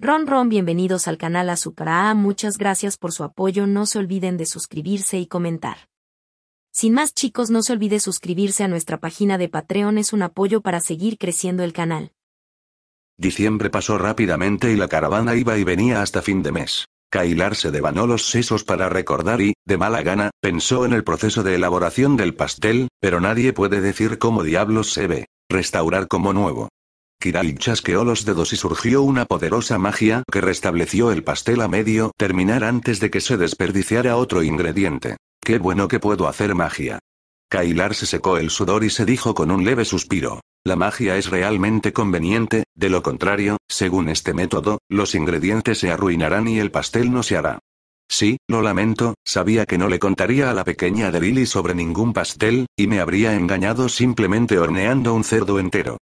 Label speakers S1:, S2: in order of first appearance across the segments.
S1: Ron Ron bienvenidos al canal A, muchas gracias por su apoyo no se olviden de suscribirse y comentar. Sin más chicos no se olvide suscribirse a nuestra página de Patreon es un apoyo para seguir creciendo el canal. Diciembre pasó rápidamente y la caravana iba y venía hasta fin de mes. Kailar se devanó los sesos para recordar y, de mala gana, pensó en el proceso de elaboración del pastel, pero nadie puede decir cómo diablos se ve. Restaurar como nuevo. Kirai chasqueó los dedos y surgió una poderosa magia que restableció el pastel a medio terminar antes de que se desperdiciara otro ingrediente. Qué bueno que puedo hacer magia. Kailar se secó el sudor y se dijo con un leve suspiro. La magia es realmente conveniente, de lo contrario, según este método, los ingredientes se arruinarán y el pastel no se hará. Sí, lo lamento, sabía que no le contaría a la pequeña de sobre ningún pastel, y me habría engañado simplemente horneando un cerdo entero.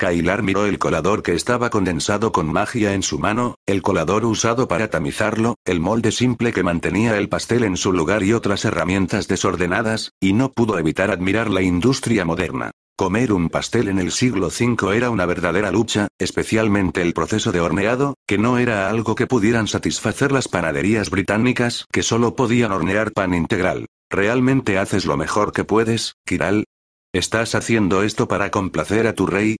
S1: Kailar miró el colador que estaba condensado con magia en su mano, el colador usado para tamizarlo, el molde simple que mantenía el pastel en su lugar y otras herramientas desordenadas, y no pudo evitar admirar la industria moderna. Comer un pastel en el siglo V era una verdadera lucha, especialmente el proceso de horneado, que no era algo que pudieran satisfacer las panaderías británicas que solo podían hornear pan integral. ¿Realmente haces lo mejor que puedes, Kiral? ¿Estás haciendo esto para complacer a tu rey?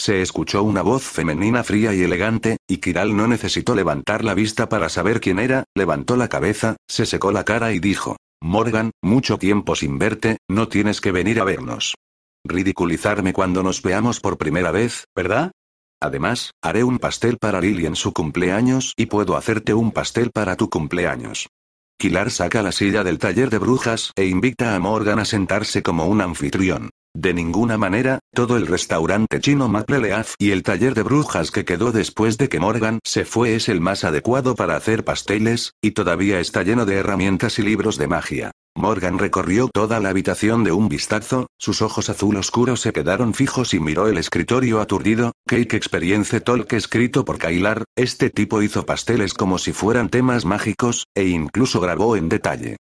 S1: Se escuchó una voz femenina fría y elegante, y Kiral no necesitó levantar la vista para saber quién era, levantó la cabeza, se secó la cara y dijo, Morgan, mucho tiempo sin verte, no tienes que venir a vernos. Ridiculizarme cuando nos veamos por primera vez, ¿verdad? Además, haré un pastel para Lily en su cumpleaños y puedo hacerte un pastel para tu cumpleaños. Kilar saca la silla del taller de brujas e invita a Morgan a sentarse como un anfitrión. De ninguna manera, todo el restaurante chino Leaf y el taller de brujas que quedó después de que Morgan se fue es el más adecuado para hacer pasteles, y todavía está lleno de herramientas y libros de magia. Morgan recorrió toda la habitación de un vistazo, sus ojos azul oscuro se quedaron fijos y miró el escritorio aturdido, Cake Experience Talk escrito por Kailar, este tipo hizo pasteles como si fueran temas mágicos, e incluso grabó en detalle.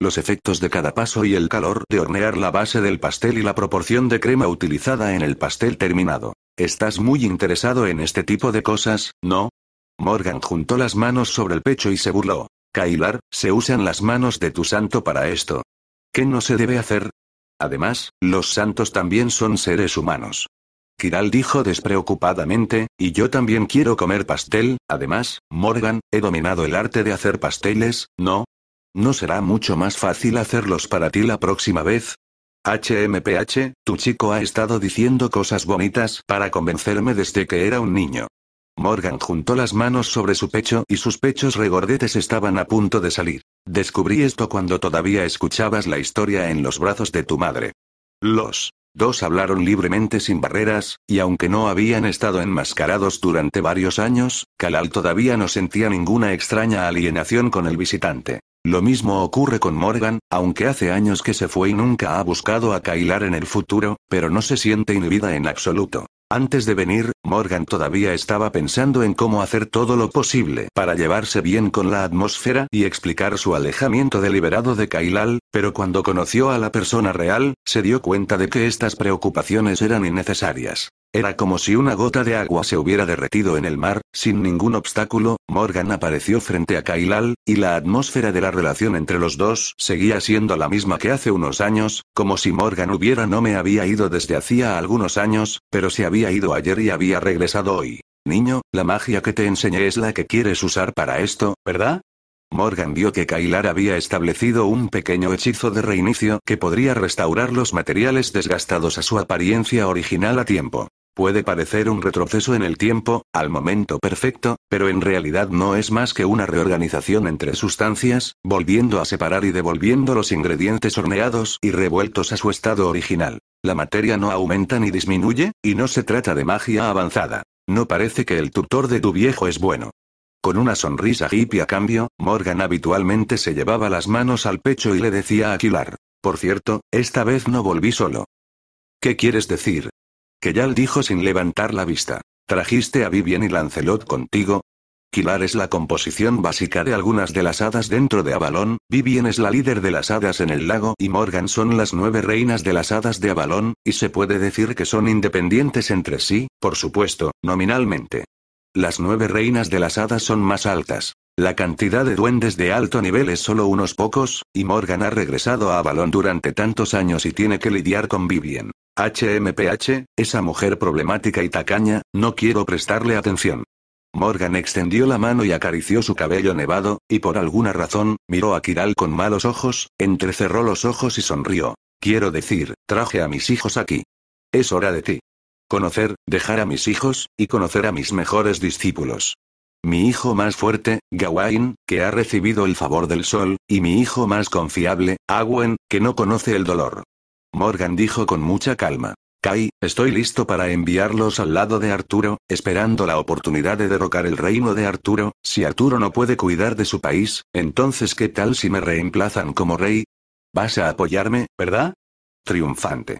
S1: Los efectos de cada paso y el calor de hornear la base del pastel y la proporción de crema utilizada en el pastel terminado. Estás muy interesado en este tipo de cosas, ¿no? Morgan juntó las manos sobre el pecho y se burló. Kailar, se usan las manos de tu santo para esto. ¿Qué no se debe hacer? Además, los santos también son seres humanos. Kiral dijo despreocupadamente, y yo también quiero comer pastel, además, Morgan, he dominado el arte de hacer pasteles, ¿no? ¿No será mucho más fácil hacerlos para ti la próxima vez? HMPH, tu chico ha estado diciendo cosas bonitas para convencerme desde que era un niño. Morgan juntó las manos sobre su pecho y sus pechos regordetes estaban a punto de salir. Descubrí esto cuando todavía escuchabas la historia en los brazos de tu madre. Los dos hablaron libremente sin barreras, y aunque no habían estado enmascarados durante varios años, Kalal todavía no sentía ninguna extraña alienación con el visitante. Lo mismo ocurre con Morgan, aunque hace años que se fue y nunca ha buscado a Kailar en el futuro, pero no se siente inhibida en absoluto. Antes de venir, Morgan todavía estaba pensando en cómo hacer todo lo posible para llevarse bien con la atmósfera y explicar su alejamiento deliberado de Kailal, pero cuando conoció a la persona real, se dio cuenta de que estas preocupaciones eran innecesarias. Era como si una gota de agua se hubiera derretido en el mar, sin ningún obstáculo, Morgan apareció frente a Kailal, y la atmósfera de la relación entre los dos seguía siendo la misma que hace unos años, como si Morgan hubiera no me había ido desde hacía algunos años, pero se había ido ayer y había regresado hoy. Niño, la magia que te enseñé es la que quieres usar para esto, ¿verdad? Morgan vio que Kailar había establecido un pequeño hechizo de reinicio que podría restaurar los materiales desgastados a su apariencia original a tiempo. Puede parecer un retroceso en el tiempo, al momento perfecto, pero en realidad no es más que una reorganización entre sustancias, volviendo a separar y devolviendo los ingredientes horneados y revueltos a su estado original. La materia no aumenta ni disminuye, y no se trata de magia avanzada. No parece que el tutor de tu viejo es bueno. Con una sonrisa hippie a cambio, Morgan habitualmente se llevaba las manos al pecho y le decía a Aquilar. Por cierto, esta vez no volví solo. ¿Qué quieres decir? Keyal dijo sin levantar la vista. ¿Trajiste a Vivien y Lancelot contigo? Kilar es la composición básica de algunas de las hadas dentro de Avalon, Vivien es la líder de las hadas en el lago y Morgan son las nueve reinas de las hadas de Avalon, y se puede decir que son independientes entre sí, por supuesto, nominalmente. Las nueve reinas de las hadas son más altas, la cantidad de duendes de alto nivel es solo unos pocos, y Morgan ha regresado a Avalon durante tantos años y tiene que lidiar con Vivian. HMPH, esa mujer problemática y tacaña, no quiero prestarle atención. Morgan extendió la mano y acarició su cabello nevado, y por alguna razón, miró a Kiral con malos ojos, entrecerró los ojos y sonrió. Quiero decir, traje a mis hijos aquí. Es hora de ti. Conocer, dejar a mis hijos, y conocer a mis mejores discípulos. Mi hijo más fuerte, Gawain, que ha recibido el favor del sol, y mi hijo más confiable, Awen, que no conoce el dolor. Morgan dijo con mucha calma. Kai, estoy listo para enviarlos al lado de Arturo, esperando la oportunidad de derrocar el reino de Arturo, si Arturo no puede cuidar de su país, entonces ¿qué tal si me reemplazan como rey? Vas a apoyarme, ¿verdad? Triunfante.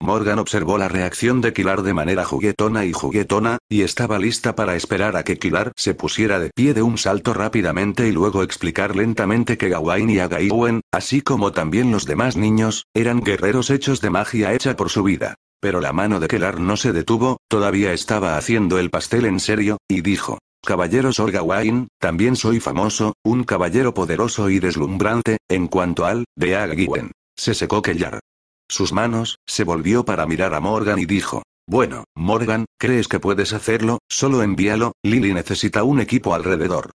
S1: Morgan observó la reacción de Kilar de manera juguetona y juguetona, y estaba lista para esperar a que Kilar se pusiera de pie de un salto rápidamente y luego explicar lentamente que Gawain y Agaiwen, así como también los demás niños, eran guerreros hechos de magia hecha por su vida. Pero la mano de Kilar no se detuvo, todavía estaba haciendo el pastel en serio, y dijo. Caballero Sor Gawain, también soy famoso, un caballero poderoso y deslumbrante, en cuanto al, de Agaiwen. Se secó Kellar sus manos, se volvió para mirar a Morgan y dijo, bueno, Morgan, ¿crees que puedes hacerlo? Solo envíalo, Lily necesita un equipo alrededor.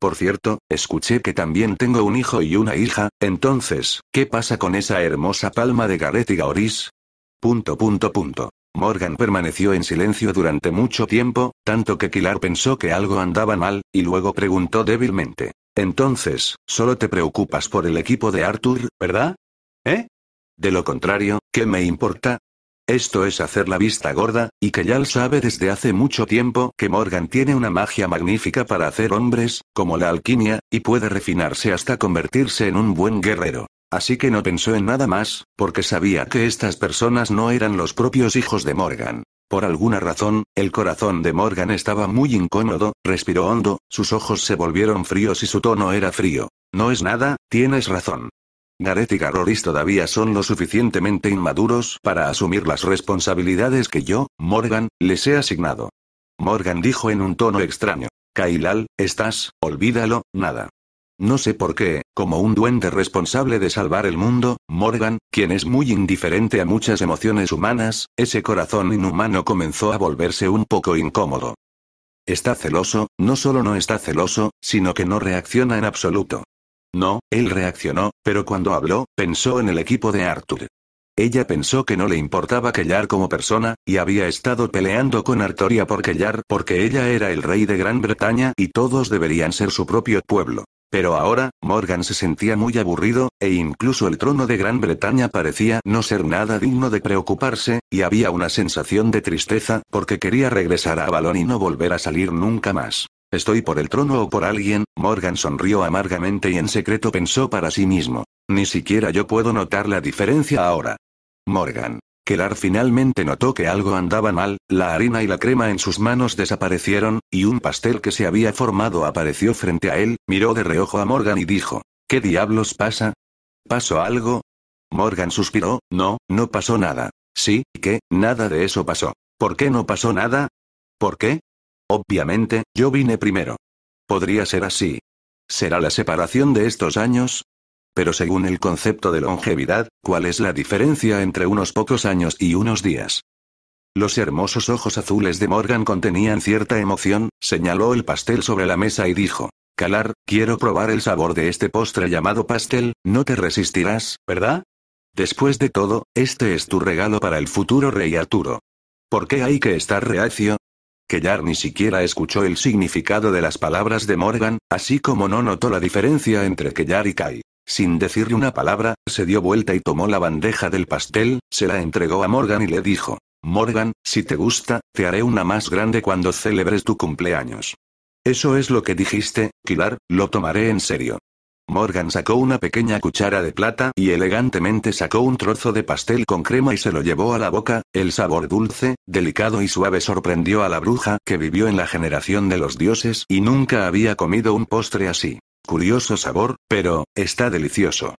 S1: Por cierto, escuché que también tengo un hijo y una hija, entonces, ¿qué pasa con esa hermosa palma de Gareth y Gauris? Punto punto punto. Morgan permaneció en silencio durante mucho tiempo, tanto que Kilar pensó que algo andaba mal, y luego preguntó débilmente. Entonces, solo te preocupas por el equipo de Arthur, ¿verdad? ¿Eh? De lo contrario, ¿qué me importa? Esto es hacer la vista gorda, y que sabe desde hace mucho tiempo que Morgan tiene una magia magnífica para hacer hombres, como la alquimia, y puede refinarse hasta convertirse en un buen guerrero. Así que no pensó en nada más, porque sabía que estas personas no eran los propios hijos de Morgan. Por alguna razón, el corazón de Morgan estaba muy incómodo, respiró hondo, sus ojos se volvieron fríos y su tono era frío. No es nada, tienes razón. Gareth y Garoris todavía son lo suficientemente inmaduros para asumir las responsabilidades que yo, Morgan, les he asignado. Morgan dijo en un tono extraño. Kailal, estás, olvídalo, nada. No sé por qué, como un duende responsable de salvar el mundo, Morgan, quien es muy indiferente a muchas emociones humanas, ese corazón inhumano comenzó a volverse un poco incómodo. Está celoso, no solo no está celoso, sino que no reacciona en absoluto. No, él reaccionó, pero cuando habló, pensó en el equipo de Arthur. Ella pensó que no le importaba Kellar como persona, y había estado peleando con Artoria por Kellar porque ella era el rey de Gran Bretaña y todos deberían ser su propio pueblo. Pero ahora, Morgan se sentía muy aburrido, e incluso el trono de Gran Bretaña parecía no ser nada digno de preocuparse, y había una sensación de tristeza, porque quería regresar a Avalon y no volver a salir nunca más. Estoy por el trono o por alguien, Morgan sonrió amargamente y en secreto pensó para sí mismo. Ni siquiera yo puedo notar la diferencia ahora. Morgan. Kelar finalmente notó que algo andaba mal, la harina y la crema en sus manos desaparecieron, y un pastel que se había formado apareció frente a él, miró de reojo a Morgan y dijo, ¿Qué diablos pasa? ¿Pasó algo? Morgan suspiró, no, no pasó nada. Sí, ¿qué? Nada de eso pasó. ¿Por qué no pasó nada? ¿Por qué? Obviamente, yo vine primero. Podría ser así. ¿Será la separación de estos años? Pero según el concepto de longevidad, ¿cuál es la diferencia entre unos pocos años y unos días? Los hermosos ojos azules de Morgan contenían cierta emoción, señaló el pastel sobre la mesa y dijo, Calar, quiero probar el sabor de este postre llamado pastel, no te resistirás, ¿verdad? Después de todo, este es tu regalo para el futuro rey Arturo. ¿Por qué hay que estar reacio? Kellar ni siquiera escuchó el significado de las palabras de Morgan, así como no notó la diferencia entre Kellar y Kai. Sin decirle una palabra, se dio vuelta y tomó la bandeja del pastel, se la entregó a Morgan y le dijo, Morgan, si te gusta, te haré una más grande cuando celebres tu cumpleaños. Eso es lo que dijiste, Kilar, lo tomaré en serio. Morgan sacó una pequeña cuchara de plata y elegantemente sacó un trozo de pastel con crema y se lo llevó a la boca, el sabor dulce, delicado y suave sorprendió a la bruja que vivió en la generación de los dioses y nunca había comido un postre así. Curioso sabor, pero, está delicioso.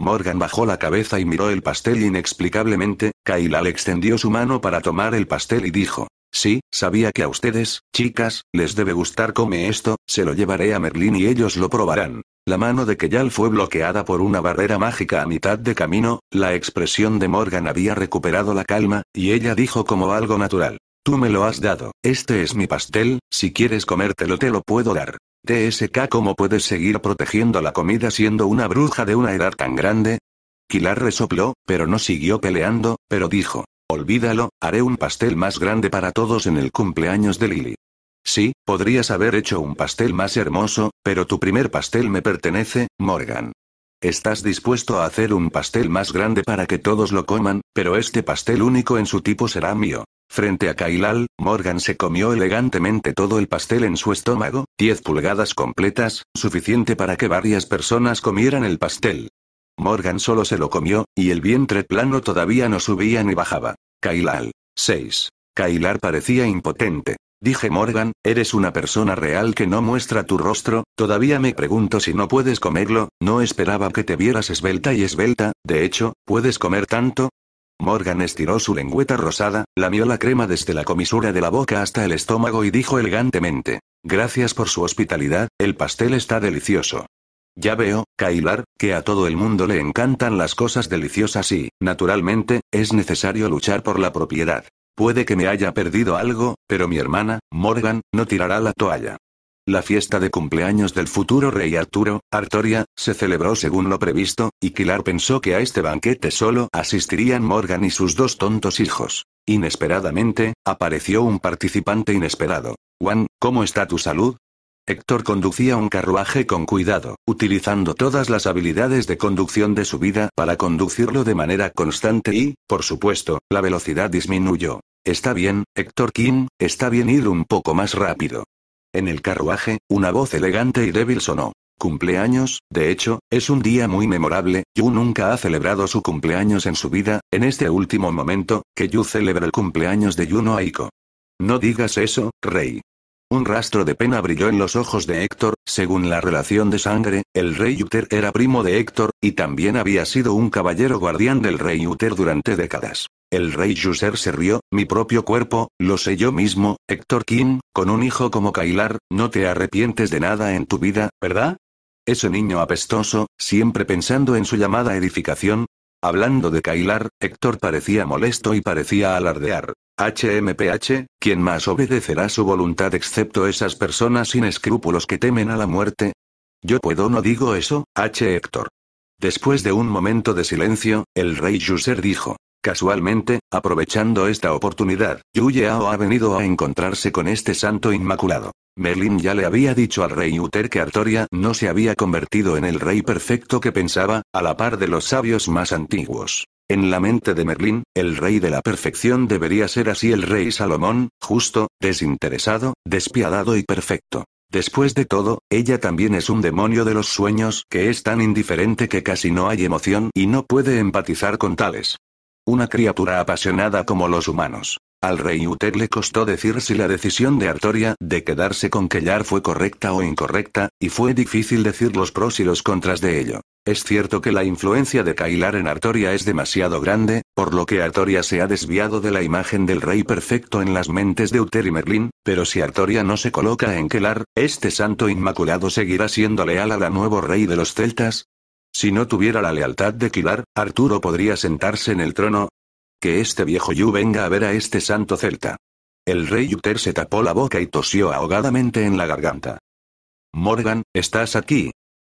S1: Morgan bajó la cabeza y miró el pastel inexplicablemente, Kaila le extendió su mano para tomar el pastel y dijo, Sí, sabía que a ustedes, chicas, les debe gustar come esto, se lo llevaré a Merlín y ellos lo probarán. La mano de Keyal fue bloqueada por una barrera mágica a mitad de camino, la expresión de Morgan había recuperado la calma, y ella dijo como algo natural. Tú me lo has dado, este es mi pastel, si quieres comértelo te lo puedo dar. TSK ¿Cómo puedes seguir protegiendo la comida siendo una bruja de una edad tan grande? Kilar resopló, pero no siguió peleando, pero dijo, Olvídalo, haré un pastel más grande para todos en el cumpleaños de Lily. Sí, podrías haber hecho un pastel más hermoso, pero tu primer pastel me pertenece, Morgan. Estás dispuesto a hacer un pastel más grande para que todos lo coman, pero este pastel único en su tipo será mío. Frente a Kailal, Morgan se comió elegantemente todo el pastel en su estómago, 10 pulgadas completas, suficiente para que varias personas comieran el pastel. Morgan solo se lo comió, y el vientre plano todavía no subía ni bajaba. Kailal. 6. Kailar parecía impotente. Dije Morgan, eres una persona real que no muestra tu rostro, todavía me pregunto si no puedes comerlo, no esperaba que te vieras esbelta y esbelta, de hecho, ¿puedes comer tanto? Morgan estiró su lengüeta rosada, lamió la crema desde la comisura de la boca hasta el estómago y dijo elegantemente, Gracias por su hospitalidad, el pastel está delicioso. Ya veo, Kailar, que a todo el mundo le encantan las cosas deliciosas y, naturalmente, es necesario luchar por la propiedad. Puede que me haya perdido algo, pero mi hermana, Morgan, no tirará la toalla. La fiesta de cumpleaños del futuro rey Arturo, Artoria, se celebró según lo previsto, y Kilar pensó que a este banquete solo asistirían Morgan y sus dos tontos hijos. Inesperadamente, apareció un participante inesperado. Juan, ¿cómo está tu salud? Héctor conducía un carruaje con cuidado, utilizando todas las habilidades de conducción de su vida para conducirlo de manera constante y, por supuesto, la velocidad disminuyó. Está bien, Héctor Kim, está bien ir un poco más rápido. En el carruaje, una voz elegante y débil sonó. Cumpleaños, de hecho, es un día muy memorable, Yu nunca ha celebrado su cumpleaños en su vida, en este último momento, que Yu celebra el cumpleaños de Yuno Aiko. No digas eso, Rey. Un rastro de pena brilló en los ojos de Héctor, según la relación de sangre, el rey Uther era primo de Héctor, y también había sido un caballero guardián del rey Uther durante décadas. El rey Yusser se rió, mi propio cuerpo, lo sé yo mismo, Héctor King, con un hijo como Kailar, no te arrepientes de nada en tu vida, ¿verdad? Ese niño apestoso, siempre pensando en su llamada edificación, Hablando de Kailar, Héctor parecía molesto y parecía alardear. HMPH, ¿quién más obedecerá su voluntad excepto esas personas sin escrúpulos que temen a la muerte? Yo puedo no digo eso, H. Héctor. Después de un momento de silencio, el rey Yuser dijo. Casualmente, aprovechando esta oportunidad, Yuyao ha venido a encontrarse con este santo inmaculado. Merlín ya le había dicho al rey Uther que Artoria no se había convertido en el rey perfecto que pensaba, a la par de los sabios más antiguos. En la mente de Merlín, el rey de la perfección debería ser así el rey Salomón, justo, desinteresado, despiadado y perfecto. Después de todo, ella también es un demonio de los sueños que es tan indiferente que casi no hay emoción y no puede empatizar con tales. Una criatura apasionada como los humanos. Al rey Uther le costó decir si la decisión de Artoria de quedarse con Kellar fue correcta o incorrecta, y fue difícil decir los pros y los contras de ello. Es cierto que la influencia de Kailar en Artoria es demasiado grande, por lo que Artoria se ha desviado de la imagen del rey perfecto en las mentes de Uther y Merlin, pero si Artoria no se coloca en Kellar, este santo inmaculado seguirá siendo leal a la nuevo rey de los celtas. Si no tuviera la lealtad de Kilar, Arturo podría sentarse en el trono, que este viejo Yu venga a ver a este santo celta. El rey Uther se tapó la boca y tosió ahogadamente en la garganta. Morgan, ¿estás aquí?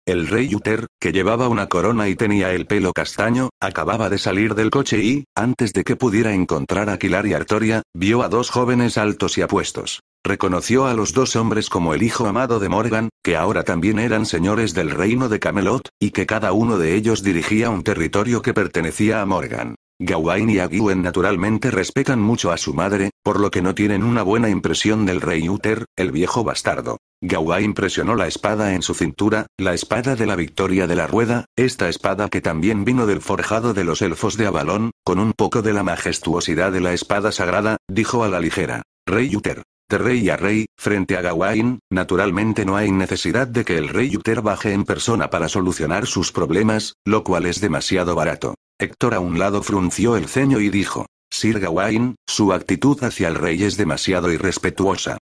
S1: El rey Uther, que llevaba una corona y tenía el pelo castaño, acababa de salir del coche y, antes de que pudiera encontrar a Kilar y Artoria, vio a dos jóvenes altos y apuestos. Reconoció a los dos hombres como el hijo amado de Morgan, que ahora también eran señores del reino de Camelot, y que cada uno de ellos dirigía un territorio que pertenecía a Morgan. Gawain y Aguen naturalmente respetan mucho a su madre, por lo que no tienen una buena impresión del rey Uther, el viejo bastardo. Gawain presionó la espada en su cintura, la espada de la victoria de la rueda, esta espada que también vino del forjado de los elfos de Avalón, con un poco de la majestuosidad de la espada sagrada, dijo a la ligera. Rey Uther. De rey a rey, frente a Gawain, naturalmente no hay necesidad de que el rey Uther baje en persona para solucionar sus problemas, lo cual es demasiado barato. Héctor a un lado frunció el ceño y dijo, Sir Gawain, su actitud hacia el rey es demasiado irrespetuosa.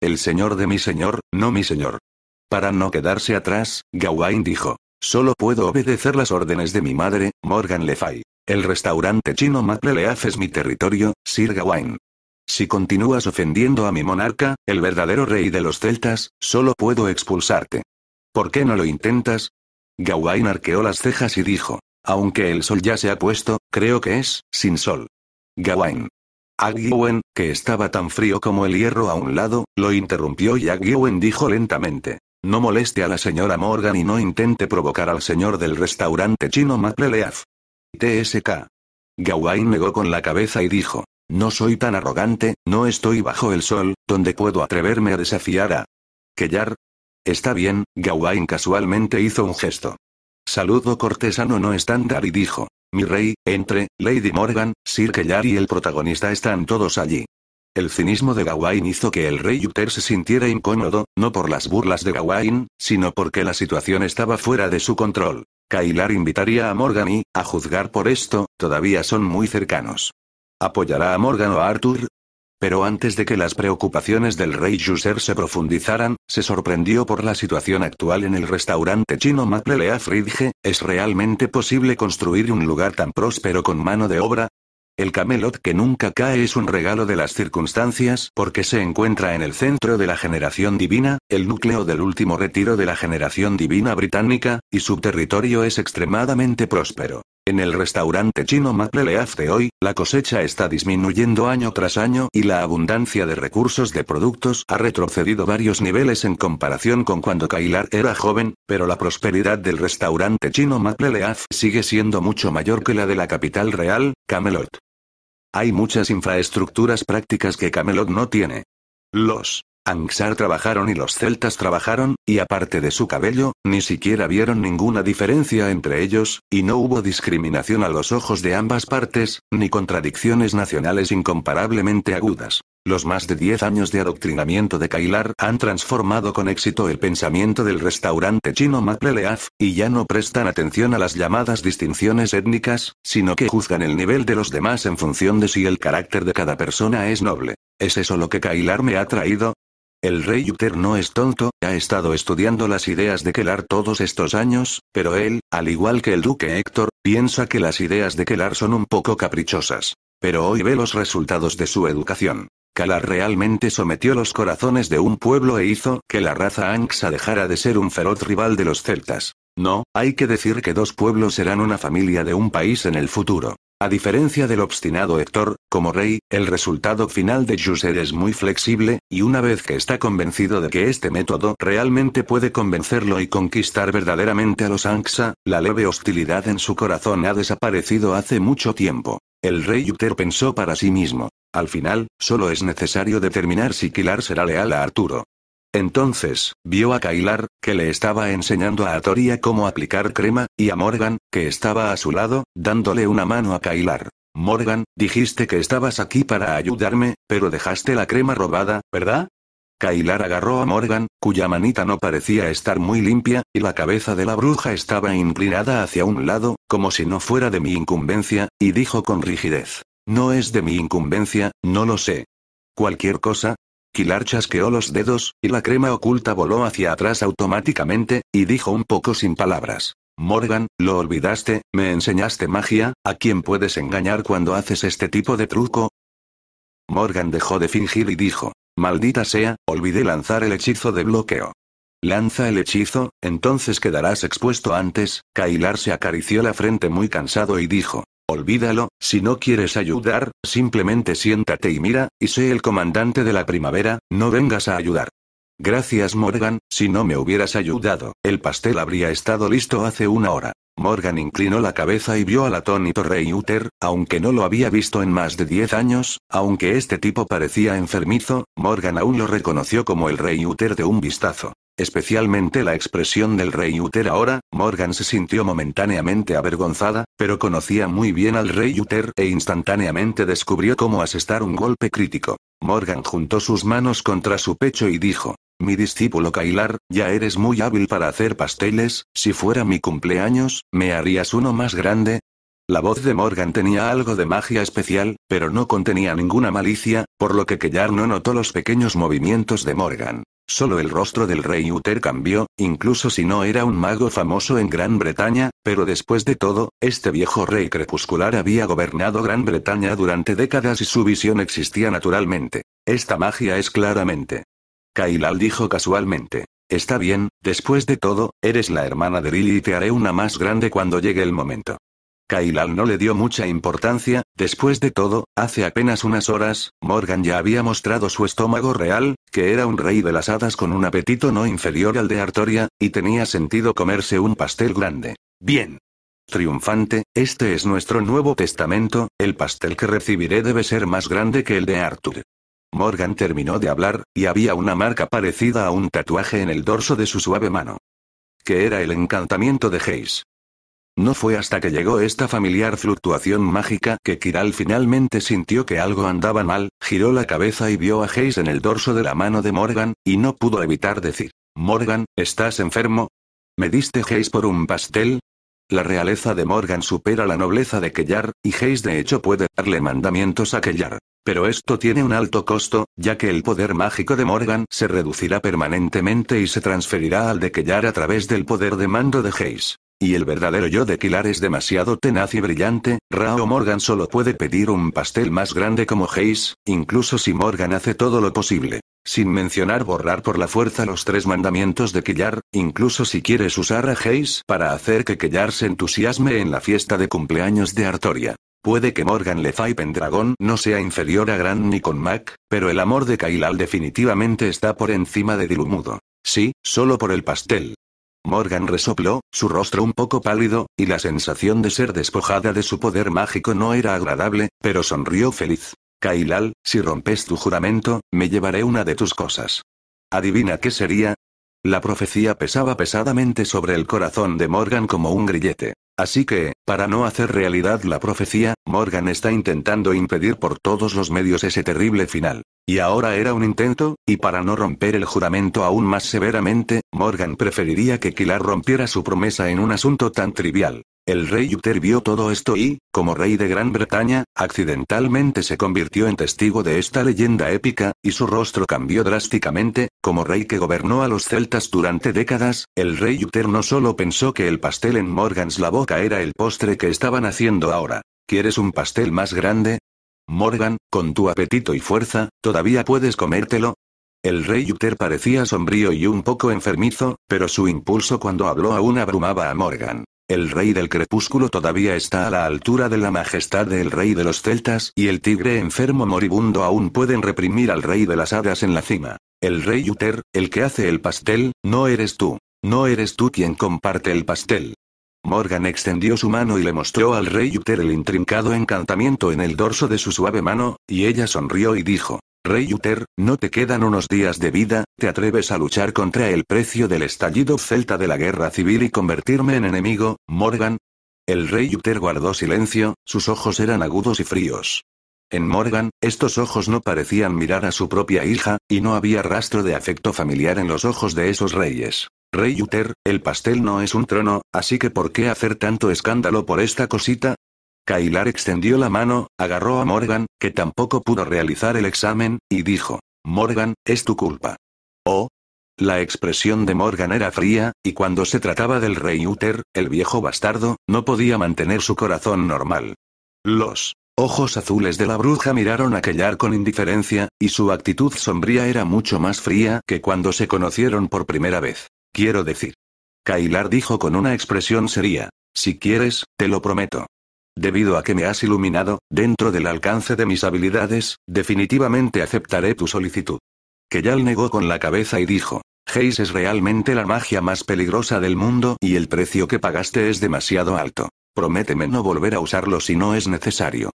S1: El señor de mi señor, no mi señor. Para no quedarse atrás, Gawain dijo, solo puedo obedecer las órdenes de mi madre, Morgan Le Fay. El restaurante chino Maple Le es mi territorio, Sir Gawain. Si continúas ofendiendo a mi monarca, el verdadero rey de los celtas, solo puedo expulsarte. ¿Por qué no lo intentas? Gawain arqueó las cejas y dijo, aunque el sol ya se ha puesto, creo que es, sin sol. Gawain. Aguiwen, que estaba tan frío como el hierro a un lado, lo interrumpió y Aguiwen dijo lentamente. No moleste a la señora Morgan y no intente provocar al señor del restaurante chino Mapleleaf. TSK. Gawain negó con la cabeza y dijo. No soy tan arrogante, no estoy bajo el sol, donde puedo atreverme a desafiar a... Kellar. Está bien, Gawain casualmente hizo un gesto. Saludo cortesano no estándar y dijo. Mi rey, entre, Lady Morgan, Sir Kellar y el protagonista están todos allí. El cinismo de Gawain hizo que el rey Uther se sintiera incómodo, no por las burlas de Gawain, sino porque la situación estaba fuera de su control. Kailar invitaría a Morgan y, a juzgar por esto, todavía son muy cercanos. ¿Apoyará a Morgan o a Arthur? Pero antes de que las preocupaciones del rey Yuser se profundizaran, se sorprendió por la situación actual en el restaurante chino Maple Leaf dije, ¿es realmente posible construir un lugar tan próspero con mano de obra? El camelot que nunca cae es un regalo de las circunstancias porque se encuentra en el centro de la generación divina, el núcleo del último retiro de la generación divina británica, y su territorio es extremadamente próspero. En el restaurante chino Macleleaf de hoy, la cosecha está disminuyendo año tras año y la abundancia de recursos de productos ha retrocedido varios niveles en comparación con cuando Kailar era joven, pero la prosperidad del restaurante chino Macleleaf sigue siendo mucho mayor que la de la capital real, Camelot. Hay muchas infraestructuras prácticas que Camelot no tiene. Los Anxar trabajaron y los celtas trabajaron, y aparte de su cabello, ni siquiera vieron ninguna diferencia entre ellos, y no hubo discriminación a los ojos de ambas partes, ni contradicciones nacionales incomparablemente agudas. Los más de 10 años de adoctrinamiento de Kailar han transformado con éxito el pensamiento del restaurante chino Leaf y ya no prestan atención a las llamadas distinciones étnicas, sino que juzgan el nivel de los demás en función de si el carácter de cada persona es noble. ¿Es eso lo que Kailar me ha traído? El rey Uther no es tonto, ha estado estudiando las ideas de Kelar todos estos años, pero él, al igual que el duque Héctor, piensa que las ideas de Kelar son un poco caprichosas. Pero hoy ve los resultados de su educación. Kelar realmente sometió los corazones de un pueblo e hizo que la raza Anxa dejara de ser un feroz rival de los celtas. No, hay que decir que dos pueblos serán una familia de un país en el futuro. A diferencia del obstinado Héctor, como rey, el resultado final de Juser es muy flexible, y una vez que está convencido de que este método realmente puede convencerlo y conquistar verdaderamente a los Anxa, la leve hostilidad en su corazón ha desaparecido hace mucho tiempo. El rey Uther pensó para sí mismo. Al final, solo es necesario determinar si Kilar será leal a Arturo. Entonces, vio a Kailar, que le estaba enseñando a Atoria cómo aplicar crema, y a Morgan, que estaba a su lado, dándole una mano a Kailar. Morgan, dijiste que estabas aquí para ayudarme, pero dejaste la crema robada, ¿verdad? Kailar agarró a Morgan, cuya manita no parecía estar muy limpia, y la cabeza de la bruja estaba inclinada hacia un lado, como si no fuera de mi incumbencia, y dijo con rigidez. No es de mi incumbencia, no lo sé. Cualquier cosa, Kilar chasqueó los dedos, y la crema oculta voló hacia atrás automáticamente, y dijo un poco sin palabras. Morgan, lo olvidaste, me enseñaste magia, ¿a quién puedes engañar cuando haces este tipo de truco? Morgan dejó de fingir y dijo, maldita sea, olvidé lanzar el hechizo de bloqueo. Lanza el hechizo, entonces quedarás expuesto antes, Kailar se acarició la frente muy cansado y dijo, Olvídalo, si no quieres ayudar, simplemente siéntate y mira, y sé el comandante de la primavera, no vengas a ayudar. Gracias Morgan, si no me hubieras ayudado, el pastel habría estado listo hace una hora. Morgan inclinó la cabeza y vio al atónito rey Torrey aunque no lo había visto en más de 10 años, aunque este tipo parecía enfermizo, Morgan aún lo reconoció como el Rey Uther de un vistazo. Especialmente la expresión del rey Uther ahora, Morgan se sintió momentáneamente avergonzada, pero conocía muy bien al rey Uther e instantáneamente descubrió cómo asestar un golpe crítico. Morgan juntó sus manos contra su pecho y dijo, mi discípulo Kailar, ya eres muy hábil para hacer pasteles, si fuera mi cumpleaños, ¿me harías uno más grande? La voz de Morgan tenía algo de magia especial, pero no contenía ninguna malicia, por lo que Kellar no notó los pequeños movimientos de Morgan. Solo el rostro del rey Uther cambió, incluso si no era un mago famoso en Gran Bretaña, pero después de todo, este viejo rey crepuscular había gobernado Gran Bretaña durante décadas y su visión existía naturalmente. Esta magia es claramente. Kailal dijo casualmente. Está bien, después de todo, eres la hermana de Lily y te haré una más grande cuando llegue el momento. Kailal no le dio mucha importancia, después de todo, hace apenas unas horas, Morgan ya había mostrado su estómago real, que era un rey de las hadas con un apetito no inferior al de Artoria, y tenía sentido comerse un pastel grande. Bien. Triunfante, este es nuestro Nuevo Testamento, el pastel que recibiré debe ser más grande que el de Arthur. Morgan terminó de hablar, y había una marca parecida a un tatuaje en el dorso de su suave mano. Que era el encantamiento de Hayes. No fue hasta que llegó esta familiar fluctuación mágica que Kiral finalmente sintió que algo andaba mal, giró la cabeza y vio a Hayes en el dorso de la mano de Morgan, y no pudo evitar decir, Morgan, ¿estás enfermo? ¿Me diste Hayes por un pastel? La realeza de Morgan supera la nobleza de Kellar, y Hayes de hecho puede darle mandamientos a Kellar. Pero esto tiene un alto costo, ya que el poder mágico de Morgan se reducirá permanentemente y se transferirá al de Kellar a través del poder de mando de Hayes. Y el verdadero yo de Kilar es demasiado tenaz y brillante, Rao Morgan solo puede pedir un pastel más grande como Hayes, incluso si Morgan hace todo lo posible. Sin mencionar borrar por la fuerza los tres mandamientos de Killar, incluso si quieres usar a Hayes para hacer que Killar se entusiasme en la fiesta de cumpleaños de Artoria. Puede que Morgan Le Fay Pendragon no sea inferior a Gran ni con Mac, pero el amor de Kailal definitivamente está por encima de Dilumudo. Sí, solo por el pastel. Morgan resopló, su rostro un poco pálido, y la sensación de ser despojada de su poder mágico no era agradable, pero sonrió feliz. Kailal, si rompes tu juramento, me llevaré una de tus cosas. ¿Adivina qué sería? La profecía pesaba pesadamente sobre el corazón de Morgan como un grillete. Así que, para no hacer realidad la profecía, Morgan está intentando impedir por todos los medios ese terrible final. Y ahora era un intento, y para no romper el juramento aún más severamente, Morgan preferiría que Kilar rompiera su promesa en un asunto tan trivial. El rey Uther vio todo esto y, como rey de Gran Bretaña, accidentalmente se convirtió en testigo de esta leyenda épica, y su rostro cambió drásticamente, como rey que gobernó a los celtas durante décadas, el rey Uther no solo pensó que el pastel en Morgans la boca era el postre que estaban haciendo ahora. ¿Quieres un pastel más grande? Morgan, con tu apetito y fuerza, ¿todavía puedes comértelo? El rey Uther parecía sombrío y un poco enfermizo, pero su impulso cuando habló aún abrumaba a Morgan. El rey del crepúsculo todavía está a la altura de la majestad del rey de los celtas y el tigre enfermo moribundo aún pueden reprimir al rey de las hadas en la cima. El rey Uther, el que hace el pastel, no eres tú. No eres tú quien comparte el pastel. Morgan extendió su mano y le mostró al rey Uther el intrincado encantamiento en el dorso de su suave mano, y ella sonrió y dijo, Rey Uther, no te quedan unos días de vida, ¿te atreves a luchar contra el precio del estallido celta de la guerra civil y convertirme en enemigo, Morgan? El rey Uther guardó silencio, sus ojos eran agudos y fríos. En Morgan, estos ojos no parecían mirar a su propia hija, y no había rastro de afecto familiar en los ojos de esos reyes. Rey Uther, el pastel no es un trono, así que ¿por qué hacer tanto escándalo por esta cosita? Kailar extendió la mano, agarró a Morgan, que tampoco pudo realizar el examen, y dijo, Morgan, es tu culpa. Oh. La expresión de Morgan era fría, y cuando se trataba del rey Uther, el viejo bastardo, no podía mantener su corazón normal. Los ojos azules de la bruja miraron a Kailar con indiferencia, y su actitud sombría era mucho más fría que cuando se conocieron por primera vez. Quiero decir. Kailar dijo con una expresión seria. Si quieres, te lo prometo. Debido a que me has iluminado, dentro del alcance de mis habilidades, definitivamente aceptaré tu solicitud. Keyal negó con la cabeza y dijo, Geis es realmente la magia más peligrosa del mundo y el precio que pagaste es demasiado alto. Prométeme no volver a usarlo si no es necesario.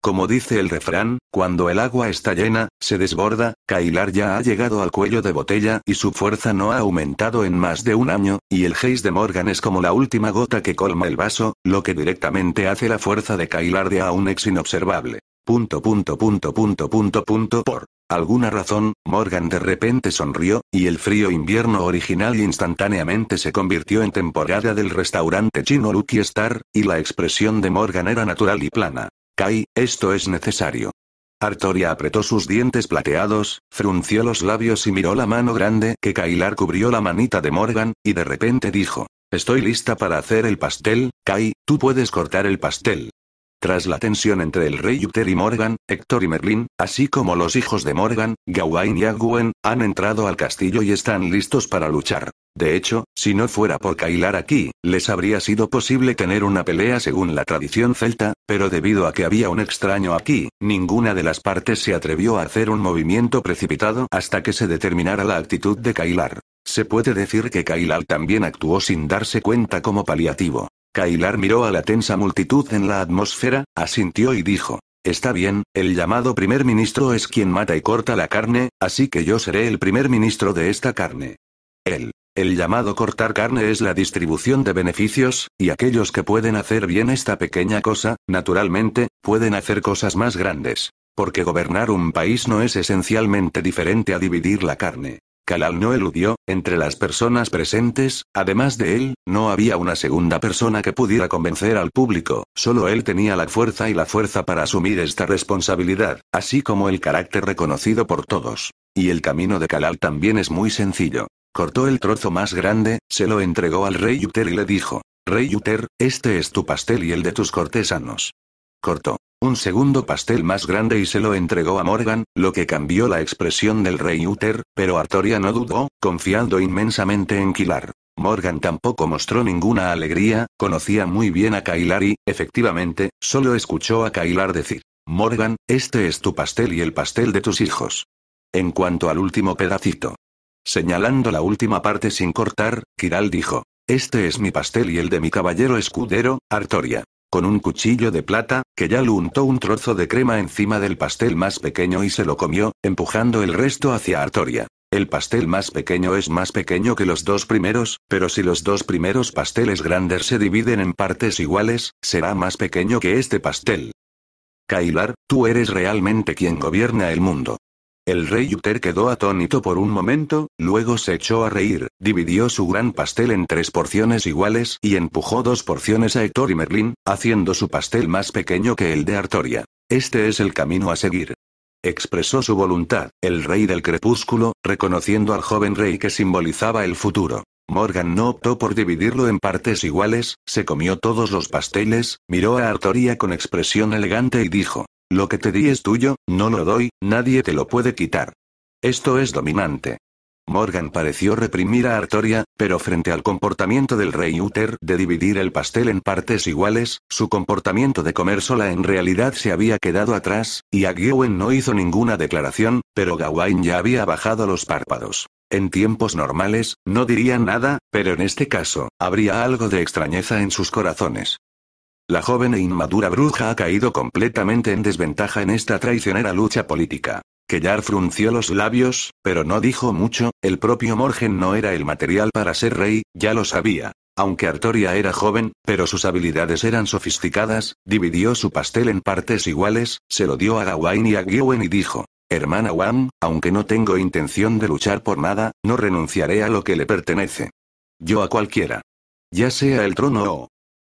S1: Como dice el refrán, cuando el agua está llena, se desborda, Kailar ya ha llegado al cuello de botella y su fuerza no ha aumentado en más de un año, y el Geis de Morgan es como la última gota que colma el vaso, lo que directamente hace la fuerza de Kailar de ex inobservable. Punto punto punto punto punto punto por alguna razón, Morgan de repente sonrió, y el frío invierno original instantáneamente se convirtió en temporada del restaurante chino Lucky Star, y la expresión de Morgan era natural y plana. Kai, esto es necesario. Artoria apretó sus dientes plateados, frunció los labios y miró la mano grande que Kailar cubrió la manita de Morgan, y de repente dijo, Estoy lista para hacer el pastel, Kai, tú puedes cortar el pastel. Tras la tensión entre el rey Uther y Morgan, Héctor y Merlin, así como los hijos de Morgan, Gawain y Agwen, han entrado al castillo y están listos para luchar. De hecho, si no fuera por Kailar aquí, les habría sido posible tener una pelea según la tradición celta, pero debido a que había un extraño aquí, ninguna de las partes se atrevió a hacer un movimiento precipitado hasta que se determinara la actitud de Kailar. Se puede decir que Kailar también actuó sin darse cuenta como paliativo. Kailar miró a la tensa multitud en la atmósfera, asintió y dijo. Está bien, el llamado primer ministro es quien mata y corta la carne, así que yo seré el primer ministro de esta carne. El llamado cortar carne es la distribución de beneficios, y aquellos que pueden hacer bien esta pequeña cosa, naturalmente, pueden hacer cosas más grandes. Porque gobernar un país no es esencialmente diferente a dividir la carne. Kalal no eludió, entre las personas presentes, además de él, no había una segunda persona que pudiera convencer al público, solo él tenía la fuerza y la fuerza para asumir esta responsabilidad, así como el carácter reconocido por todos. Y el camino de Kalal también es muy sencillo. Cortó el trozo más grande, se lo entregó al rey Uther y le dijo, Rey Uther, este es tu pastel y el de tus cortesanos. Cortó un segundo pastel más grande y se lo entregó a Morgan, lo que cambió la expresión del rey Uther, pero Artoria no dudó, confiando inmensamente en Kilar. Morgan tampoco mostró ninguna alegría, conocía muy bien a Kailar y, efectivamente, solo escuchó a Kailar decir, Morgan, este es tu pastel y el pastel de tus hijos. En cuanto al último pedacito. Señalando la última parte sin cortar, Kiral dijo, este es mi pastel y el de mi caballero escudero, Artoria con un cuchillo de plata, que ya le untó un trozo de crema encima del pastel más pequeño y se lo comió, empujando el resto hacia Artoria. El pastel más pequeño es más pequeño que los dos primeros, pero si los dos primeros pasteles grandes se dividen en partes iguales, será más pequeño que este pastel. Kailar, tú eres realmente quien gobierna el mundo. El rey Uther quedó atónito por un momento, luego se echó a reír, dividió su gran pastel en tres porciones iguales y empujó dos porciones a Héctor y Merlín, haciendo su pastel más pequeño que el de Artoria. Este es el camino a seguir. Expresó su voluntad, el rey del crepúsculo, reconociendo al joven rey que simbolizaba el futuro. Morgan no optó por dividirlo en partes iguales, se comió todos los pasteles, miró a Artoria con expresión elegante y dijo, lo que te di es tuyo, no lo doy, nadie te lo puede quitar. Esto es dominante. Morgan pareció reprimir a Artoria, pero frente al comportamiento del rey Uther de dividir el pastel en partes iguales, su comportamiento de comer sola en realidad se había quedado atrás, y Aguiwen no hizo ninguna declaración, pero Gawain ya había bajado los párpados. En tiempos normales, no diría nada, pero en este caso, habría algo de extrañeza en sus corazones. La joven e inmadura bruja ha caído completamente en desventaja en esta traicionera lucha política. Kellar frunció los labios, pero no dijo mucho, el propio Morgen no era el material para ser rey, ya lo sabía. Aunque Artoria era joven, pero sus habilidades eran sofisticadas, dividió su pastel en partes iguales, se lo dio a Gawain y a Gwen y dijo, Hermana Wan, aunque no tengo intención de luchar por nada, no renunciaré a lo que le pertenece. Yo a cualquiera. Ya sea el trono o,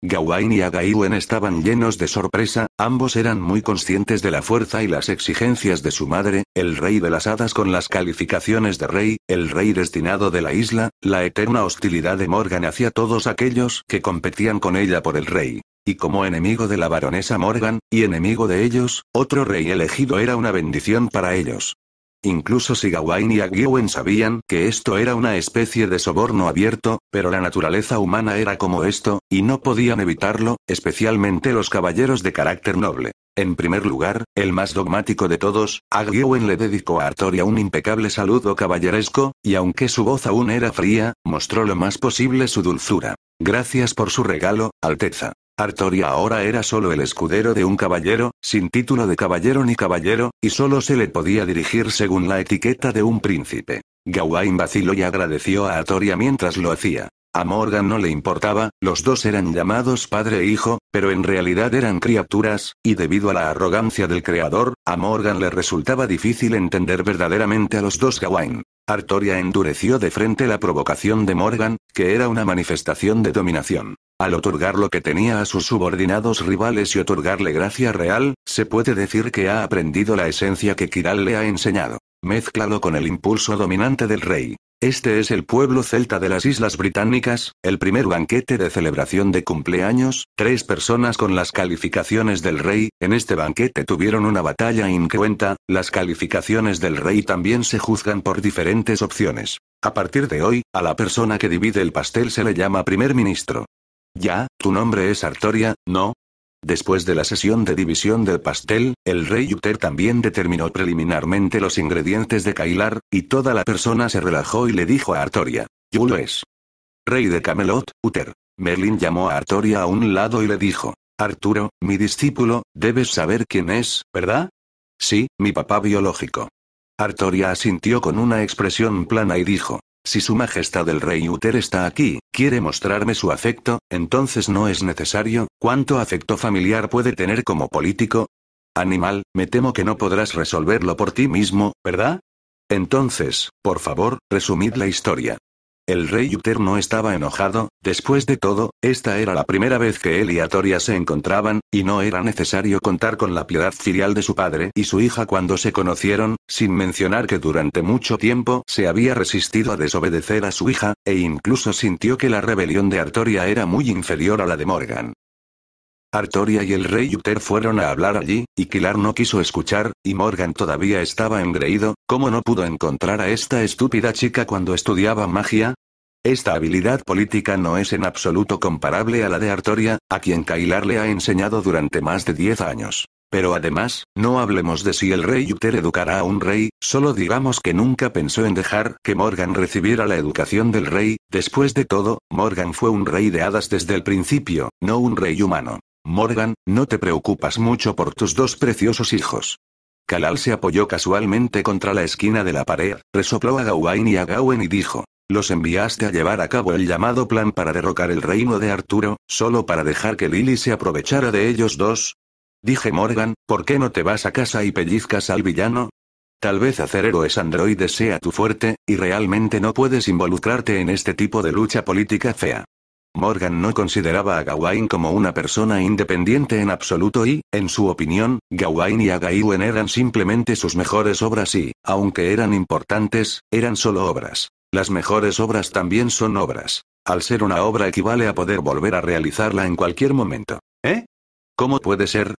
S1: Gawain y Agaiwen estaban llenos de sorpresa, ambos eran muy conscientes de la fuerza y las exigencias de su madre, el rey de las hadas con las calificaciones de rey, el rey destinado de la isla, la eterna hostilidad de Morgan hacia todos aquellos que competían con ella por el rey. Y como enemigo de la baronesa Morgan, y enemigo de ellos, otro rey elegido era una bendición para ellos. Incluso si y Aguiwen sabían que esto era una especie de soborno abierto, pero la naturaleza humana era como esto, y no podían evitarlo, especialmente los caballeros de carácter noble. En primer lugar, el más dogmático de todos, Aguiwen le dedicó a Artoria un impecable saludo caballeresco, y aunque su voz aún era fría, mostró lo más posible su dulzura. Gracias por su regalo, Alteza. Artoria ahora era solo el escudero de un caballero, sin título de caballero ni caballero, y solo se le podía dirigir según la etiqueta de un príncipe. Gawain vaciló y agradeció a Artoria mientras lo hacía. A Morgan no le importaba, los dos eran llamados padre e hijo, pero en realidad eran criaturas, y debido a la arrogancia del creador, a Morgan le resultaba difícil entender verdaderamente a los dos Gawain. Artoria endureció de frente la provocación de Morgan, que era una manifestación de dominación. Al otorgar lo que tenía a sus subordinados rivales y otorgarle gracia real, se puede decir que ha aprendido la esencia que Kiral le ha enseñado. Mézclalo con el impulso dominante del rey. Este es el pueblo celta de las Islas Británicas, el primer banquete de celebración de cumpleaños, tres personas con las calificaciones del rey, en este banquete tuvieron una batalla incuenta, las calificaciones del rey también se juzgan por diferentes opciones. A partir de hoy, a la persona que divide el pastel se le llama primer ministro. Ya, tu nombre es Artoria, ¿no? Después de la sesión de división del pastel, el rey Uther también determinó preliminarmente los ingredientes de Kailar, y toda la persona se relajó y le dijo a Artoria. lo es. Rey de Camelot, Uther. Merlin llamó a Artoria a un lado y le dijo. Arturo, mi discípulo, debes saber quién es, ¿verdad? Sí, mi papá biológico. Artoria asintió con una expresión plana y dijo. Si Su Majestad el Rey Uter está aquí, quiere mostrarme su afecto, entonces no es necesario, ¿cuánto afecto familiar puede tener como político? Animal, me temo que no podrás resolverlo por ti mismo, ¿verdad? Entonces, por favor, resumid la historia. El rey Uther no estaba enojado, después de todo, esta era la primera vez que él y Artoria se encontraban, y no era necesario contar con la piedad filial de su padre y su hija cuando se conocieron, sin mencionar que durante mucho tiempo se había resistido a desobedecer a su hija, e incluso sintió que la rebelión de Artoria era muy inferior a la de Morgan. Artoria y el rey Uther fueron a hablar allí, y Kilar no quiso escuchar, y Morgan todavía estaba engreído, ¿cómo no pudo encontrar a esta estúpida chica cuando estudiaba magia? Esta habilidad política no es en absoluto comparable a la de Artoria, a quien Kailar le ha enseñado durante más de 10 años. Pero además, no hablemos de si el rey Uther educará a un rey, solo digamos que nunca pensó en dejar que Morgan recibiera la educación del rey, después de todo, Morgan fue un rey de hadas desde el principio, no un rey humano. Morgan, no te preocupas mucho por tus dos preciosos hijos. Kalal se apoyó casualmente contra la esquina de la pared, resopló a Gawain y a Gawen y dijo, los enviaste a llevar a cabo el llamado plan para derrocar el reino de Arturo, solo para dejar que Lily se aprovechara de ellos dos. Dije Morgan, ¿por qué no te vas a casa y pellizcas al villano? Tal vez hacer héroes androides sea tu fuerte, y realmente no puedes involucrarte en este tipo de lucha política fea. Morgan no consideraba a Gawain como una persona independiente en absoluto y, en su opinión, Gawain y Agawen eran simplemente sus mejores obras y, aunque eran importantes, eran solo obras. Las mejores obras también son obras. Al ser una obra equivale a poder volver a realizarla en cualquier momento. ¿Eh? ¿Cómo puede ser?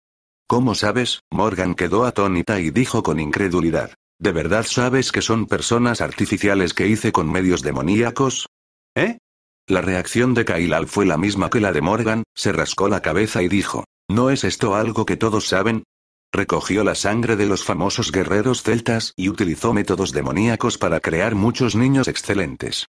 S1: ¿Cómo sabes? Morgan quedó atónita y dijo con incredulidad. ¿De verdad sabes que son personas artificiales que hice con medios demoníacos? ¿Eh? La reacción de Kailal fue la misma que la de Morgan, se rascó la cabeza y dijo, ¿no es esto algo que todos saben? Recogió la sangre de los famosos guerreros celtas y utilizó métodos demoníacos para crear muchos niños excelentes.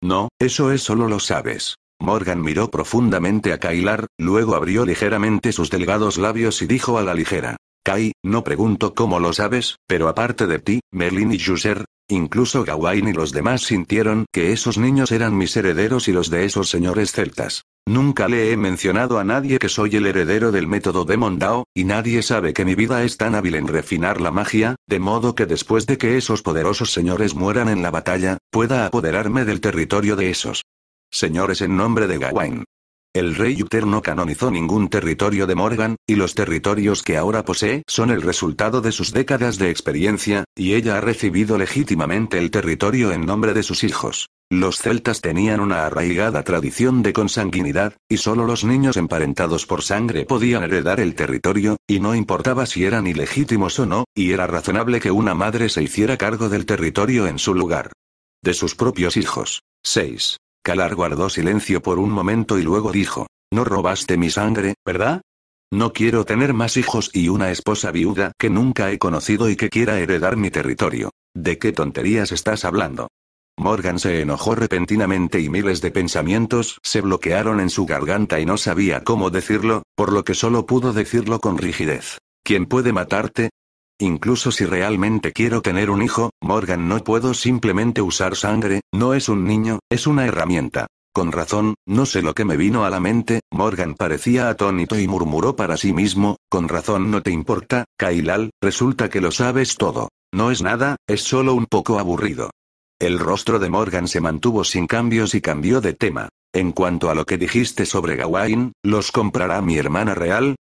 S1: No, eso es solo lo sabes. Morgan miró profundamente a Kailar, luego abrió ligeramente sus delgados labios y dijo a la ligera, Kai, no pregunto cómo lo sabes, pero aparte de ti, Merlin y Juser, Incluso Gawain y los demás sintieron que esos niños eran mis herederos y los de esos señores celtas. Nunca le he mencionado a nadie que soy el heredero del método de Mondao, y nadie sabe que mi vida es tan hábil en refinar la magia, de modo que después de que esos poderosos señores mueran en la batalla, pueda apoderarme del territorio de esos señores en nombre de Gawain. El rey Uther no canonizó ningún territorio de Morgan, y los territorios que ahora posee son el resultado de sus décadas de experiencia, y ella ha recibido legítimamente el territorio en nombre de sus hijos. Los celtas tenían una arraigada tradición de consanguinidad, y solo los niños emparentados por sangre podían heredar el territorio, y no importaba si eran ilegítimos o no, y era razonable que una madre se hiciera cargo del territorio en su lugar. De sus propios hijos. 6. Calar guardó silencio por un momento y luego dijo, No robaste mi sangre, ¿verdad? No quiero tener más hijos y una esposa viuda que nunca he conocido y que quiera heredar mi territorio. ¿De qué tonterías estás hablando? Morgan se enojó repentinamente y miles de pensamientos se bloquearon en su garganta y no sabía cómo decirlo, por lo que solo pudo decirlo con rigidez. ¿Quién puede matarte, Incluso si realmente quiero tener un hijo, Morgan no puedo simplemente usar sangre, no es un niño, es una herramienta. Con razón, no sé lo que me vino a la mente, Morgan parecía atónito y murmuró para sí mismo, con razón no te importa, Kailal, resulta que lo sabes todo. No es nada, es solo un poco aburrido. El rostro de Morgan se mantuvo sin cambios y cambió de tema. En cuanto a lo que dijiste sobre Gawain, los comprará mi hermana real,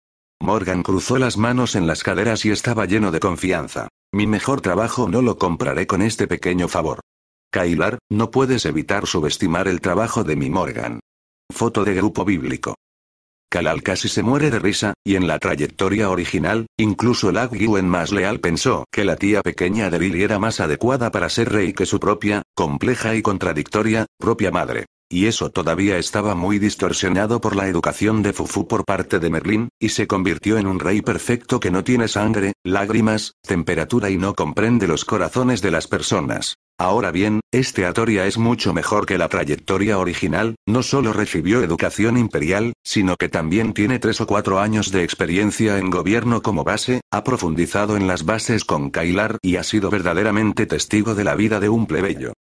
S1: Morgan cruzó las manos en las caderas y estaba lleno de confianza. Mi mejor trabajo no lo compraré con este pequeño favor. Kailar, no puedes evitar subestimar el trabajo de mi Morgan. Foto de grupo bíblico. Kalal casi se muere de risa, y en la trayectoria original, incluso la en más leal pensó que la tía pequeña de Lily era más adecuada para ser rey que su propia, compleja y contradictoria, propia madre y eso todavía estaba muy distorsionado por la educación de Fufu por parte de Merlín, y se convirtió en un rey perfecto que no tiene sangre, lágrimas, temperatura y no comprende los corazones de las personas. Ahora bien, este Atoria es mucho mejor que la trayectoria original, no solo recibió educación imperial, sino que también tiene tres o cuatro años de experiencia en gobierno como base, ha profundizado en las bases con Kailar y ha sido verdaderamente testigo de la vida de un plebeyo.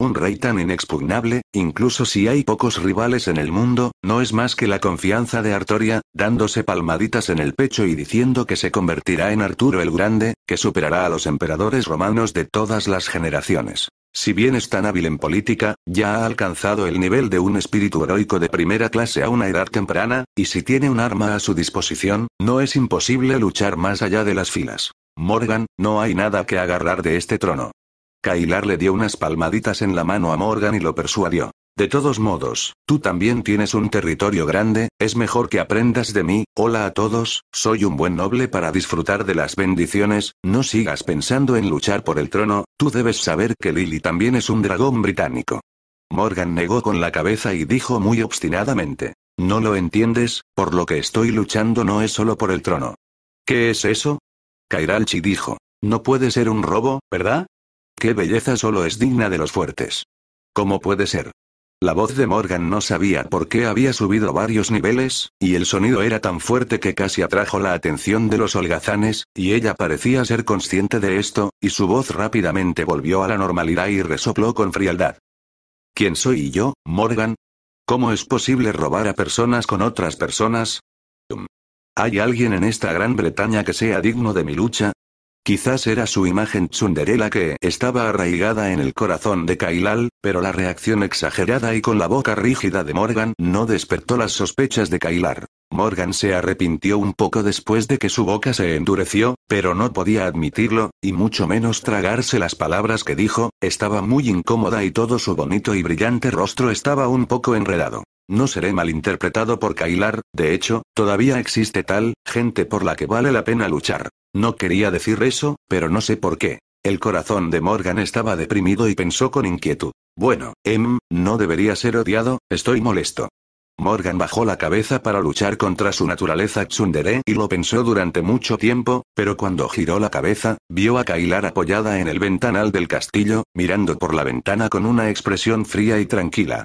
S1: Un rey tan inexpugnable, incluso si hay pocos rivales en el mundo, no es más que la confianza de Artoria, dándose palmaditas en el pecho y diciendo que se convertirá en Arturo el Grande, que superará a los emperadores romanos de todas las generaciones. Si bien es tan hábil en política, ya ha alcanzado el nivel de un espíritu heroico de primera clase a una edad temprana, y si tiene un arma a su disposición, no es imposible luchar más allá de las filas. Morgan, no hay nada que agarrar de este trono. Kailar le dio unas palmaditas en la mano a Morgan y lo persuadió. De todos modos, tú también tienes un territorio grande, es mejor que aprendas de mí, hola a todos, soy un buen noble para disfrutar de las bendiciones, no sigas pensando en luchar por el trono, tú debes saber que Lily también es un dragón británico. Morgan negó con la cabeza y dijo muy obstinadamente, no lo entiendes, por lo que estoy luchando no es solo por el trono. ¿Qué es eso? Kairalchi dijo, no puede ser un robo, ¿verdad? Qué belleza solo es digna de los fuertes. ¿Cómo puede ser? La voz de Morgan no sabía por qué había subido varios niveles, y el sonido era tan fuerte que casi atrajo la atención de los holgazanes, y ella parecía ser consciente de esto, y su voz rápidamente volvió a la normalidad y resopló con frialdad. ¿Quién soy yo, Morgan? ¿Cómo es posible robar a personas con otras personas? ¿Hay alguien en esta Gran Bretaña que sea digno de mi lucha? Quizás era su imagen Tsunderela que estaba arraigada en el corazón de Kailal, pero la reacción exagerada y con la boca rígida de Morgan no despertó las sospechas de Kailar. Morgan se arrepintió un poco después de que su boca se endureció, pero no podía admitirlo, y mucho menos tragarse las palabras que dijo, estaba muy incómoda y todo su bonito y brillante rostro estaba un poco enredado. No seré malinterpretado por Kailar, de hecho, todavía existe tal gente por la que vale la pena luchar. No quería decir eso, pero no sé por qué. El corazón de Morgan estaba deprimido y pensó con inquietud. Bueno, em, no debería ser odiado, estoy molesto. Morgan bajó la cabeza para luchar contra su naturaleza tsundere y lo pensó durante mucho tiempo, pero cuando giró la cabeza, vio a Kailar apoyada en el ventanal del castillo, mirando por la ventana con una expresión fría y tranquila.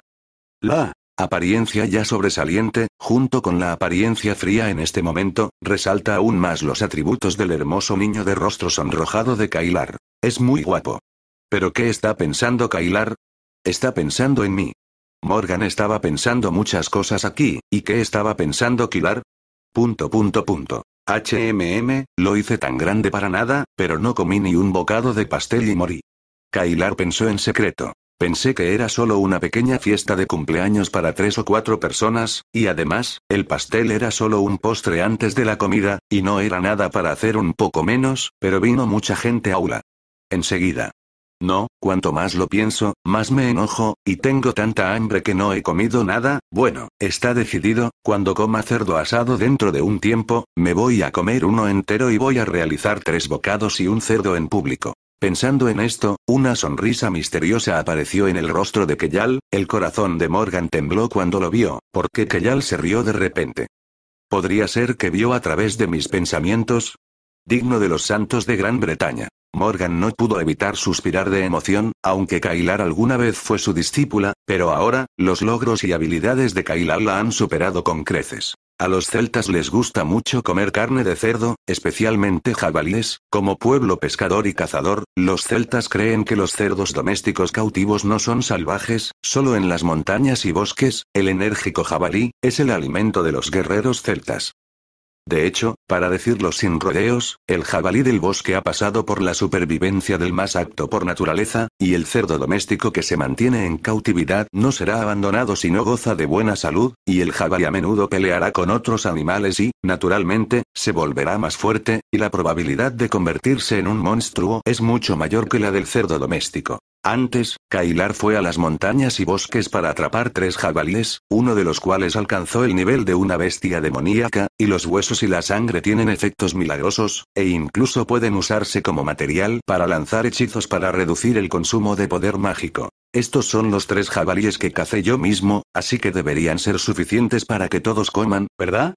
S1: La, apariencia ya sobresaliente, junto con la apariencia fría en este momento, resalta aún más los atributos del hermoso niño de rostro sonrojado de Kailar. Es muy guapo. ¿Pero qué está pensando Kailar? Está pensando en mí. Morgan estaba pensando muchas cosas aquí, ¿y qué estaba pensando Kilar? Punto punto punto. HMM, lo hice tan grande para nada, pero no comí ni un bocado de pastel y morí. Kailar pensó en secreto. Pensé que era solo una pequeña fiesta de cumpleaños para tres o cuatro personas, y además, el pastel era solo un postre antes de la comida, y no era nada para hacer un poco menos, pero vino mucha gente aula. Enseguida. No, cuanto más lo pienso, más me enojo, y tengo tanta hambre que no he comido nada, bueno, está decidido, cuando coma cerdo asado dentro de un tiempo, me voy a comer uno entero y voy a realizar tres bocados y un cerdo en público. Pensando en esto, una sonrisa misteriosa apareció en el rostro de Keyal, el corazón de Morgan tembló cuando lo vio, porque Keyal se rió de repente. ¿Podría ser que vio a través de mis pensamientos? Digno de los santos de Gran Bretaña. Morgan no pudo evitar suspirar de emoción, aunque Kailar alguna vez fue su discípula, pero ahora, los logros y habilidades de Kailar la han superado con creces. A los celtas les gusta mucho comer carne de cerdo, especialmente jabalíes. Como pueblo pescador y cazador, los celtas creen que los cerdos domésticos cautivos no son salvajes, solo en las montañas y bosques, el enérgico jabalí, es el alimento de los guerreros celtas. De hecho, para decirlo sin rodeos, el jabalí del bosque ha pasado por la supervivencia del más apto por naturaleza, y el cerdo doméstico que se mantiene en cautividad no será abandonado si no goza de buena salud, y el jabalí a menudo peleará con otros animales y, naturalmente, se volverá más fuerte, y la probabilidad de convertirse en un monstruo es mucho mayor que la del cerdo doméstico. Antes, Kailar fue a las montañas y bosques para atrapar tres jabalíes, uno de los cuales alcanzó el nivel de una bestia demoníaca, y los huesos y la sangre tienen efectos milagrosos, e incluso pueden usarse como material para lanzar hechizos para reducir el consumo de poder mágico. Estos son los tres jabalíes que cacé yo mismo, así que deberían ser suficientes para que todos coman, ¿verdad?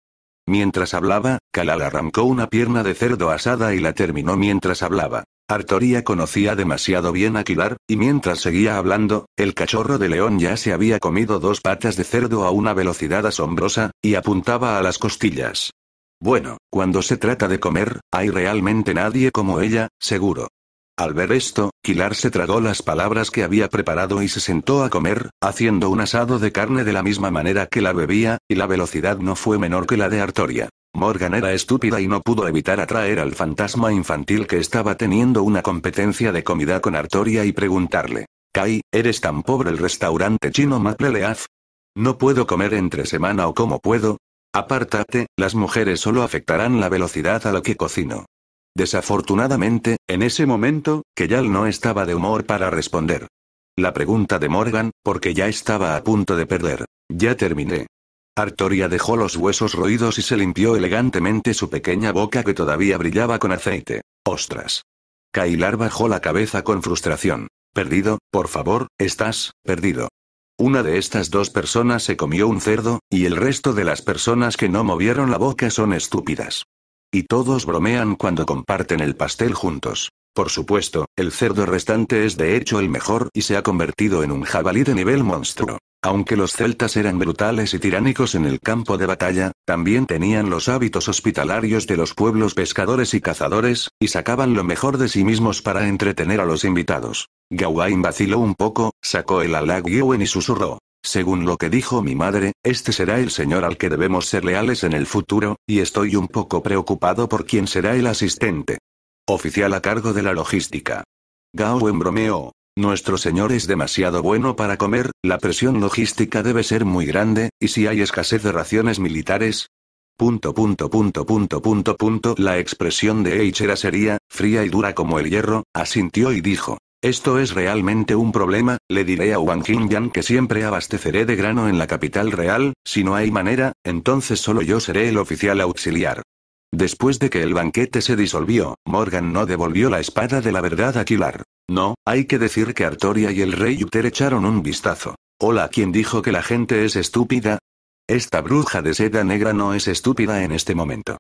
S1: Mientras hablaba, Kalal arrancó una pierna de cerdo asada y la terminó mientras hablaba. Artoría conocía demasiado bien a Kilar, y mientras seguía hablando, el cachorro de león ya se había comido dos patas de cerdo a una velocidad asombrosa, y apuntaba a las costillas. Bueno, cuando se trata de comer, hay realmente nadie como ella, seguro. Al ver esto, Kilar se tragó las palabras que había preparado y se sentó a comer, haciendo un asado de carne de la misma manera que la bebía, y la velocidad no fue menor que la de Artoria. Morgan era estúpida y no pudo evitar atraer al fantasma infantil que estaba teniendo una competencia de comida con Artoria y preguntarle. Kai, ¿eres tan pobre el restaurante chino Mapleleaf? No puedo comer entre semana o cómo puedo. Apártate, las mujeres solo afectarán la velocidad a la que cocino. Desafortunadamente, en ese momento, Keyal no estaba de humor para responder. La pregunta de Morgan, porque ya estaba a punto de perder. Ya terminé. Artoria dejó los huesos roídos y se limpió elegantemente su pequeña boca que todavía brillaba con aceite. ¡Ostras! Kailar bajó la cabeza con frustración. Perdido, por favor, estás, perdido. Una de estas dos personas se comió un cerdo, y el resto de las personas que no movieron la boca son estúpidas. Y todos bromean cuando comparten el pastel juntos. Por supuesto, el cerdo restante es de hecho el mejor y se ha convertido en un jabalí de nivel monstruo. Aunque los celtas eran brutales y tiránicos en el campo de batalla, también tenían los hábitos hospitalarios de los pueblos pescadores y cazadores, y sacaban lo mejor de sí mismos para entretener a los invitados. Gawain vaciló un poco, sacó el halagüen y susurró. Según lo que dijo mi madre, este será el señor al que debemos ser leales en el futuro, y estoy un poco preocupado por quién será el asistente. Oficial a cargo de la logística. Gao en bromeo. Nuestro señor es demasiado bueno para comer, la presión logística debe ser muy grande, y si hay escasez de raciones militares. Punto la expresión de Eichera sería, fría y dura como el hierro, asintió y dijo. Esto es realmente un problema, le diré a Wang Qingyan que siempre abasteceré de grano en la capital real, si no hay manera, entonces solo yo seré el oficial auxiliar. Después de que el banquete se disolvió, Morgan no devolvió la espada de la verdad a Kilar. No, hay que decir que Artoria y el rey Uther echaron un vistazo. Hola, ¿quién dijo que la gente es estúpida? Esta bruja de seda negra no es estúpida en este momento.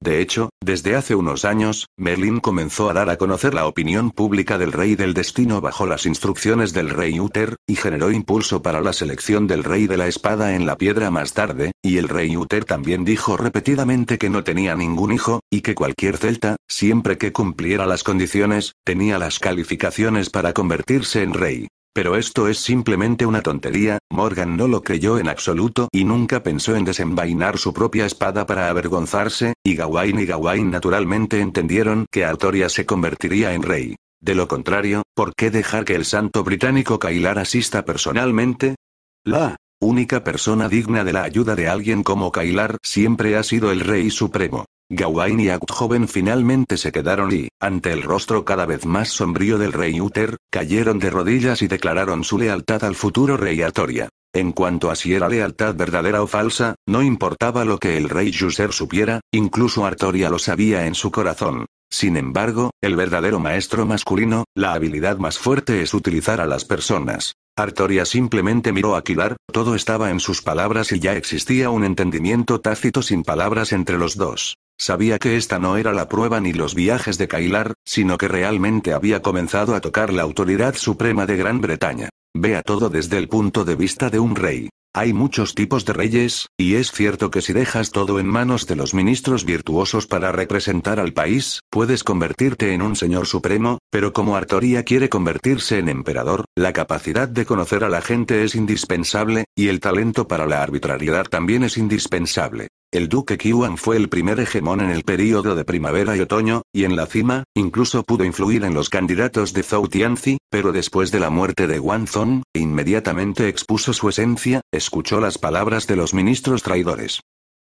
S1: De hecho, desde hace unos años, Merlin comenzó a dar a conocer la opinión pública del Rey del Destino bajo las instrucciones del Rey Uther, y generó impulso para la selección del Rey de la Espada en la Piedra más tarde, y el Rey Uther también dijo repetidamente que no tenía ningún hijo, y que cualquier celta, siempre que cumpliera las condiciones, tenía las calificaciones para convertirse en rey. Pero esto es simplemente una tontería, Morgan no lo creyó en absoluto y nunca pensó en desenvainar su propia espada para avergonzarse, y Gawain y Gawain naturalmente entendieron que Artoria se convertiría en rey. De lo contrario, ¿por qué dejar que el santo británico Kailar asista personalmente? La única persona digna de la ayuda de alguien como Kailar siempre ha sido el rey supremo. Gawain y joven finalmente se quedaron y, ante el rostro cada vez más sombrío del rey Uther, cayeron de rodillas y declararon su lealtad al futuro rey Artoria. En cuanto a si era lealtad verdadera o falsa, no importaba lo que el rey Yuser supiera, incluso Artoria lo sabía en su corazón. Sin embargo, el verdadero maestro masculino, la habilidad más fuerte es utilizar a las personas. Artoria simplemente miró a Kilar, todo estaba en sus palabras y ya existía un entendimiento tácito sin palabras entre los dos. Sabía que esta no era la prueba ni los viajes de Kailar, sino que realmente había comenzado a tocar la autoridad suprema de Gran Bretaña. Vea todo desde el punto de vista de un rey. Hay muchos tipos de reyes, y es cierto que si dejas todo en manos de los ministros virtuosos para representar al país, puedes convertirte en un señor supremo, pero como Artoria quiere convertirse en emperador, la capacidad de conocer a la gente es indispensable, y el talento para la arbitrariedad también es indispensable. El duque Kiwan fue el primer hegemón en el período de primavera y otoño, y en la cima, incluso pudo influir en los candidatos de Zhou Tianzi, pero después de la muerte de Wang Zong, inmediatamente expuso su esencia, escuchó las palabras de los ministros traidores.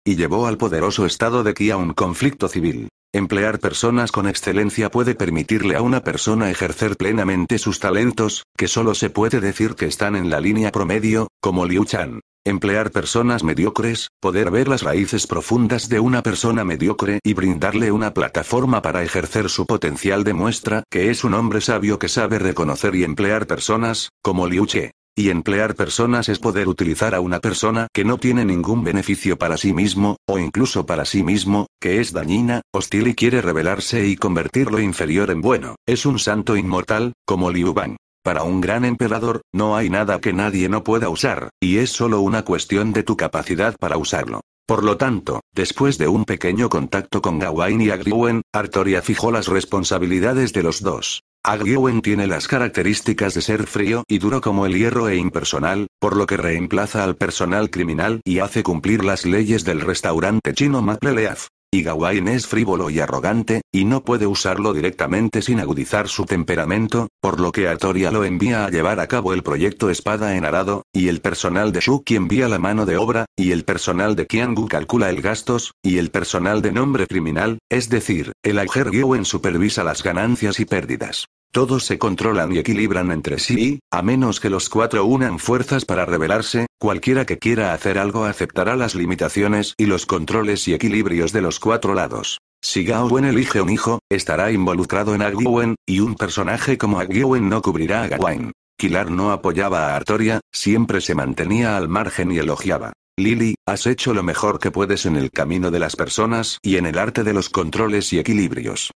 S1: Y llevó al poderoso estado de Qi a un conflicto civil. Emplear personas con excelencia puede permitirle a una persona ejercer plenamente sus talentos, que solo se puede decir que están en la línea promedio, como Liu Chan. Emplear personas mediocres, poder ver las raíces profundas de una persona mediocre y brindarle una plataforma para ejercer su potencial demuestra que es un hombre sabio que sabe reconocer y emplear personas, como Liu Che. Y emplear personas es poder utilizar a una persona que no tiene ningún beneficio para sí mismo, o incluso para sí mismo, que es dañina, hostil y quiere rebelarse y convertir lo inferior en bueno. Es un santo inmortal, como Liu Bang. Para un gran emperador, no hay nada que nadie no pueda usar, y es solo una cuestión de tu capacidad para usarlo. Por lo tanto, después de un pequeño contacto con Gawain y Agriwen, Artoria fijó las responsabilidades de los dos. Agriwen tiene las características de ser frío y duro como el hierro e impersonal, por lo que reemplaza al personal criminal y hace cumplir las leyes del restaurante chino Mapleleaf gawain es frívolo y arrogante, y no puede usarlo directamente sin agudizar su temperamento, por lo que Atoria lo envía a llevar a cabo el proyecto Espada en Arado, y el personal de Shuki envía la mano de obra, y el personal de Kiangu calcula el gastos, y el personal de nombre criminal, es decir, el Alger en supervisa las ganancias y pérdidas. Todos se controlan y equilibran entre sí, a menos que los cuatro unan fuerzas para rebelarse, cualquiera que quiera hacer algo aceptará las limitaciones y los controles y equilibrios de los cuatro lados. Si gawen elige un hijo, estará involucrado en Aguwen, y un personaje como Aguwen no cubrirá a Gawain. Kilar no apoyaba a Artoria, siempre se mantenía al margen y elogiaba. Lily, has hecho lo mejor que puedes en el camino de las personas y en el arte de los controles y equilibrios.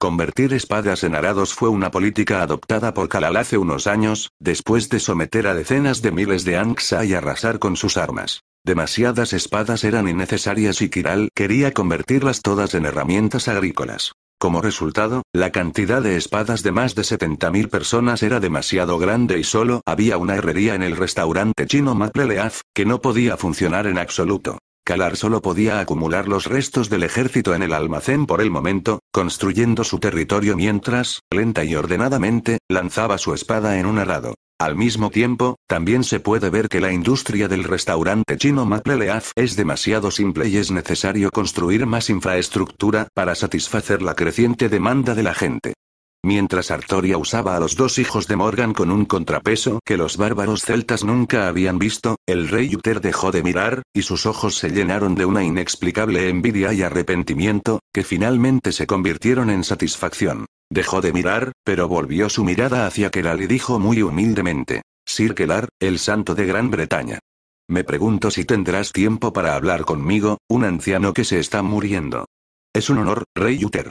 S1: Convertir espadas en arados fue una política adoptada por Kalal hace unos años, después de someter a decenas de miles de Anxa y arrasar con sus armas. Demasiadas espadas eran innecesarias y Kiral quería convertirlas todas en herramientas agrícolas. Como resultado, la cantidad de espadas de más de 70.000 personas era demasiado grande y solo había una herrería en el restaurante chino Maple que no podía funcionar en absoluto. Calar solo podía acumular los restos del ejército en el almacén por el momento, construyendo su territorio mientras, lenta y ordenadamente, lanzaba su espada en un arado. Al mismo tiempo, también se puede ver que la industria del restaurante chino Mapleleaf es demasiado simple y es necesario construir más infraestructura para satisfacer la creciente demanda de la gente. Mientras Artoria usaba a los dos hijos de Morgan con un contrapeso que los bárbaros celtas nunca habían visto, el rey Uther dejó de mirar, y sus ojos se llenaron de una inexplicable envidia y arrepentimiento, que finalmente se convirtieron en satisfacción. Dejó de mirar, pero volvió su mirada hacia Kelar y dijo muy humildemente, Sir Kelar, el santo de Gran Bretaña. Me pregunto si tendrás tiempo para hablar conmigo, un anciano que se está muriendo. Es un honor, rey Uther.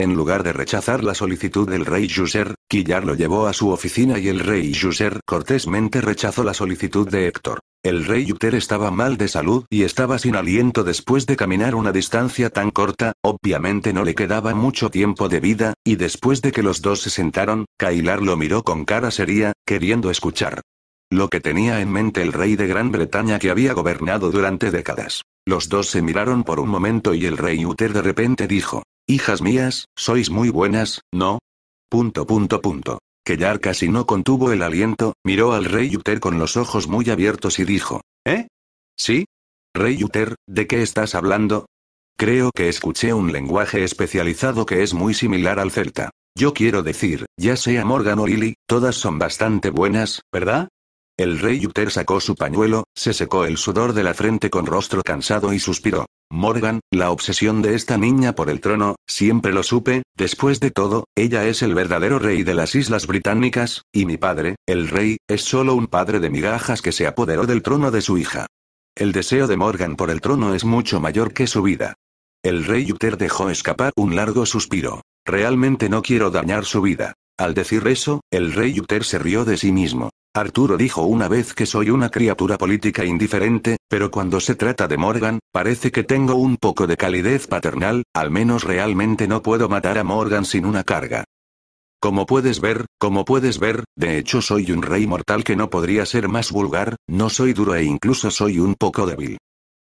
S1: En lugar de rechazar la solicitud del rey Yuser, Killar lo llevó a su oficina y el rey Yuser cortésmente rechazó la solicitud de Héctor. El rey Uther estaba mal de salud y estaba sin aliento después de caminar una distancia tan corta, obviamente no le quedaba mucho tiempo de vida, y después de que los dos se sentaron, Kailar lo miró con cara seria, queriendo escuchar. Lo que tenía en mente el rey de Gran Bretaña que había gobernado durante décadas. Los dos se miraron por un momento y el rey Uther de repente dijo, Hijas mías, sois muy buenas, ¿no? Punto punto punto. Kellar casi no contuvo el aliento, miró al rey Uther con los ojos muy abiertos y dijo, ¿eh? ¿Sí? Rey Uther, ¿de qué estás hablando? Creo que escuché un lenguaje especializado que es muy similar al celta. Yo quiero decir, ya sea Morgan o Lily, todas son bastante buenas, ¿verdad? El rey Uther sacó su pañuelo, se secó el sudor de la frente con rostro cansado y suspiró. Morgan, la obsesión de esta niña por el trono, siempre lo supe, después de todo, ella es el verdadero rey de las Islas Británicas, y mi padre, el rey, es solo un padre de migajas que se apoderó del trono de su hija. El deseo de Morgan por el trono es mucho mayor que su vida. El rey Uther dejó escapar un largo suspiro. Realmente no quiero dañar su vida. Al decir eso, el rey Uther se rió de sí mismo. Arturo dijo una vez que soy una criatura política indiferente, pero cuando se trata de Morgan, parece que tengo un poco de calidez paternal, al menos realmente no puedo matar a Morgan sin una carga. Como puedes ver, como puedes ver, de hecho soy un rey mortal que no podría ser más vulgar, no soy duro e incluso soy un poco débil.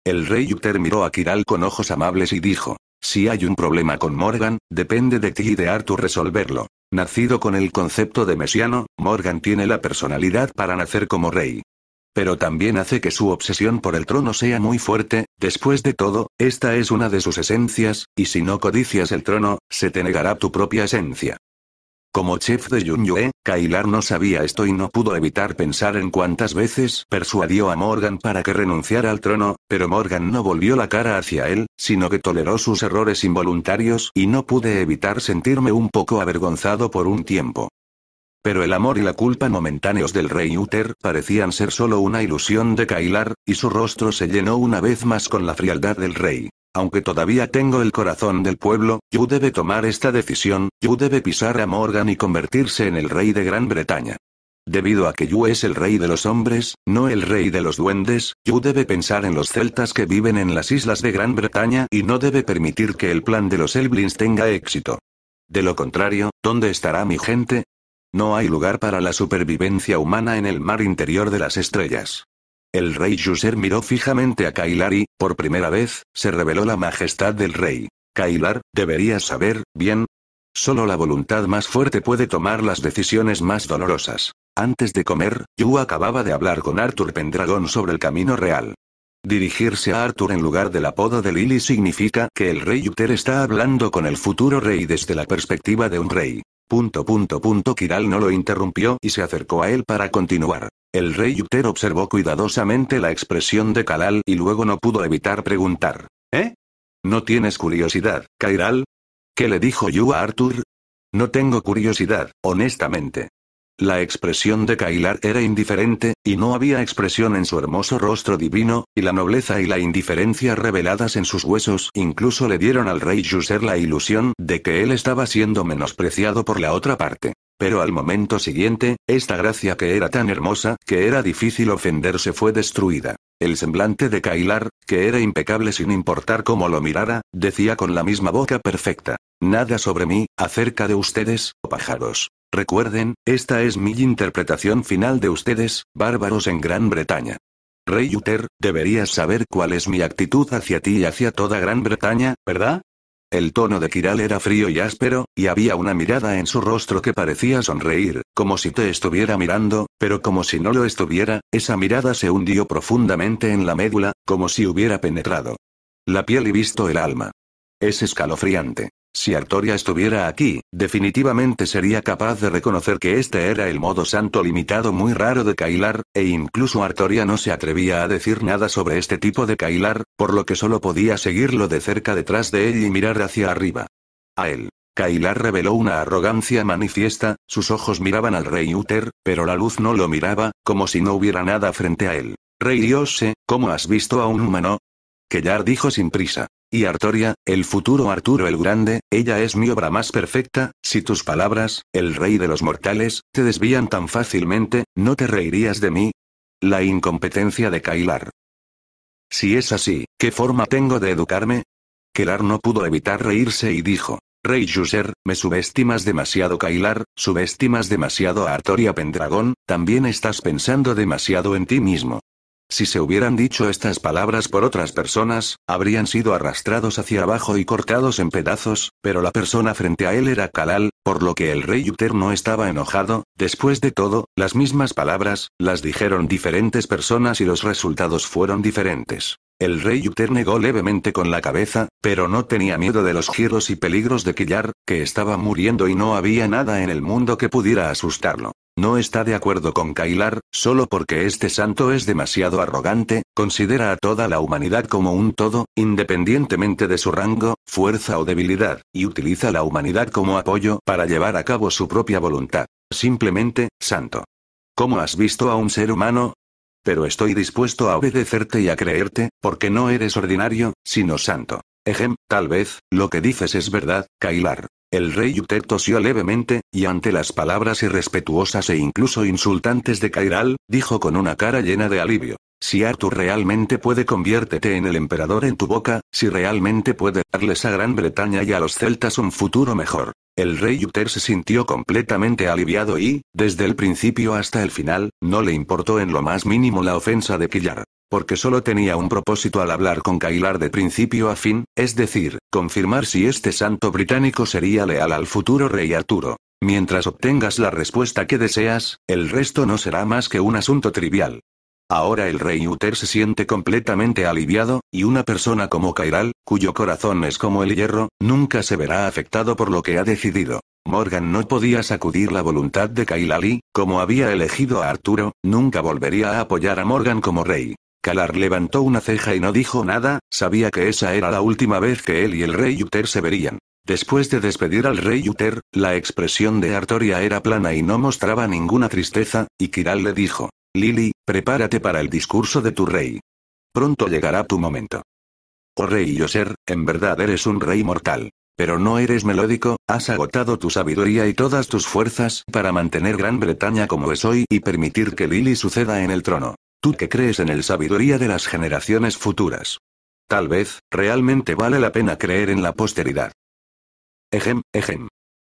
S1: El rey Uther miró a Kiral con ojos amables y dijo. Si hay un problema con Morgan, depende de ti y de Arthur resolverlo. Nacido con el concepto de mesiano, Morgan tiene la personalidad para nacer como rey. Pero también hace que su obsesión por el trono sea muy fuerte, después de todo, esta es una de sus esencias, y si no codicias el trono, se te negará tu propia esencia. Como chef de Yunyue, Kailar no sabía esto y no pudo evitar pensar en cuántas veces persuadió a Morgan para que renunciara al trono, pero Morgan no volvió la cara hacia él, sino que toleró sus errores involuntarios y no pude evitar sentirme un poco avergonzado por un tiempo. Pero el amor y la culpa momentáneos del rey Uther parecían ser solo una ilusión de Kailar, y su rostro se llenó una vez más con la frialdad del rey. Aunque todavía tengo el corazón del pueblo, Yu debe tomar esta decisión, Yu debe pisar a Morgan y convertirse en el rey de Gran Bretaña. Debido a que Yu es el rey de los hombres, no el rey de los duendes, Yu debe pensar en los celtas que viven en las islas de Gran Bretaña y no debe permitir que el plan de los Elblins tenga éxito. De lo contrario, ¿dónde estará mi gente? No hay lugar para la supervivencia humana en el mar interior de las estrellas. El rey Yuser miró fijamente a Kailar y, por primera vez, se reveló la majestad del rey. Kailar, deberías saber, bien. Solo la voluntad más fuerte puede tomar las decisiones más dolorosas. Antes de comer, Yu acababa de hablar con Arthur Pendragon sobre el camino real. Dirigirse a Arthur en lugar del apodo de Lily significa que el rey Yuter está hablando con el futuro rey desde la perspectiva de un rey. Punto punto punto Kiral no lo interrumpió y se acercó a él para continuar. El rey Yuter observó cuidadosamente la expresión de Kalal y luego no pudo evitar preguntar. ¿Eh? ¿No tienes curiosidad, Kairal? ¿Qué le dijo Yu a Arthur? No tengo curiosidad, honestamente. La expresión de Kailar era indiferente, y no había expresión en su hermoso rostro divino, y la nobleza y la indiferencia reveladas en sus huesos incluso le dieron al rey Jusser la ilusión de que él estaba siendo menospreciado por la otra parte. Pero al momento siguiente, esta gracia que era tan hermosa que era difícil ofenderse fue destruida. El semblante de Kailar, que era impecable sin importar cómo lo mirara, decía con la misma boca perfecta. Nada sobre mí, acerca de ustedes, oh pájaros. Recuerden, esta es mi interpretación final de ustedes, bárbaros en Gran Bretaña. Rey Uther, deberías saber cuál es mi actitud hacia ti y hacia toda Gran Bretaña, ¿verdad? El tono de Kiral era frío y áspero, y había una mirada en su rostro que parecía sonreír, como si te estuviera mirando, pero como si no lo estuviera, esa mirada se hundió profundamente en la médula, como si hubiera penetrado la piel y visto el alma. Es escalofriante. Si Artoria estuviera aquí, definitivamente sería capaz de reconocer que este era el modo santo limitado muy raro de Kailar, e incluso Artoria no se atrevía a decir nada sobre este tipo de Kailar, por lo que solo podía seguirlo de cerca detrás de él y mirar hacia arriba. A él. Kailar reveló una arrogancia manifiesta, sus ojos miraban al rey Uther, pero la luz no lo miraba, como si no hubiera nada frente a él. Rey Diose, ¿eh? ¿cómo has visto a un humano? Kellar dijo sin prisa. Y Artoria, el futuro Arturo el Grande, ella es mi obra más perfecta, si tus palabras, el rey de los mortales, te desvían tan fácilmente, ¿no te reirías de mí? La incompetencia de Kailar. Si es así, ¿qué forma tengo de educarme? Kailar no pudo evitar reírse y dijo, Rey Juser, me subestimas demasiado Kailar, subestimas demasiado a Artoria Pendragón, también estás pensando demasiado en ti mismo. Si se hubieran dicho estas palabras por otras personas, habrían sido arrastrados hacia abajo y cortados en pedazos, pero la persona frente a él era Kalal, por lo que el rey Uther no estaba enojado, después de todo, las mismas palabras, las dijeron diferentes personas y los resultados fueron diferentes. El rey Uther negó levemente con la cabeza, pero no tenía miedo de los giros y peligros de Killar, que estaba muriendo y no había nada en el mundo que pudiera asustarlo. No está de acuerdo con Kailar, solo porque este santo es demasiado arrogante, considera a toda la humanidad como un todo, independientemente de su rango, fuerza o debilidad, y utiliza la humanidad como apoyo para llevar a cabo su propia voluntad. Simplemente, santo. ¿Cómo has visto a un ser humano? Pero estoy dispuesto a obedecerte y a creerte, porque no eres ordinario, sino santo. Ejem, tal vez, lo que dices es verdad, Kailar. El rey Uther tosió levemente, y ante las palabras irrespetuosas e incluso insultantes de Cairal, dijo con una cara llena de alivio. Si Arthur realmente puede conviértete en el emperador en tu boca, si realmente puede darles a Gran Bretaña y a los celtas un futuro mejor. El rey Uther se sintió completamente aliviado y, desde el principio hasta el final, no le importó en lo más mínimo la ofensa de Killar. Porque solo tenía un propósito al hablar con Kailar de principio a fin, es decir, confirmar si este santo británico sería leal al futuro rey Arturo. Mientras obtengas la respuesta que deseas, el resto no será más que un asunto trivial. Ahora el rey Uther se siente completamente aliviado, y una persona como Kairal, cuyo corazón es como el hierro, nunca se verá afectado por lo que ha decidido. Morgan no podía sacudir la voluntad de Kailali, como había elegido a Arturo, nunca volvería a apoyar a Morgan como rey. Calar levantó una ceja y no dijo nada, sabía que esa era la última vez que él y el rey Uther se verían. Después de despedir al rey Uther, la expresión de Artoria era plana y no mostraba ninguna tristeza, y Kiral le dijo, Lili, prepárate para el discurso de tu rey. Pronto llegará tu momento. Oh rey Yoser, en verdad eres un rey mortal. Pero no eres melódico, has agotado tu sabiduría y todas tus fuerzas para mantener Gran Bretaña como es hoy y permitir que Lili suceda en el trono. Tú que crees en el sabiduría de las generaciones futuras. Tal vez, realmente vale la pena creer en la posteridad. Ejem, ejem.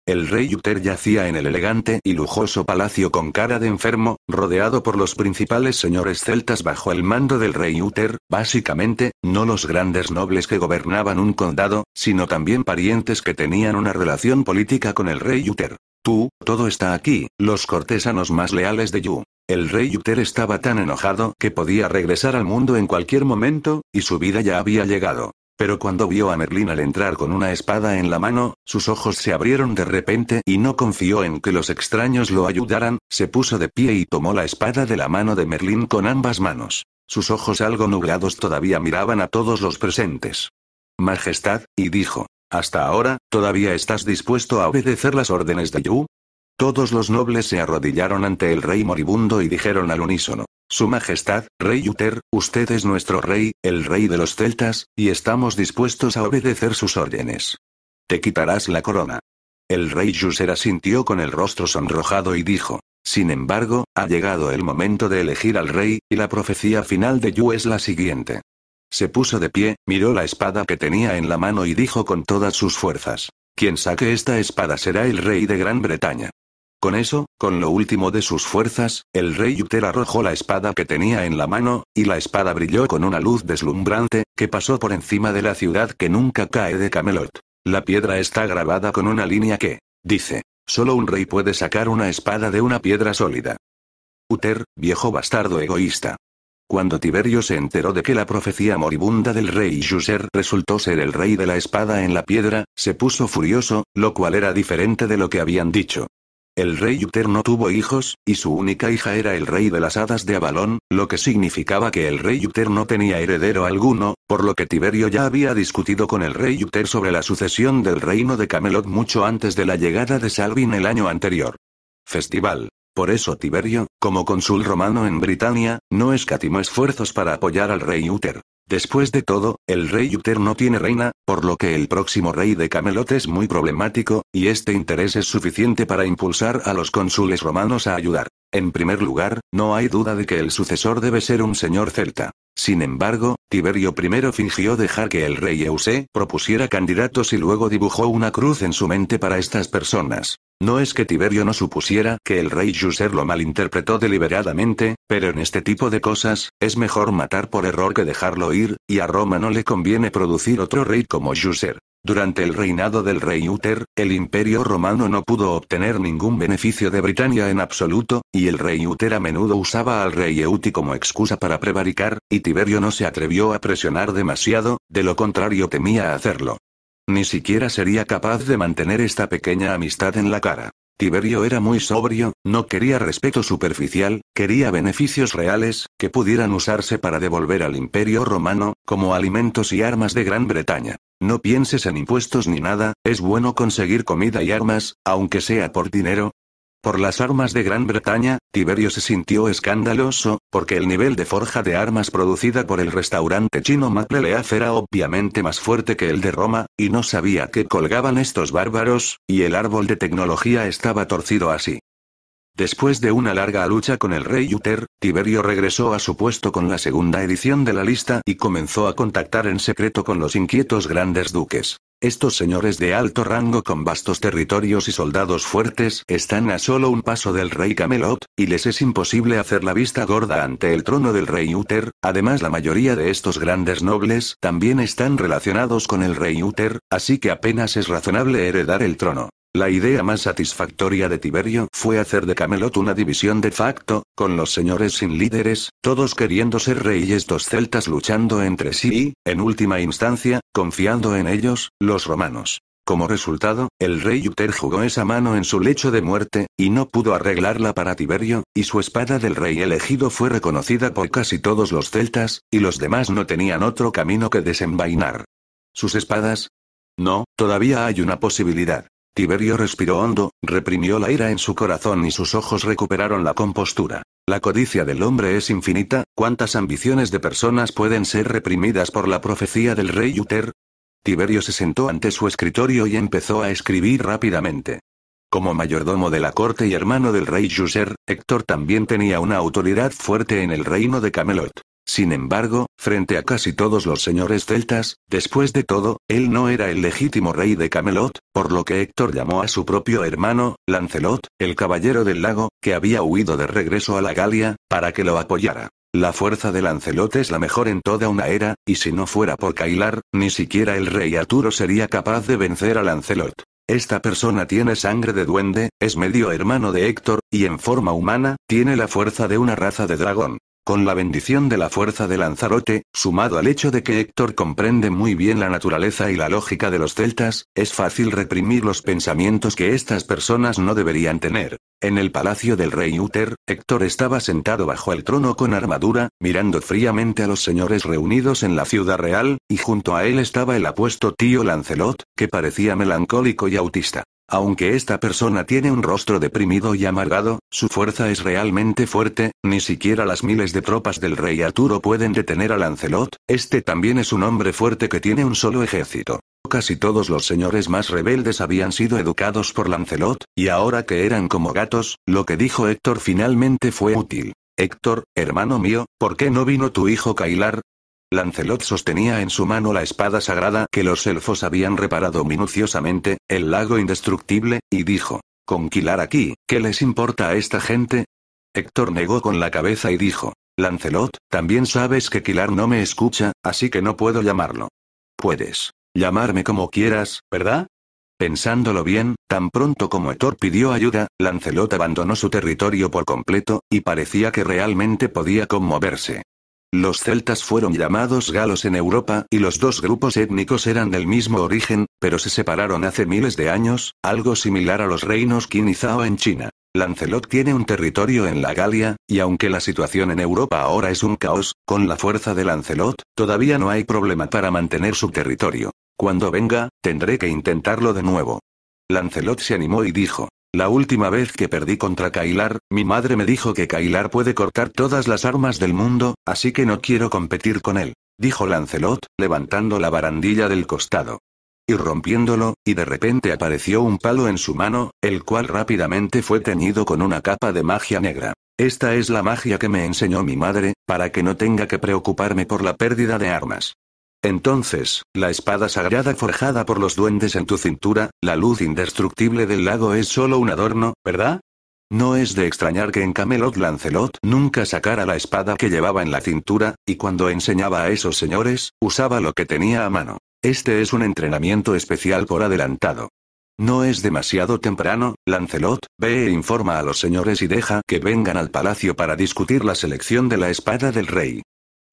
S1: El rey Uther yacía en el elegante y lujoso palacio con cara de enfermo, rodeado por los principales señores celtas bajo el mando del rey Uther, básicamente, no los grandes nobles que gobernaban un condado, sino también parientes que tenían una relación política con el rey Uther. Tú, todo está aquí, los cortesanos más leales de Yu. El rey Yuter estaba tan enojado que podía regresar al mundo en cualquier momento, y su vida ya había llegado. Pero cuando vio a Merlin al entrar con una espada en la mano, sus ojos se abrieron de repente y no confió en que los extraños lo ayudaran, se puso de pie y tomó la espada de la mano de Merlín con ambas manos. Sus ojos algo nublados todavía miraban a todos los presentes. Majestad, y dijo, hasta ahora, ¿todavía estás dispuesto a obedecer las órdenes de Yu? Todos los nobles se arrodillaron ante el rey moribundo y dijeron al unísono, Su Majestad, Rey Yuter, usted es nuestro rey, el rey de los celtas, y estamos dispuestos a obedecer sus órdenes. Te quitarás la corona. El rey se asintió con el rostro sonrojado y dijo, Sin embargo, ha llegado el momento de elegir al rey, y la profecía final de Yu es la siguiente. Se puso de pie, miró la espada que tenía en la mano y dijo con todas sus fuerzas. Quien saque esta espada será el rey de Gran Bretaña. Con eso, con lo último de sus fuerzas, el rey Uther arrojó la espada que tenía en la mano, y la espada brilló con una luz deslumbrante, que pasó por encima de la ciudad que nunca cae de Camelot. La piedra está grabada con una línea que, dice, solo un rey puede sacar una espada de una piedra sólida. Uther, viejo bastardo egoísta. Cuando Tiberio se enteró de que la profecía moribunda del rey Yuser resultó ser el rey de la espada en la piedra, se puso furioso, lo cual era diferente de lo que habían dicho. El rey Yuter no tuvo hijos, y su única hija era el rey de las hadas de Avalón, lo que significaba que el rey Yuter no tenía heredero alguno, por lo que Tiberio ya había discutido con el rey Yuter sobre la sucesión del reino de Camelot mucho antes de la llegada de Salvin el año anterior. Festival. Por eso Tiberio, como cónsul romano en Britania, no escatimó esfuerzos para apoyar al rey Uther. Después de todo, el rey Uther no tiene reina, por lo que el próximo rey de Camelot es muy problemático, y este interés es suficiente para impulsar a los cónsules romanos a ayudar. En primer lugar, no hay duda de que el sucesor debe ser un señor celta. Sin embargo, Tiberio primero fingió dejar que el rey Eusé propusiera candidatos y luego dibujó una cruz en su mente para estas personas. No es que Tiberio no supusiera que el rey Yuser lo malinterpretó deliberadamente, pero en este tipo de cosas, es mejor matar por error que dejarlo ir, y a Roma no le conviene producir otro rey como Yuser. Durante el reinado del rey Uther, el imperio romano no pudo obtener ningún beneficio de Britania en absoluto, y el rey Uther a menudo usaba al rey Euti como excusa para prevaricar, y Tiberio no se atrevió a presionar demasiado, de lo contrario temía hacerlo. Ni siquiera sería capaz de mantener esta pequeña amistad en la cara. Tiberio era muy sobrio, no quería respeto superficial, quería beneficios reales, que pudieran usarse para devolver al imperio romano, como alimentos y armas de Gran Bretaña. No pienses en impuestos ni nada, es bueno conseguir comida y armas, aunque sea por dinero, por las armas de Gran Bretaña, Tiberio se sintió escandaloso, porque el nivel de forja de armas producida por el restaurante chino Macleleaf era obviamente más fuerte que el de Roma, y no sabía que colgaban estos bárbaros, y el árbol de tecnología estaba torcido así. Después de una larga lucha con el rey Uther, Tiberio regresó a su puesto con la segunda edición de la lista y comenzó a contactar en secreto con los inquietos grandes duques. Estos señores de alto rango con vastos territorios y soldados fuertes están a solo un paso del rey Camelot, y les es imposible hacer la vista gorda ante el trono del rey Uther, además la mayoría de estos grandes nobles también están relacionados con el rey Uther, así que apenas es razonable heredar el trono. La idea más satisfactoria de Tiberio fue hacer de Camelot una división de facto, con los señores sin líderes, todos queriendo ser reyes dos celtas luchando entre sí y, en última instancia, confiando en ellos, los romanos. Como resultado, el rey Uther jugó esa mano en su lecho de muerte, y no pudo arreglarla para Tiberio, y su espada del rey elegido fue reconocida por casi todos los celtas, y los demás no tenían otro camino que desenvainar. Sus espadas, no, todavía hay una posibilidad. Tiberio respiró hondo, reprimió la ira en su corazón y sus ojos recuperaron la compostura. La codicia del hombre es infinita, ¿cuántas ambiciones de personas pueden ser reprimidas por la profecía del rey Uther? Tiberio se sentó ante su escritorio y empezó a escribir rápidamente. Como mayordomo de la corte y hermano del rey Yuser, Héctor también tenía una autoridad fuerte en el reino de Camelot. Sin embargo, frente a casi todos los señores celtas, después de todo, él no era el legítimo rey de Camelot, por lo que Héctor llamó a su propio hermano, Lancelot, el caballero del lago, que había huido de regreso a la Galia, para que lo apoyara. La fuerza de Lancelot es la mejor en toda una era, y si no fuera por Kailar, ni siquiera el rey Arturo sería capaz de vencer a Lancelot. Esta persona tiene sangre de duende, es medio hermano de Héctor, y en forma humana, tiene la fuerza de una raza de dragón. Con la bendición de la fuerza de Lanzarote, sumado al hecho de que Héctor comprende muy bien la naturaleza y la lógica de los celtas, es fácil reprimir los pensamientos que estas personas no deberían tener. En el palacio del rey Uther, Héctor estaba sentado bajo el trono con armadura, mirando fríamente a los señores reunidos en la ciudad real, y junto a él estaba el apuesto tío Lancelot, que parecía melancólico y autista. Aunque esta persona tiene un rostro deprimido y amargado, su fuerza es realmente fuerte, ni siquiera las miles de tropas del rey Arturo pueden detener a Lancelot, este también es un hombre fuerte que tiene un solo ejército. Casi todos los señores más rebeldes habían sido educados por Lancelot, y ahora que eran como gatos, lo que dijo Héctor finalmente fue útil. Héctor, hermano mío, ¿por qué no vino tu hijo Kailar? Lancelot sostenía en su mano la espada sagrada que los elfos habían reparado minuciosamente, el lago indestructible, y dijo, Conquilar aquí, ¿qué les importa a esta gente? Héctor negó con la cabeza y dijo, Lancelot, también sabes que Quilar no me escucha, así que no puedo llamarlo. Puedes llamarme como quieras, ¿verdad? Pensándolo bien, tan pronto como Héctor pidió ayuda, Lancelot abandonó su territorio por completo, y parecía que realmente podía conmoverse. Los celtas fueron llamados galos en Europa y los dos grupos étnicos eran del mismo origen, pero se separaron hace miles de años, algo similar a los reinos Qin y Zhao en China. Lancelot tiene un territorio en la Galia, y aunque la situación en Europa ahora es un caos, con la fuerza de Lancelot, todavía no hay problema para mantener su territorio. Cuando venga, tendré que intentarlo de nuevo. Lancelot se animó y dijo, la última vez que perdí contra Kailar, mi madre me dijo que Kailar puede cortar todas las armas del mundo, así que no quiero competir con él, dijo Lancelot, levantando la barandilla del costado. Y rompiéndolo, y de repente apareció un palo en su mano, el cual rápidamente fue teñido con una capa de magia negra. Esta es la magia que me enseñó mi madre, para que no tenga que preocuparme por la pérdida de armas. Entonces, la espada sagrada forjada por los duendes en tu cintura, la luz indestructible del lago es solo un adorno, ¿verdad? No es de extrañar que en Camelot Lancelot nunca sacara la espada que llevaba en la cintura, y cuando enseñaba a esos señores, usaba lo que tenía a mano. Este es un entrenamiento especial por adelantado. No es demasiado temprano, Lancelot, ve e informa a los señores y deja que vengan al palacio para discutir la selección de la espada del rey.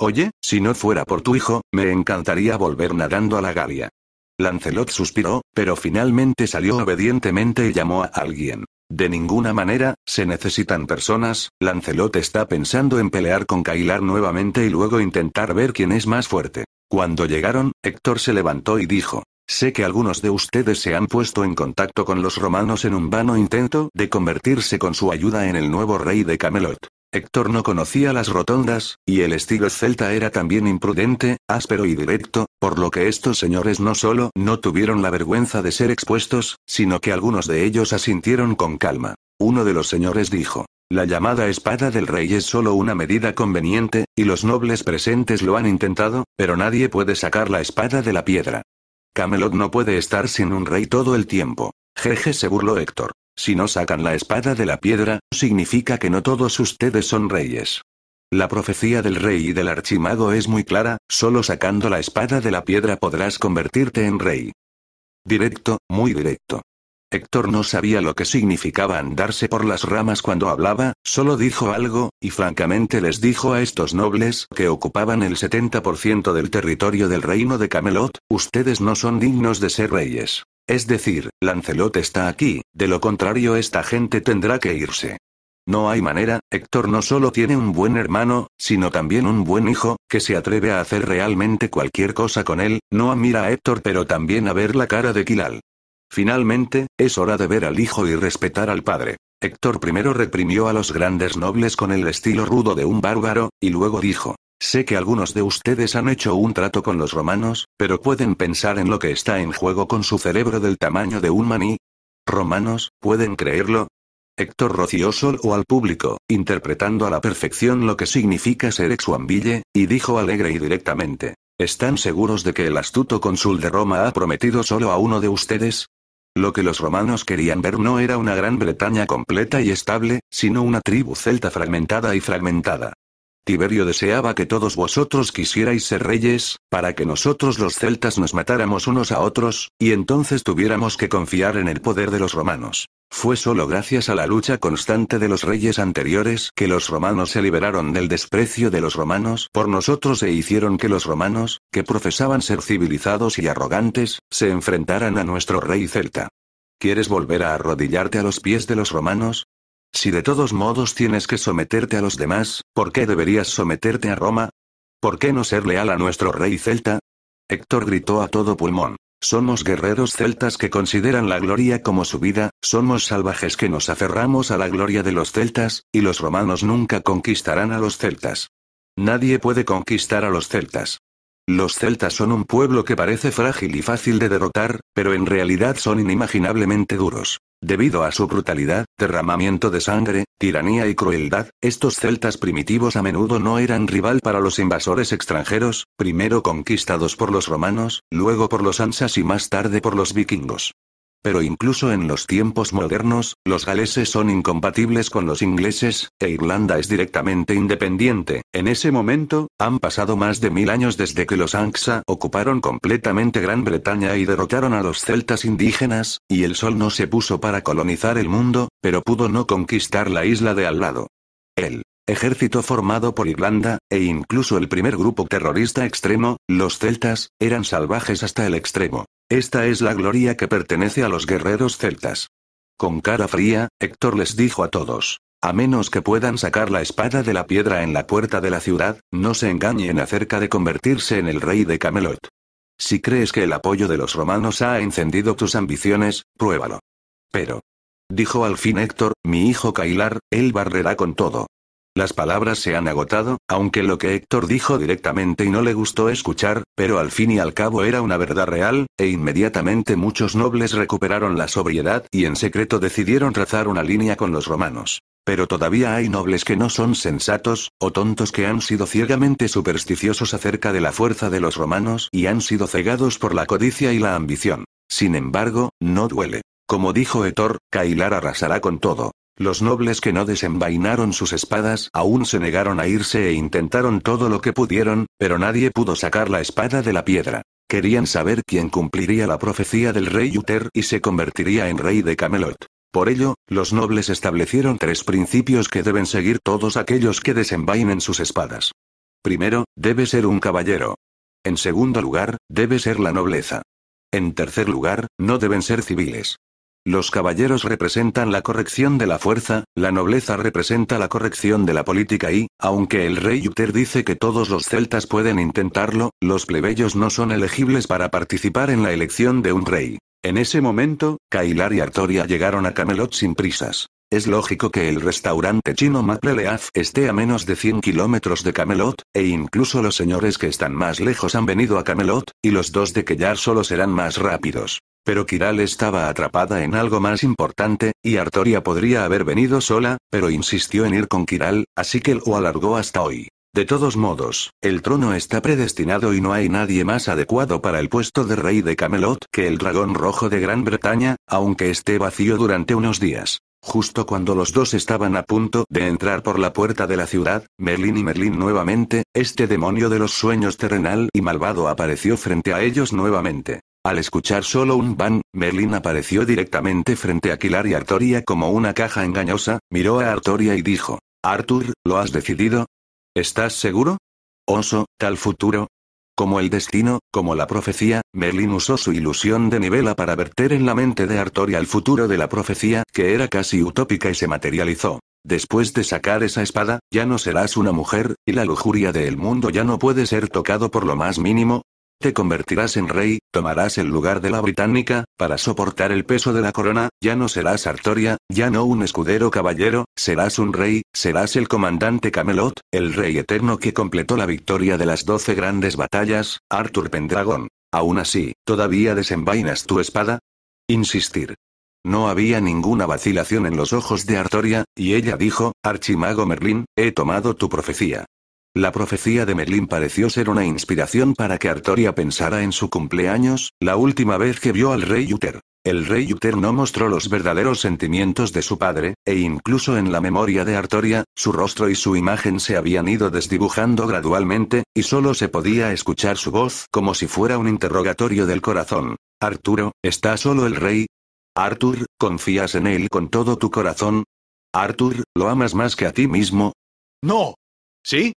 S1: Oye, si no fuera por tu hijo, me encantaría volver nadando a la Galia. Lancelot suspiró, pero finalmente salió obedientemente y llamó a alguien. De ninguna manera, se necesitan personas, Lancelot está pensando en pelear con Kailar nuevamente y luego intentar ver quién es más fuerte. Cuando llegaron, Héctor se levantó y dijo, Sé que algunos de ustedes se han puesto en contacto con los romanos en un vano intento de convertirse con su ayuda en el nuevo rey de Camelot. Héctor no conocía las rotondas, y el estilo celta era también imprudente, áspero y directo, por lo que estos señores no solo no tuvieron la vergüenza de ser expuestos, sino que algunos de ellos asintieron con calma. Uno de los señores dijo, la llamada espada del rey es solo una medida conveniente, y los nobles presentes lo han intentado, pero nadie puede sacar la espada de la piedra. Camelot no puede estar sin un rey todo el tiempo. Jeje se burló Héctor. Si no sacan la espada de la piedra, significa que no todos ustedes son reyes. La profecía del rey y del archimago es muy clara, solo sacando la espada de la piedra podrás convertirte en rey. Directo, muy directo. Héctor no sabía lo que significaba andarse por las ramas cuando hablaba, solo dijo algo, y francamente les dijo a estos nobles que ocupaban el 70% del territorio del reino de Camelot, ustedes no son dignos de ser reyes. Es decir, Lancelot está aquí, de lo contrario esta gente tendrá que irse. No hay manera, Héctor no solo tiene un buen hermano, sino también un buen hijo, que se atreve a hacer realmente cualquier cosa con él, no admira a Héctor pero también a ver la cara de Kilal. Finalmente, es hora de ver al hijo y respetar al padre. Héctor primero reprimió a los grandes nobles con el estilo rudo de un bárbaro, y luego dijo, Sé que algunos de ustedes han hecho un trato con los romanos, pero pueden pensar en lo que está en juego con su cerebro del tamaño de un maní. Romanos, ¿pueden creerlo? Héctor roció o al público, interpretando a la perfección lo que significa ser exuambille, y dijo alegre y directamente. ¿Están seguros de que el astuto cónsul de Roma ha prometido solo a uno de ustedes? Lo que los romanos querían ver no era una Gran Bretaña completa y estable, sino una tribu celta fragmentada y fragmentada. Tiberio deseaba que todos vosotros quisierais ser reyes, para que nosotros los celtas nos matáramos unos a otros, y entonces tuviéramos que confiar en el poder de los romanos. Fue solo gracias a la lucha constante de los reyes anteriores que los romanos se liberaron del desprecio de los romanos por nosotros e hicieron que los romanos, que profesaban ser civilizados y arrogantes, se enfrentaran a nuestro rey celta. ¿Quieres volver a arrodillarte a los pies de los romanos? Si de todos modos tienes que someterte a los demás, ¿por qué deberías someterte a Roma? ¿Por qué no ser leal a nuestro rey celta? Héctor gritó a todo pulmón. Somos guerreros celtas que consideran la gloria como su vida, somos salvajes que nos aferramos a la gloria de los celtas, y los romanos nunca conquistarán a los celtas. Nadie puede conquistar a los celtas. Los celtas son un pueblo que parece frágil y fácil de derrotar, pero en realidad son inimaginablemente duros. Debido a su brutalidad, derramamiento de sangre, tiranía y crueldad, estos celtas primitivos a menudo no eran rival para los invasores extranjeros, primero conquistados por los romanos, luego por los ansas y más tarde por los vikingos. Pero incluso en los tiempos modernos, los galeses son incompatibles con los ingleses, e Irlanda es directamente independiente. En ese momento, han pasado más de mil años desde que los Anxa ocuparon completamente Gran Bretaña y derrotaron a los celtas indígenas, y el sol no se puso para colonizar el mundo, pero pudo no conquistar la isla de al lado. El ejército formado por Irlanda, e incluso el primer grupo terrorista extremo, los celtas, eran salvajes hasta el extremo. Esta es la gloria que pertenece a los guerreros celtas. Con cara fría, Héctor les dijo a todos. A menos que puedan sacar la espada de la piedra en la puerta de la ciudad, no se engañen acerca de convertirse en el rey de Camelot. Si crees que el apoyo de los romanos ha encendido tus ambiciones, pruébalo. Pero. Dijo al fin Héctor, mi hijo Cailar, él barrerá con todo. Las palabras se han agotado, aunque lo que Héctor dijo directamente y no le gustó escuchar, pero al fin y al cabo era una verdad real, e inmediatamente muchos nobles recuperaron la sobriedad y en secreto decidieron trazar una línea con los romanos. Pero todavía hay nobles que no son sensatos, o tontos que han sido ciegamente supersticiosos acerca de la fuerza de los romanos y han sido cegados por la codicia y la ambición. Sin embargo, no duele. Como dijo Héctor, Kailar arrasará con todo. Los nobles que no desenvainaron sus espadas aún se negaron a irse e intentaron todo lo que pudieron, pero nadie pudo sacar la espada de la piedra. Querían saber quién cumpliría la profecía del rey Uther y se convertiría en rey de Camelot. Por ello, los nobles establecieron tres principios que deben seguir todos aquellos que desenvainen sus espadas. Primero, debe ser un caballero. En segundo lugar, debe ser la nobleza. En tercer lugar, no deben ser civiles. Los caballeros representan la corrección de la fuerza, la nobleza representa la corrección de la política y, aunque el rey Uther dice que todos los celtas pueden intentarlo, los plebeyos no son elegibles para participar en la elección de un rey. En ese momento, Kailar y Artoria llegaron a Camelot sin prisas. Es lógico que el restaurante chino Leaf esté a menos de 100 kilómetros de Camelot, e incluso los señores que están más lejos han venido a Camelot, y los dos de Kellar solo serán más rápidos. Pero Kiral estaba atrapada en algo más importante, y Artoria podría haber venido sola, pero insistió en ir con Kiral, así que lo alargó hasta hoy. De todos modos, el trono está predestinado y no hay nadie más adecuado para el puesto de rey de Camelot que el dragón rojo de Gran Bretaña, aunque esté vacío durante unos días. Justo cuando los dos estaban a punto de entrar por la puerta de la ciudad, Merlín y Merlín nuevamente, este demonio de los sueños terrenal y malvado apareció frente a ellos nuevamente. Al escuchar solo un van, Merlín apareció directamente frente a Kilar y Artoria como una caja engañosa, miró a Artoria y dijo, Arthur, ¿lo has decidido? ¿Estás seguro? Oso, tal futuro, como el destino, como la profecía, Merlin usó su ilusión de nivela para verter en la mente de Artoria el futuro de la profecía, que era casi utópica y se materializó. Después de sacar esa espada, ya no serás una mujer, y la lujuria del mundo ya no puede ser tocado por lo más mínimo, te convertirás en rey, tomarás el lugar de la británica, para soportar el peso de la corona, ya no serás Artoria, ya no un escudero caballero, serás un rey, serás el comandante Camelot, el rey eterno que completó la victoria de las doce grandes batallas, Arthur Pendragon. Aún así, ¿todavía desenvainas tu espada? Insistir. No había ninguna vacilación en los ojos de Artoria, y ella dijo, Archimago Merlin, he tomado tu profecía. La profecía de Merlin pareció ser una inspiración para que Artoria pensara en su cumpleaños, la última vez que vio al rey Uther. El rey Uther no mostró los verdaderos sentimientos de su padre, e incluso en la memoria de Artoria, su rostro y su imagen se habían ido desdibujando gradualmente, y solo se podía escuchar su voz como si fuera un interrogatorio del corazón. Arturo, ¿está solo el rey? Arthur, ¿confías en él con todo tu corazón? Arthur, ¿lo amas más que a ti mismo? No. ¿Sí?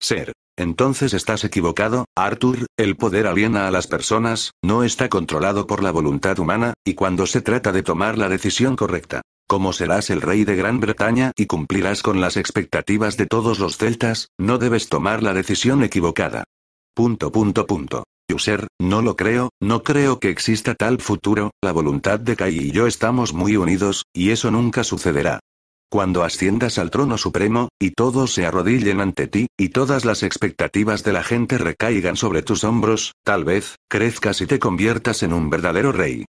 S1: Ser. Entonces estás equivocado, Arthur, el poder aliena a las personas, no está controlado por la voluntad humana, y cuando se trata de tomar la decisión correcta. Como serás el rey de Gran Bretaña y cumplirás con las expectativas de todos los celtas, no debes tomar la decisión equivocada. Punto punto punto. User, no lo creo, no creo que exista tal futuro, la voluntad de Kai y yo estamos muy unidos, y eso nunca sucederá. Cuando asciendas al trono supremo, y todos se arrodillen ante ti, y todas las expectativas de la gente recaigan sobre tus hombros, tal vez, crezcas y te conviertas en un verdadero rey.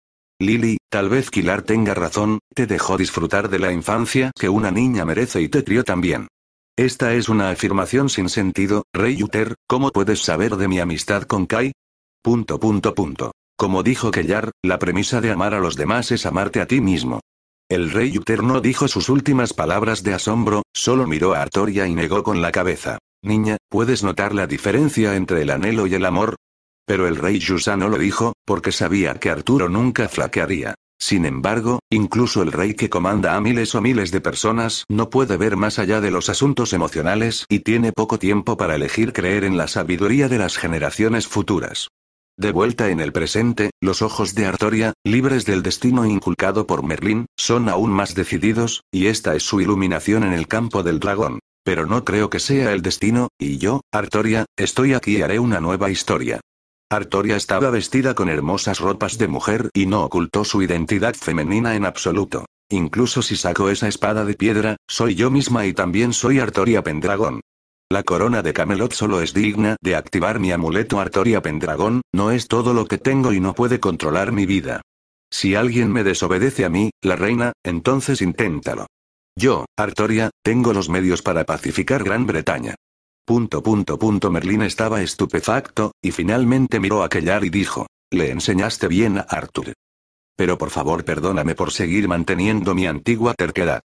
S1: Lily, tal vez Kilar tenga razón, te dejó disfrutar de la infancia que una niña merece y te crió también. Esta es una afirmación sin sentido, Rey Uther, ¿cómo puedes saber de mi amistad con Kai? Punto punto punto. Como dijo Kellar, la premisa de amar a los demás es amarte a ti mismo. El rey Uter no dijo sus últimas palabras de asombro, solo miró a Artoria y negó con la cabeza. Niña, ¿puedes notar la diferencia entre el anhelo y el amor? Pero el rey Yusa no lo dijo, porque sabía que Arturo nunca flaquearía. Sin embargo, incluso el rey que comanda a miles o miles de personas no puede ver más allá de los asuntos emocionales y tiene poco tiempo para elegir creer en la sabiduría de las generaciones futuras. De vuelta en el presente, los ojos de Artoria, libres del destino inculcado por Merlín, son aún más decididos, y esta es su iluminación en el campo del dragón. Pero no creo que sea el destino, y yo, Artoria, estoy aquí y haré una nueva historia. Artoria estaba vestida con hermosas ropas de mujer y no ocultó su identidad femenina en absoluto. Incluso si saco esa espada de piedra, soy yo misma y también soy Artoria Pendragón. La corona de Camelot solo es digna de activar mi amuleto Artoria Pendragón, no es todo lo que tengo y no puede controlar mi vida. Si alguien me desobedece a mí, la reina, entonces inténtalo. Yo, Artoria, tengo los medios para pacificar Gran Bretaña. Punto punto punto Merlín estaba estupefacto, y finalmente miró a Kellar y dijo, le enseñaste bien a Arthur. Pero por favor perdóname por seguir manteniendo mi antigua terquedad.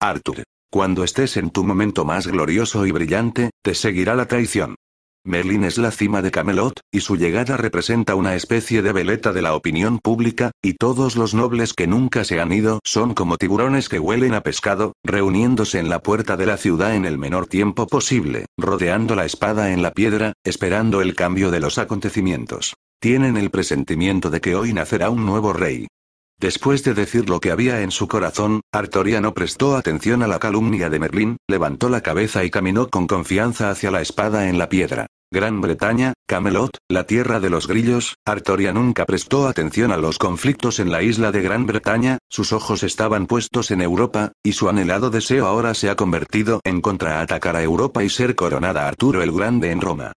S1: Arthur. Cuando estés en tu momento más glorioso y brillante, te seguirá la traición. Merlín es la cima de Camelot, y su llegada representa una especie de veleta de la opinión pública, y todos los nobles que nunca se han ido son como tiburones que huelen a pescado, reuniéndose en la puerta de la ciudad en el menor tiempo posible, rodeando la espada en la piedra, esperando el cambio de los acontecimientos. Tienen el presentimiento de que hoy nacerá un nuevo rey. Después de decir lo que había en su corazón, Artoria no prestó atención a la calumnia de Merlín, levantó la cabeza y caminó con confianza hacia la espada en la piedra. Gran Bretaña, Camelot, la tierra de los grillos, Artoria nunca prestó atención a los conflictos en la isla de Gran Bretaña, sus ojos estaban puestos en Europa, y su anhelado deseo ahora se ha convertido en contraatacar a Europa y ser coronada Arturo el Grande en Roma.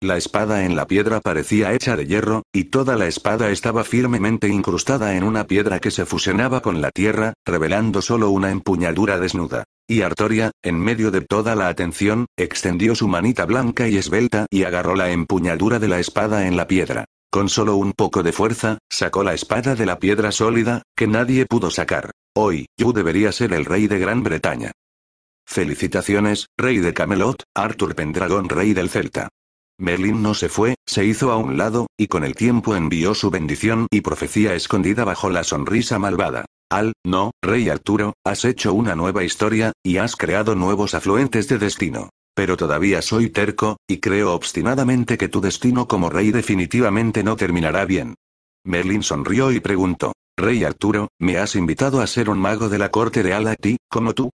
S1: La espada en la piedra parecía hecha de hierro, y toda la espada estaba firmemente incrustada en una piedra que se fusionaba con la tierra, revelando solo una empuñadura desnuda. Y Artoria, en medio de toda la atención, extendió su manita blanca y esbelta y agarró la empuñadura de la espada en la piedra. Con solo un poco de fuerza, sacó la espada de la piedra sólida, que nadie pudo sacar. Hoy, yo debería ser el rey de Gran Bretaña. Felicitaciones, rey de Camelot, Arthur Pendragon, rey del Celta. Merlin no se fue, se hizo a un lado, y con el tiempo envió su bendición y profecía escondida bajo la sonrisa malvada. Al, no, rey Arturo, has hecho una nueva historia, y has creado nuevos afluentes de destino. Pero todavía soy terco, y creo obstinadamente que tu destino como rey definitivamente no terminará bien. Merlín sonrió y preguntó, Rey Arturo, ¿me has invitado a ser un mago de la corte real a ti, como tú?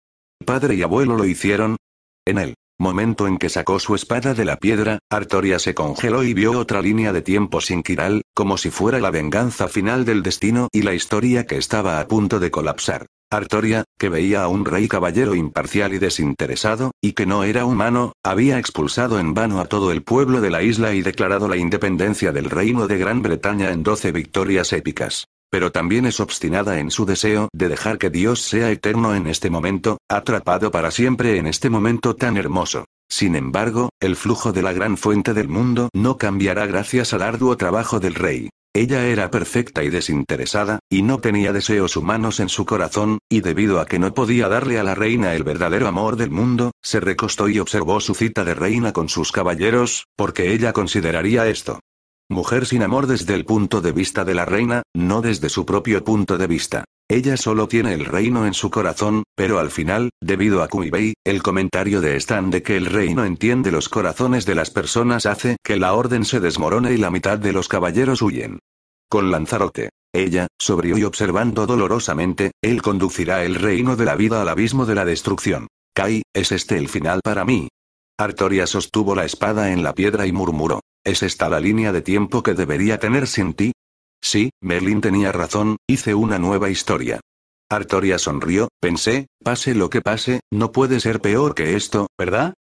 S1: Padre y abuelo lo hicieron. En él. Momento en que sacó su espada de la piedra, Artoria se congeló y vio otra línea de tiempo sin Kiral, como si fuera la venganza final del destino y la historia que estaba a punto de colapsar. Artoria, que veía a un rey caballero imparcial y desinteresado, y que no era humano, había expulsado en vano a todo el pueblo de la isla y declarado la independencia del reino de Gran Bretaña en doce victorias épicas. Pero también es obstinada en su deseo de dejar que Dios sea eterno en este momento, atrapado para siempre en este momento tan hermoso. Sin embargo, el flujo de la gran fuente del mundo no cambiará gracias al arduo trabajo del rey. Ella era perfecta y desinteresada, y no tenía deseos humanos en su corazón, y debido a que no podía darle a la reina el verdadero amor del mundo, se recostó y observó su cita de reina con sus caballeros, porque ella consideraría esto Mujer sin amor desde el punto de vista de la reina, no desde su propio punto de vista. Ella solo tiene el reino en su corazón, pero al final, debido a Kuibei, el comentario de Stan de que el reino entiende los corazones de las personas hace que la orden se desmorone y la mitad de los caballeros huyen. Con Lanzarote. Ella, sobrio y observando dolorosamente, él conducirá el reino de la vida al abismo de la destrucción. Kai, ¿es este el final para mí? Artoria sostuvo la espada en la piedra y murmuró. ¿Es esta la línea de tiempo que debería tener sin ti? Sí, Merlin tenía razón, hice una nueva historia. Artoria sonrió, pensé, pase lo que pase, no puede ser peor que esto, ¿verdad?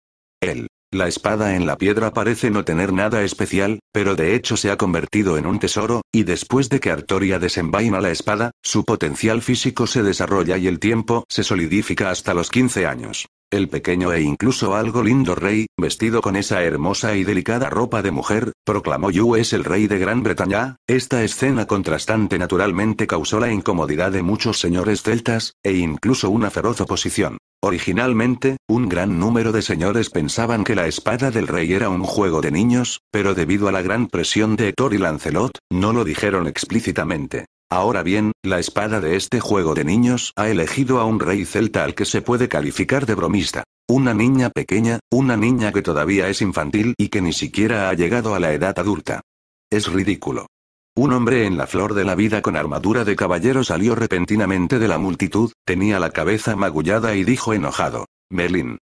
S1: Él. La espada en la piedra parece no tener nada especial, pero de hecho se ha convertido en un tesoro, y después de que Artoria desenvaina la espada, su potencial físico se desarrolla y el tiempo se solidifica hasta los 15 años. El pequeño e incluso algo lindo rey, vestido con esa hermosa y delicada ropa de mujer, proclamó Yu es el rey de Gran Bretaña, esta escena contrastante naturalmente causó la incomodidad de muchos señores celtas, e incluso una feroz oposición. Originalmente, un gran número de señores pensaban que la espada del rey era un juego de niños, pero debido a la gran presión de Thor y Lancelot, no lo dijeron explícitamente. Ahora bien, la espada de este juego de niños ha elegido a un rey celta al que se puede calificar de bromista. Una niña pequeña, una niña que todavía es infantil y que ni siquiera ha llegado a la edad adulta. Es ridículo. Un hombre en la flor de la vida con armadura de caballero salió repentinamente de la multitud, tenía la cabeza magullada y dijo enojado. Merlin.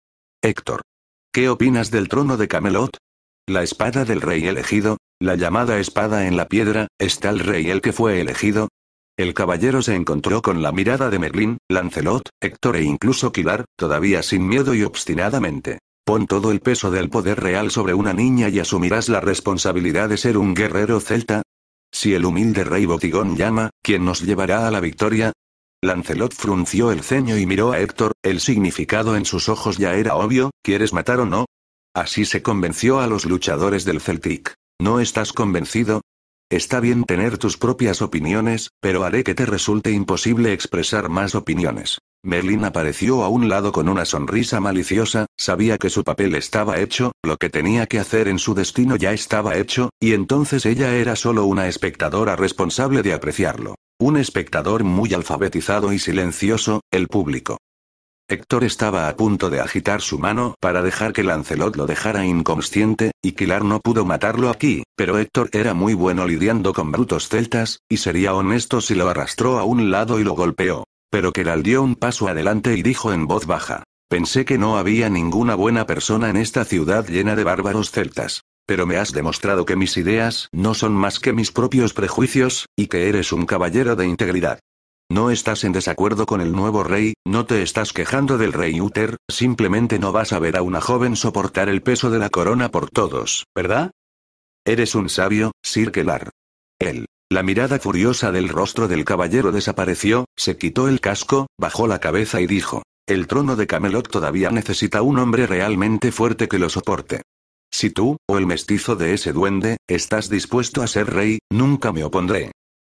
S1: Héctor. ¿Qué opinas del trono de Camelot? La espada del rey elegido, la llamada espada en la piedra, ¿está el rey el que fue elegido? El caballero se encontró con la mirada de Merlín, Lancelot, Héctor e incluso Kilar, todavía sin miedo y obstinadamente. Pon todo el peso del poder real sobre una niña y asumirás la responsabilidad de ser un guerrero celta. Si el humilde rey Botigón llama, ¿quién nos llevará a la victoria? Lancelot frunció el ceño y miró a Héctor, el significado en sus ojos ya era obvio, ¿quieres matar o no? Así se convenció a los luchadores del Celtic. ¿No estás convencido? Está bien tener tus propias opiniones, pero haré que te resulte imposible expresar más opiniones. Merlin apareció a un lado con una sonrisa maliciosa, sabía que su papel estaba hecho, lo que tenía que hacer en su destino ya estaba hecho, y entonces ella era solo una espectadora responsable de apreciarlo. Un espectador muy alfabetizado y silencioso, el público. Héctor estaba a punto de agitar su mano para dejar que Lancelot lo dejara inconsciente, y Kilar no pudo matarlo aquí, pero Héctor era muy bueno lidiando con brutos celtas, y sería honesto si lo arrastró a un lado y lo golpeó. Pero Keral dio un paso adelante y dijo en voz baja. Pensé que no había ninguna buena persona en esta ciudad llena de bárbaros celtas. Pero me has demostrado que mis ideas no son más que mis propios prejuicios, y que eres un caballero de integridad. No estás en desacuerdo con el nuevo rey, no te estás quejando del rey Uther, simplemente no vas a ver a una joven soportar el peso de la corona por todos, ¿verdad? Eres un sabio, Sir Kelar. Él. La mirada furiosa del rostro del caballero desapareció, se quitó el casco, bajó la cabeza y dijo. El trono de Camelot todavía necesita un hombre realmente fuerte que lo soporte. Si tú, o el mestizo de ese duende, estás dispuesto a ser rey, nunca me opondré.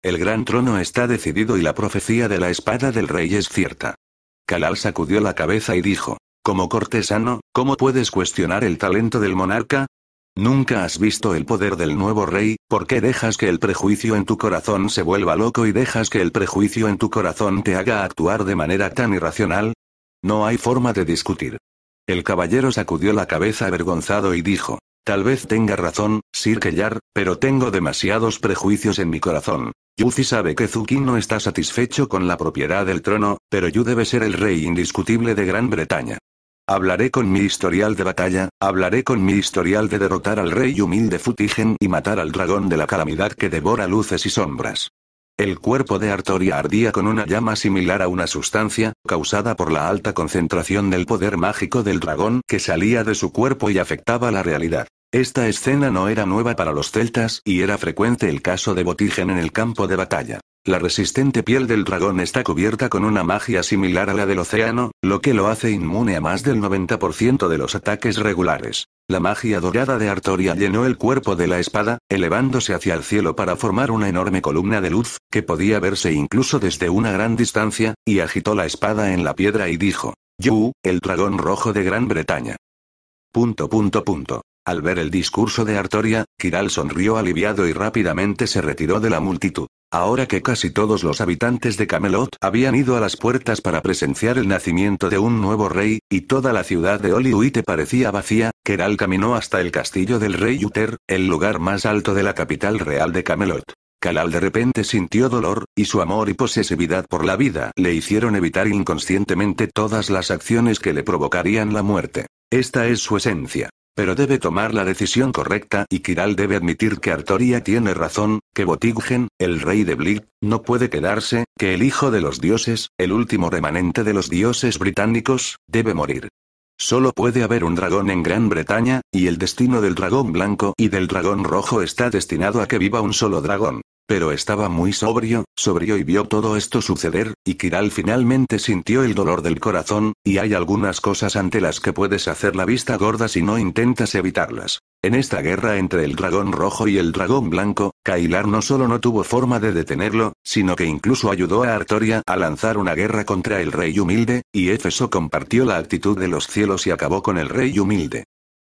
S1: El gran trono está decidido y la profecía de la espada del rey es cierta. Kalal sacudió la cabeza y dijo, como cortesano, ¿cómo puedes cuestionar el talento del monarca? Nunca has visto el poder del nuevo rey, ¿por qué dejas que el prejuicio en tu corazón se vuelva loco y dejas que el prejuicio en tu corazón te haga actuar de manera tan irracional? No hay forma de discutir. El caballero sacudió la cabeza avergonzado y dijo, Tal vez tenga razón, Sir Kellar, pero tengo demasiados prejuicios en mi corazón. Yuzi sabe que Zuki no está satisfecho con la propiedad del trono, pero Yu debe ser el rey indiscutible de Gran Bretaña. Hablaré con mi historial de batalla, hablaré con mi historial de derrotar al rey humilde Futigen y matar al dragón de la calamidad que devora luces y sombras. El cuerpo de Artoria ardía con una llama similar a una sustancia, causada por la alta concentración del poder mágico del dragón que salía de su cuerpo y afectaba la realidad. Esta escena no era nueva para los celtas y era frecuente el caso de Botigen en el campo de batalla. La resistente piel del dragón está cubierta con una magia similar a la del océano, lo que lo hace inmune a más del 90% de los ataques regulares. La magia dorada de Artoria llenó el cuerpo de la espada, elevándose hacia el cielo para formar una enorme columna de luz, que podía verse incluso desde una gran distancia, y agitó la espada en la piedra y dijo, Yu, el dragón rojo de Gran Bretaña. Punto punto punto. Al ver el discurso de Artoria, Kiral sonrió aliviado y rápidamente se retiró de la multitud. Ahora que casi todos los habitantes de Camelot habían ido a las puertas para presenciar el nacimiento de un nuevo rey, y toda la ciudad de te parecía vacía, Keral caminó hasta el castillo del rey Uther, el lugar más alto de la capital real de Camelot. Kalal de repente sintió dolor, y su amor y posesividad por la vida le hicieron evitar inconscientemente todas las acciones que le provocarían la muerte. Esta es su esencia. Pero debe tomar la decisión correcta y Kiral debe admitir que Artoria tiene razón, que Botiggen, el rey de Blig, no puede quedarse, que el hijo de los dioses, el último remanente de los dioses británicos, debe morir. Solo puede haber un dragón en Gran Bretaña, y el destino del dragón blanco y del dragón rojo está destinado a que viva un solo dragón. Pero estaba muy sobrio, sobrio y vio todo esto suceder, y Kiral finalmente sintió el dolor del corazón, y hay algunas cosas ante las que puedes hacer la vista gorda si no intentas evitarlas. En esta guerra entre el dragón rojo y el dragón blanco, Kailar no solo no tuvo forma de detenerlo, sino que incluso ayudó a Artoria a lanzar una guerra contra el rey humilde, y Éfeso compartió la actitud de los cielos y acabó con el rey humilde.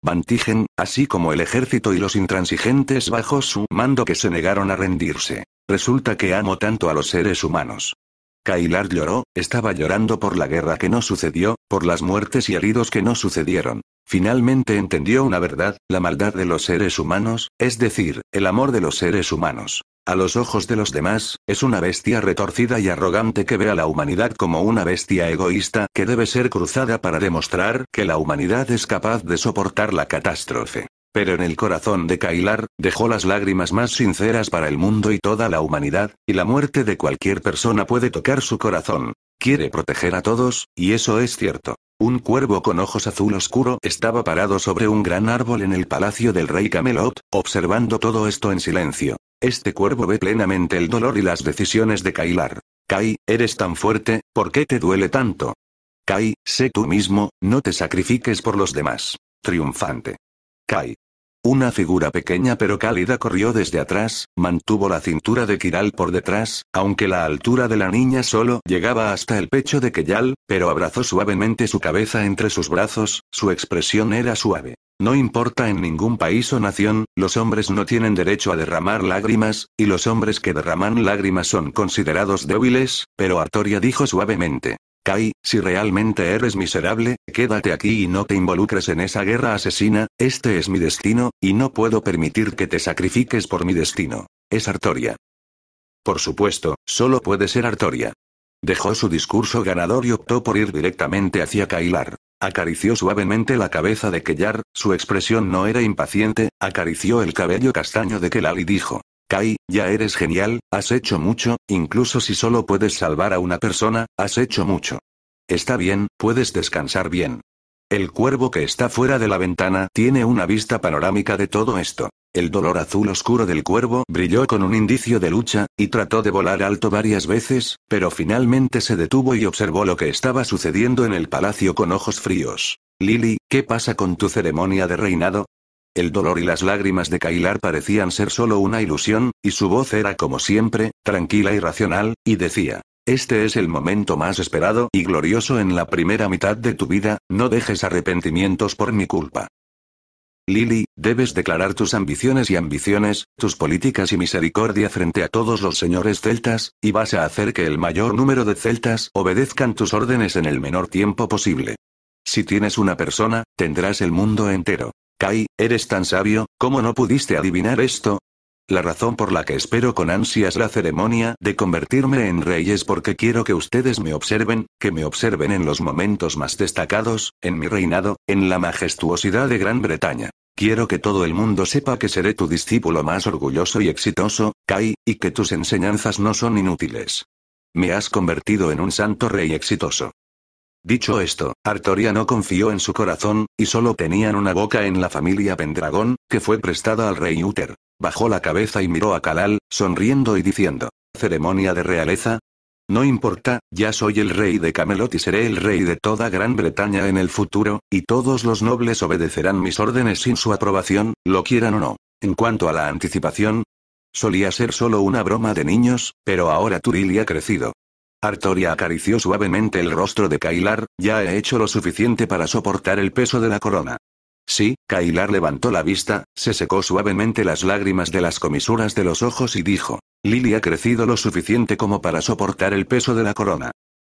S1: Bantigen, así como el ejército y los intransigentes bajo su mando que se negaron a rendirse. Resulta que amo tanto a los seres humanos. Kailar lloró, estaba llorando por la guerra que no sucedió, por las muertes y heridos que no sucedieron. Finalmente entendió una verdad, la maldad de los seres humanos, es decir, el amor de los seres humanos. A los ojos de los demás, es una bestia retorcida y arrogante que ve a la humanidad como una bestia egoísta que debe ser cruzada para demostrar que la humanidad es capaz de soportar la catástrofe. Pero en el corazón de Kailar, dejó las lágrimas más sinceras para el mundo y toda la humanidad, y la muerte de cualquier persona puede tocar su corazón. Quiere proteger a todos, y eso es cierto. Un cuervo con ojos azul oscuro estaba parado sobre un gran árbol en el palacio del rey Camelot, observando todo esto en silencio. Este cuervo ve plenamente el dolor y las decisiones de Kailar. Kai, eres tan fuerte, ¿por qué te duele tanto? Kai, sé tú mismo, no te sacrifiques por los demás. Triunfante. Kai. Una figura pequeña pero cálida corrió desde atrás, mantuvo la cintura de Kiral por detrás, aunque la altura de la niña solo llegaba hasta el pecho de Keyal, pero abrazó suavemente su cabeza entre sus brazos, su expresión era suave. No importa en ningún país o nación, los hombres no tienen derecho a derramar lágrimas, y los hombres que derraman lágrimas son considerados débiles, pero Artoria dijo suavemente. Kai, si realmente eres miserable, quédate aquí y no te involucres en esa guerra asesina, este es mi destino, y no puedo permitir que te sacrifiques por mi destino. Es Artoria. Por supuesto, solo puede ser Artoria. Dejó su discurso ganador y optó por ir directamente hacia Kailar. Acarició suavemente la cabeza de Kellar, su expresión no era impaciente, acarició el cabello castaño de Kellar y dijo. Kai, ya eres genial, has hecho mucho, incluso si solo puedes salvar a una persona, has hecho mucho. Está bien, puedes descansar bien. El cuervo que está fuera de la ventana tiene una vista panorámica de todo esto. El dolor azul oscuro del cuervo brilló con un indicio de lucha, y trató de volar alto varias veces, pero finalmente se detuvo y observó lo que estaba sucediendo en el palacio con ojos fríos. Lily, ¿qué pasa con tu ceremonia de reinado? El dolor y las lágrimas de Kailar parecían ser solo una ilusión, y su voz era como siempre, tranquila y racional, y decía, este es el momento más esperado y glorioso en la primera mitad de tu vida, no dejes arrepentimientos por mi culpa. Lily, debes declarar tus ambiciones y ambiciones, tus políticas y misericordia frente a todos los señores celtas, y vas a hacer que el mayor número de celtas obedezcan tus órdenes en el menor tiempo posible. Si tienes una persona, tendrás el mundo entero. Kai, eres tan sabio, ¿cómo no pudiste adivinar esto? La razón por la que espero con ansias la ceremonia de convertirme en rey es porque quiero que ustedes me observen, que me observen en los momentos más destacados, en mi reinado, en la majestuosidad de Gran Bretaña. Quiero que todo el mundo sepa que seré tu discípulo más orgulloso y exitoso, Kai, y que tus enseñanzas no son inútiles. Me has convertido en un santo rey exitoso. Dicho esto, Artoria no confió en su corazón, y solo tenían una boca en la familia Pendragón, que fue prestada al rey Uther. Bajó la cabeza y miró a Kalal, sonriendo y diciendo, ¿ceremonia de realeza? No importa, ya soy el rey de Camelot y seré el rey de toda Gran Bretaña en el futuro, y todos los nobles obedecerán mis órdenes sin su aprobación, lo quieran o no. En cuanto a la anticipación, solía ser solo una broma de niños, pero ahora Turil ha crecido, Artoria acarició suavemente el rostro de Kailar, ya he hecho lo suficiente para soportar el peso de la corona. Sí, Kailar levantó la vista, se secó suavemente las lágrimas de las comisuras de los ojos y dijo, Lily ha crecido lo suficiente como para soportar el peso de la corona.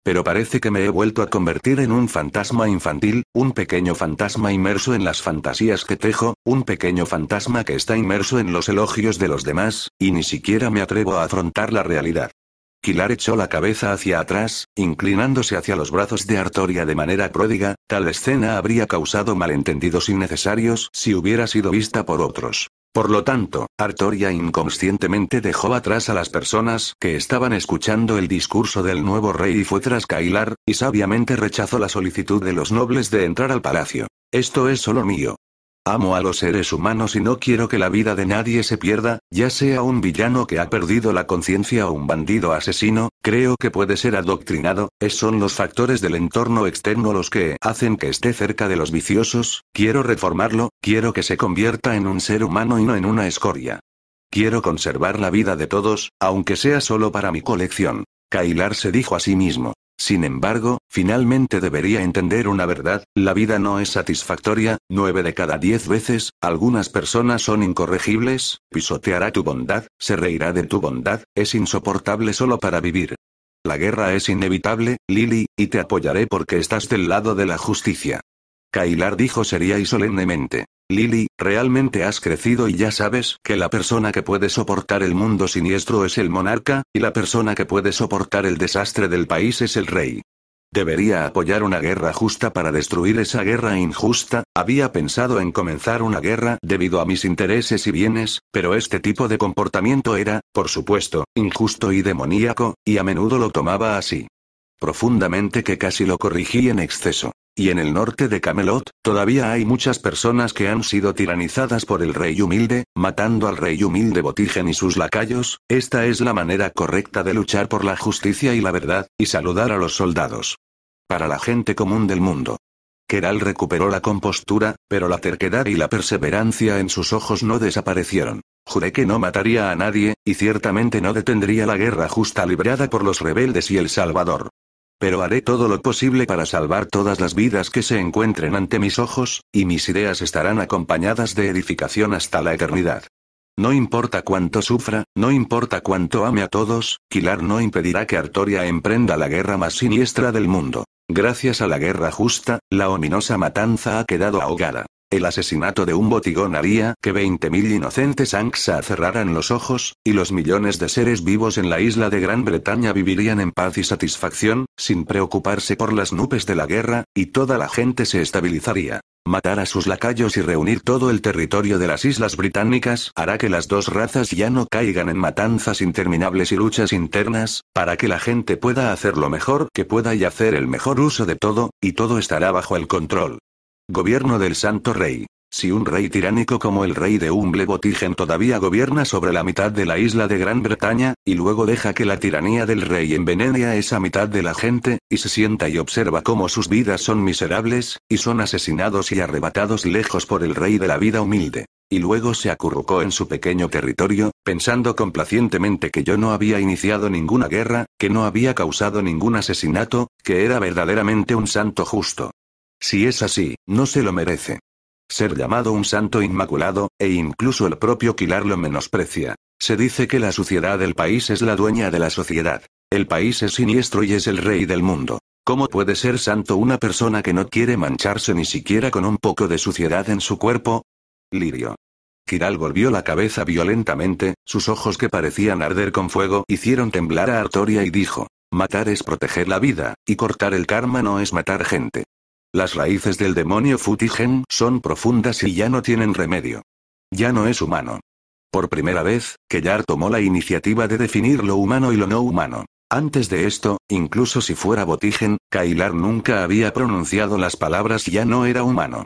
S1: Pero parece que me he vuelto a convertir en un fantasma infantil, un pequeño fantasma inmerso en las fantasías que tejo, un pequeño fantasma que está inmerso en los elogios de los demás, y ni siquiera me atrevo a afrontar la realidad. Kilar echó la cabeza hacia atrás, inclinándose hacia los brazos de Artoria de manera pródiga, tal escena habría causado malentendidos innecesarios si hubiera sido vista por otros. Por lo tanto, Artoria inconscientemente dejó atrás a las personas que estaban escuchando el discurso del nuevo rey y fue tras Kailar, y sabiamente rechazó la solicitud de los nobles de entrar al palacio. Esto es solo mío. Amo a los seres humanos y no quiero que la vida de nadie se pierda, ya sea un villano que ha perdido la conciencia o un bandido asesino, creo que puede ser adoctrinado, es son los factores del entorno externo los que hacen que esté cerca de los viciosos, quiero reformarlo, quiero que se convierta en un ser humano y no en una escoria. Quiero conservar la vida de todos, aunque sea solo para mi colección. Kailar se dijo a sí mismo. Sin embargo, finalmente debería entender una verdad, la vida no es satisfactoria, nueve de cada diez veces, algunas personas son incorregibles, pisoteará tu bondad, se reirá de tu bondad, es insoportable solo para vivir. La guerra es inevitable, Lily, y te apoyaré porque estás del lado de la justicia. Kailar dijo seria y solemnemente. Lily, realmente has crecido y ya sabes que la persona que puede soportar el mundo siniestro es el monarca, y la persona que puede soportar el desastre del país es el rey. Debería apoyar una guerra justa para destruir esa guerra injusta, había pensado en comenzar una guerra debido a mis intereses y bienes, pero este tipo de comportamiento era, por supuesto, injusto y demoníaco, y a menudo lo tomaba así. Profundamente que casi lo corrigí en exceso. Y en el norte de Camelot, todavía hay muchas personas que han sido tiranizadas por el rey humilde, matando al rey humilde Botigen y sus lacayos, esta es la manera correcta de luchar por la justicia y la verdad, y saludar a los soldados. Para la gente común del mundo. Keral recuperó la compostura, pero la terquedad y la perseverancia en sus ojos no desaparecieron. Juré que no mataría a nadie, y ciertamente no detendría la guerra justa librada por los rebeldes y el Salvador pero haré todo lo posible para salvar todas las vidas que se encuentren ante mis ojos, y mis ideas estarán acompañadas de edificación hasta la eternidad. No importa cuánto sufra, no importa cuánto ame a todos, Kilar no impedirá que Artoria emprenda la guerra más siniestra del mundo. Gracias a la guerra justa, la ominosa matanza ha quedado ahogada. El asesinato de un botigón haría que 20.000 inocentes Anxa cerraran los ojos, y los millones de seres vivos en la isla de Gran Bretaña vivirían en paz y satisfacción, sin preocuparse por las nubes de la guerra, y toda la gente se estabilizaría. Matar a sus lacayos y reunir todo el territorio de las islas británicas hará que las dos razas ya no caigan en matanzas interminables y luchas internas, para que la gente pueda hacer lo mejor que pueda y hacer el mejor uso de todo, y todo estará bajo el control Gobierno del Santo Rey. Si un rey tiránico como el rey de Umblebotigen todavía gobierna sobre la mitad de la isla de Gran Bretaña, y luego deja que la tiranía del rey envenene a esa mitad de la gente, y se sienta y observa cómo sus vidas son miserables, y son asesinados y arrebatados lejos por el rey de la vida humilde. Y luego se acurrucó en su pequeño territorio, pensando complacientemente que yo no había iniciado ninguna guerra, que no había causado ningún asesinato, que era verdaderamente un santo justo. Si es así, no se lo merece. Ser llamado un santo inmaculado, e incluso el propio Kilar lo menosprecia. Se dice que la suciedad del país es la dueña de la sociedad. El país es siniestro y es el rey del mundo. ¿Cómo puede ser santo una persona que no quiere mancharse ni siquiera con un poco de suciedad en su cuerpo? Lirio. Kiral volvió la cabeza violentamente, sus ojos que parecían arder con fuego hicieron temblar a Artoria y dijo, Matar es proteger la vida, y cortar el karma no es matar gente. Las raíces del demonio Futigen son profundas y ya no tienen remedio. Ya no es humano. Por primera vez, Kellar tomó la iniciativa de definir lo humano y lo no humano. Antes de esto, incluso si fuera Botigen, Kailar nunca había pronunciado las palabras ya no era humano.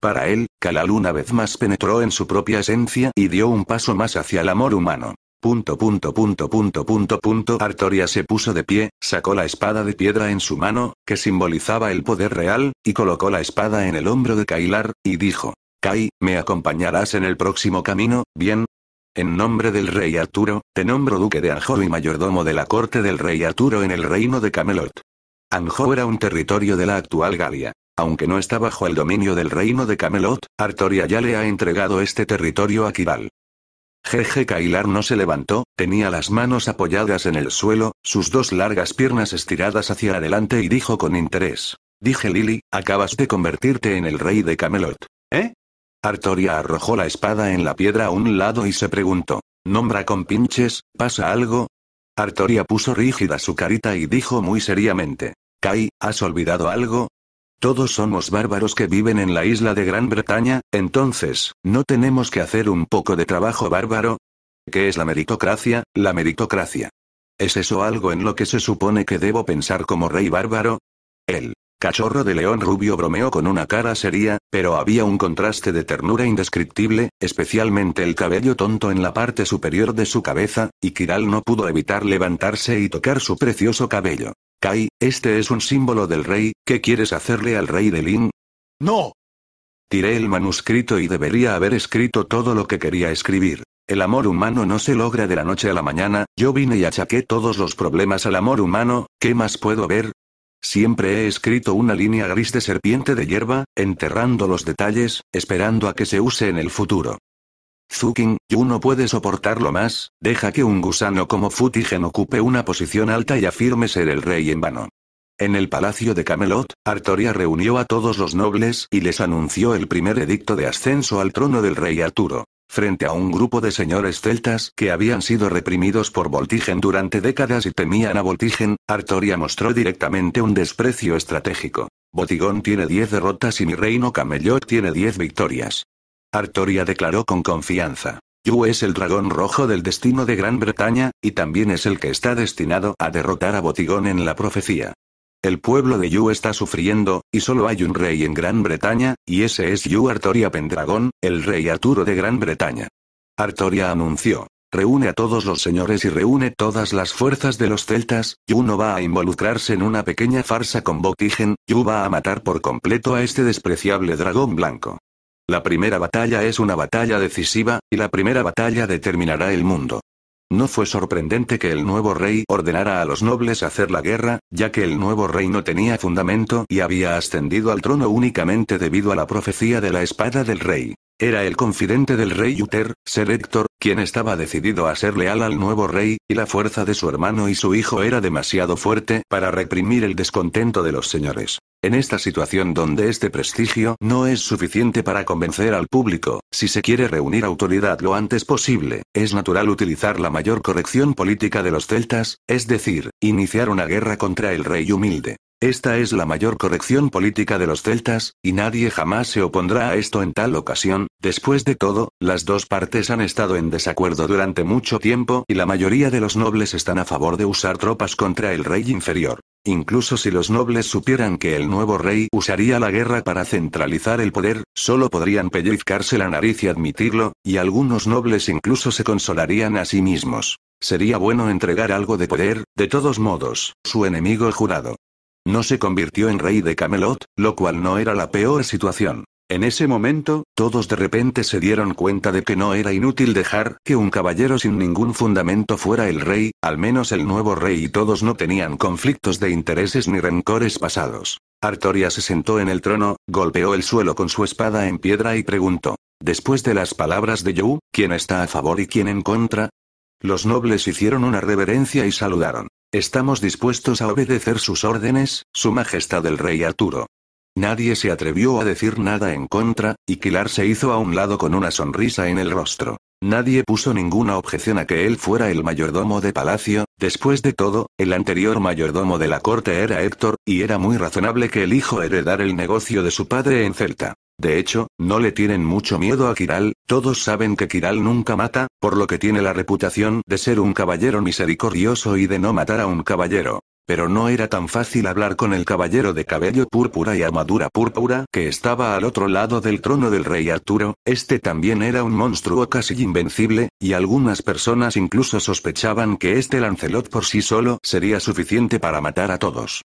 S1: Para él, Kalal una vez más penetró en su propia esencia y dio un paso más hacia el amor humano. Punto punto punto punto punto punto Artoria se puso de pie, sacó la espada de piedra en su mano, que simbolizaba el poder real, y colocó la espada en el hombro de Kailar, y dijo, Kai, ¿me acompañarás en el próximo camino, bien? En nombre del rey Arturo, te nombro duque de Anjou y mayordomo de la corte del rey Arturo en el reino de Camelot. Anjou era un territorio de la actual Galia. Aunque no está bajo el dominio del reino de Camelot, Artoria ya le ha entregado este territorio a Kibal. Jeje Kailar no se levantó, tenía las manos apoyadas en el suelo, sus dos largas piernas estiradas hacia adelante y dijo con interés. Dije Lily, acabas de convertirte en el rey de Camelot. ¿Eh? Artoria arrojó la espada en la piedra a un lado y se preguntó. Nombra con pinches, ¿pasa algo? Artoria puso rígida su carita y dijo muy seriamente. Kai, ¿has olvidado algo? Todos somos bárbaros que viven en la isla de Gran Bretaña, entonces, ¿no tenemos que hacer un poco de trabajo bárbaro? ¿Qué es la meritocracia? La meritocracia. ¿Es eso algo en lo que se supone que debo pensar como rey bárbaro? El cachorro de león rubio bromeó con una cara seria, pero había un contraste de ternura indescriptible, especialmente el cabello tonto en la parte superior de su cabeza, y Kiral no pudo evitar levantarse y tocar su precioso cabello. Kai, este es un símbolo del rey, ¿qué quieres hacerle al rey de Lin? ¡No! Tiré el manuscrito y debería haber escrito todo lo que quería escribir. El amor humano no se logra de la noche a la mañana, yo vine y achaqué todos los problemas al amor humano, ¿qué más puedo ver? Siempre he escrito una línea gris de serpiente de hierba, enterrando los detalles, esperando a que se use en el futuro. Zukin, Yu no puede soportarlo más, deja que un gusano como Futigen ocupe una posición alta y afirme ser el rey en vano. En el palacio de Camelot, Artoria reunió a todos los nobles y les anunció el primer edicto de ascenso al trono del rey Arturo. Frente a un grupo de señores celtas que habían sido reprimidos por Voltigen durante décadas y temían a Voltigen, Artoria mostró directamente un desprecio estratégico. Botigón tiene 10 derrotas y mi reino Camelot tiene 10 victorias. Artoria declaró con confianza. Yu es el dragón rojo del destino de Gran Bretaña, y también es el que está destinado a derrotar a Botigón en la profecía. El pueblo de Yu está sufriendo, y solo hay un rey en Gran Bretaña, y ese es Yu Artoria Pendragón, el rey Arturo de Gran Bretaña. Artoria anunció. Reúne a todos los señores y reúne todas las fuerzas de los celtas, Yu no va a involucrarse en una pequeña farsa con Botigen, Yu va a matar por completo a este despreciable dragón blanco. La primera batalla es una batalla decisiva, y la primera batalla determinará el mundo. No fue sorprendente que el nuevo rey ordenara a los nobles hacer la guerra, ya que el nuevo rey no tenía fundamento y había ascendido al trono únicamente debido a la profecía de la espada del rey. Era el confidente del rey Uther, Ser Héctor, quien estaba decidido a ser leal al nuevo rey, y la fuerza de su hermano y su hijo era demasiado fuerte para reprimir el descontento de los señores. En esta situación donde este prestigio no es suficiente para convencer al público, si se quiere reunir autoridad lo antes posible, es natural utilizar la mayor corrección política de los celtas, es decir, iniciar una guerra contra el rey humilde. Esta es la mayor corrección política de los celtas, y nadie jamás se opondrá a esto en tal ocasión, después de todo, las dos partes han estado en desacuerdo durante mucho tiempo y la mayoría de los nobles están a favor de usar tropas contra el rey inferior. Incluso si los nobles supieran que el nuevo rey usaría la guerra para centralizar el poder, solo podrían pellizcarse la nariz y admitirlo, y algunos nobles incluso se consolarían a sí mismos. Sería bueno entregar algo de poder, de todos modos, su enemigo jurado. No se convirtió en rey de Camelot, lo cual no era la peor situación. En ese momento, todos de repente se dieron cuenta de que no era inútil dejar que un caballero sin ningún fundamento fuera el rey, al menos el nuevo rey y todos no tenían conflictos de intereses ni rencores pasados. Artoria se sentó en el trono, golpeó el suelo con su espada en piedra y preguntó, después de las palabras de Yu, ¿quién está a favor y quién en contra? Los nobles hicieron una reverencia y saludaron. Estamos dispuestos a obedecer sus órdenes, Su Majestad el Rey Arturo. Nadie se atrevió a decir nada en contra, y Kilar se hizo a un lado con una sonrisa en el rostro. Nadie puso ninguna objeción a que él fuera el mayordomo de palacio, después de todo, el anterior mayordomo de la corte era Héctor, y era muy razonable que el hijo heredara el negocio de su padre en Celta. De hecho, no le tienen mucho miedo a Kiral, todos saben que Kiral nunca mata, por lo que tiene la reputación de ser un caballero misericordioso y de no matar a un caballero. Pero no era tan fácil hablar con el caballero de cabello púrpura y armadura púrpura que estaba al otro lado del trono del rey Arturo, este también era un monstruo casi invencible, y algunas personas incluso sospechaban que este Lancelot por sí solo sería suficiente para matar a todos.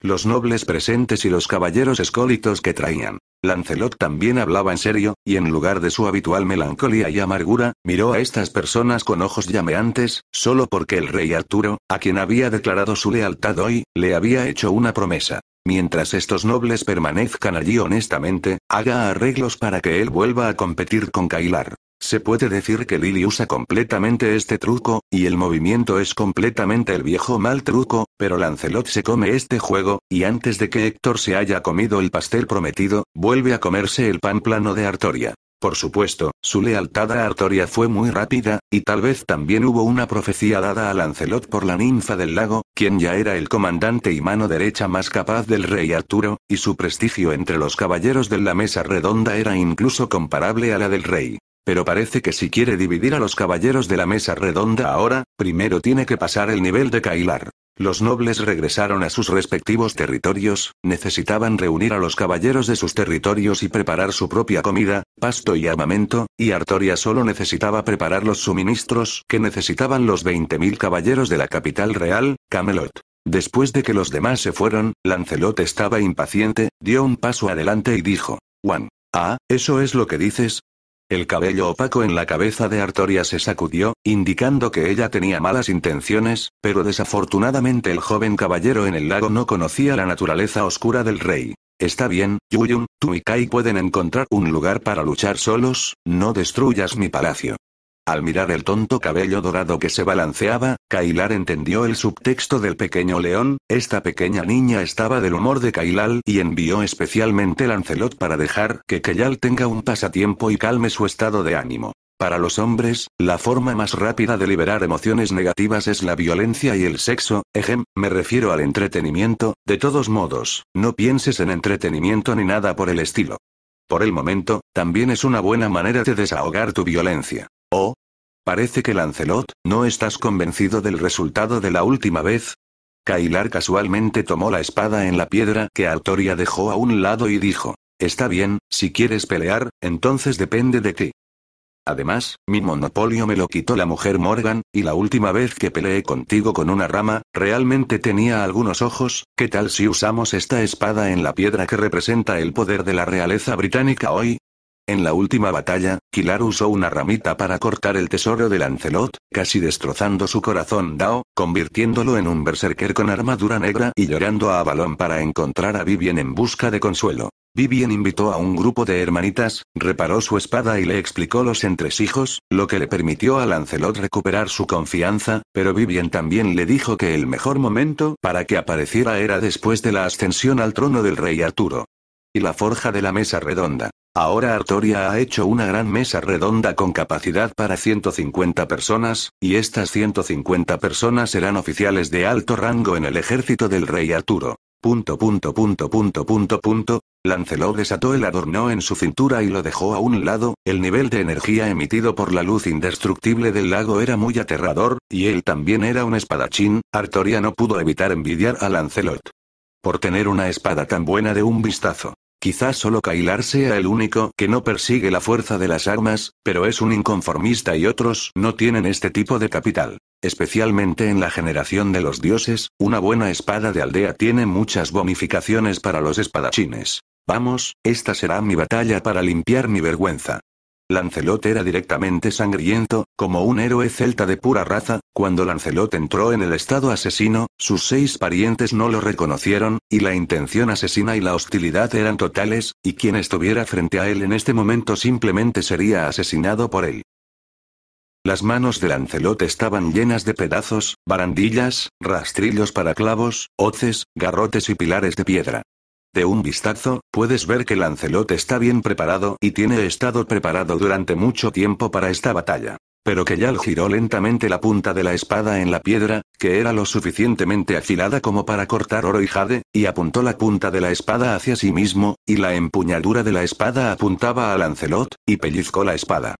S1: Los nobles presentes y los caballeros escólitos que traían. Lancelot también hablaba en serio, y en lugar de su habitual melancolía y amargura, miró a estas personas con ojos llameantes, solo porque el rey Arturo, a quien había declarado su lealtad hoy, le había hecho una promesa. Mientras estos nobles permanezcan allí honestamente, haga arreglos para que él vuelva a competir con Kailar. Se puede decir que Lily usa completamente este truco, y el movimiento es completamente el viejo mal truco, pero Lancelot se come este juego, y antes de que Héctor se haya comido el pastel prometido, vuelve a comerse el pan plano de Artoria. Por supuesto, su lealtad a Artoria fue muy rápida, y tal vez también hubo una profecía dada a Lancelot por la ninfa del lago, quien ya era el comandante y mano derecha más capaz del rey Arturo, y su prestigio entre los caballeros de la mesa redonda era incluso comparable a la del rey. Pero parece que si quiere dividir a los caballeros de la mesa redonda ahora, primero tiene que pasar el nivel de Kailar. Los nobles regresaron a sus respectivos territorios, necesitaban reunir a los caballeros de sus territorios y preparar su propia comida, pasto y armamento, y Artoria solo necesitaba preparar los suministros que necesitaban los 20.000 caballeros de la capital real, Camelot. Después de que los demás se fueron, Lancelot estaba impaciente, dio un paso adelante y dijo, Juan, ah, eso es lo que dices, el cabello opaco en la cabeza de Artoria se sacudió, indicando que ella tenía malas intenciones, pero desafortunadamente el joven caballero en el lago no conocía la naturaleza oscura del rey. Está bien, Yuyun, tú y Kai pueden encontrar un lugar para luchar solos, no destruyas mi palacio. Al mirar el tonto cabello dorado que se balanceaba, Kailar entendió el subtexto del pequeño león, esta pequeña niña estaba del humor de Kailal y envió especialmente Lancelot para dejar que Kailal tenga un pasatiempo y calme su estado de ánimo. Para los hombres, la forma más rápida de liberar emociones negativas es la violencia y el sexo, ejem, me refiero al entretenimiento, de todos modos, no pienses en entretenimiento ni nada por el estilo. Por el momento, también es una buena manera de desahogar tu violencia. Oh. Parece que Lancelot, ¿no estás convencido del resultado de la última vez? Kailar casualmente tomó la espada en la piedra que Altoria dejó a un lado y dijo, Está bien, si quieres pelear, entonces depende de ti. Además, mi monopolio me lo quitó la mujer Morgan, y la última vez que peleé contigo con una rama, realmente tenía algunos ojos, ¿qué tal si usamos esta espada en la piedra que representa el poder de la realeza británica hoy? En la última batalla, Kilar usó una ramita para cortar el tesoro de Lancelot, casi destrozando su corazón Dao, convirtiéndolo en un berserker con armadura negra y llorando a Avalon para encontrar a Vivien en busca de consuelo. Vivien invitó a un grupo de hermanitas, reparó su espada y le explicó los entresijos, lo que le permitió a Lancelot recuperar su confianza, pero Vivien también le dijo que el mejor momento para que apareciera era después de la ascensión al trono del rey Arturo y la forja de la mesa redonda. Ahora Artoria ha hecho una gran mesa redonda con capacidad para 150 personas, y estas 150 personas serán oficiales de alto rango en el ejército del rey Arturo. Punto punto punto punto punto Lancelot desató el adorno en su cintura y lo dejó a un lado, el nivel de energía emitido por la luz indestructible del lago era muy aterrador, y él también era un espadachín, Artoria no pudo evitar envidiar a Lancelot. Por tener una espada tan buena de un vistazo. Quizás solo Kailar sea el único que no persigue la fuerza de las armas, pero es un inconformista y otros no tienen este tipo de capital. Especialmente en la generación de los dioses, una buena espada de aldea tiene muchas bonificaciones para los espadachines. Vamos, esta será mi batalla para limpiar mi vergüenza. Lancelot era directamente sangriento, como un héroe celta de pura raza, cuando Lancelot entró en el estado asesino, sus seis parientes no lo reconocieron, y la intención asesina y la hostilidad eran totales, y quien estuviera frente a él en este momento simplemente sería asesinado por él. Las manos de Lancelot estaban llenas de pedazos, barandillas, rastrillos para clavos, hoces, garrotes y pilares de piedra un vistazo, puedes ver que Lancelot está bien preparado y tiene estado preparado durante mucho tiempo para esta batalla. Pero que Yal giró lentamente la punta de la espada en la piedra, que era lo suficientemente afilada como para cortar oro y jade, y apuntó la punta de la espada hacia sí mismo, y la empuñadura de la espada apuntaba a Lancelot, y pellizcó la espada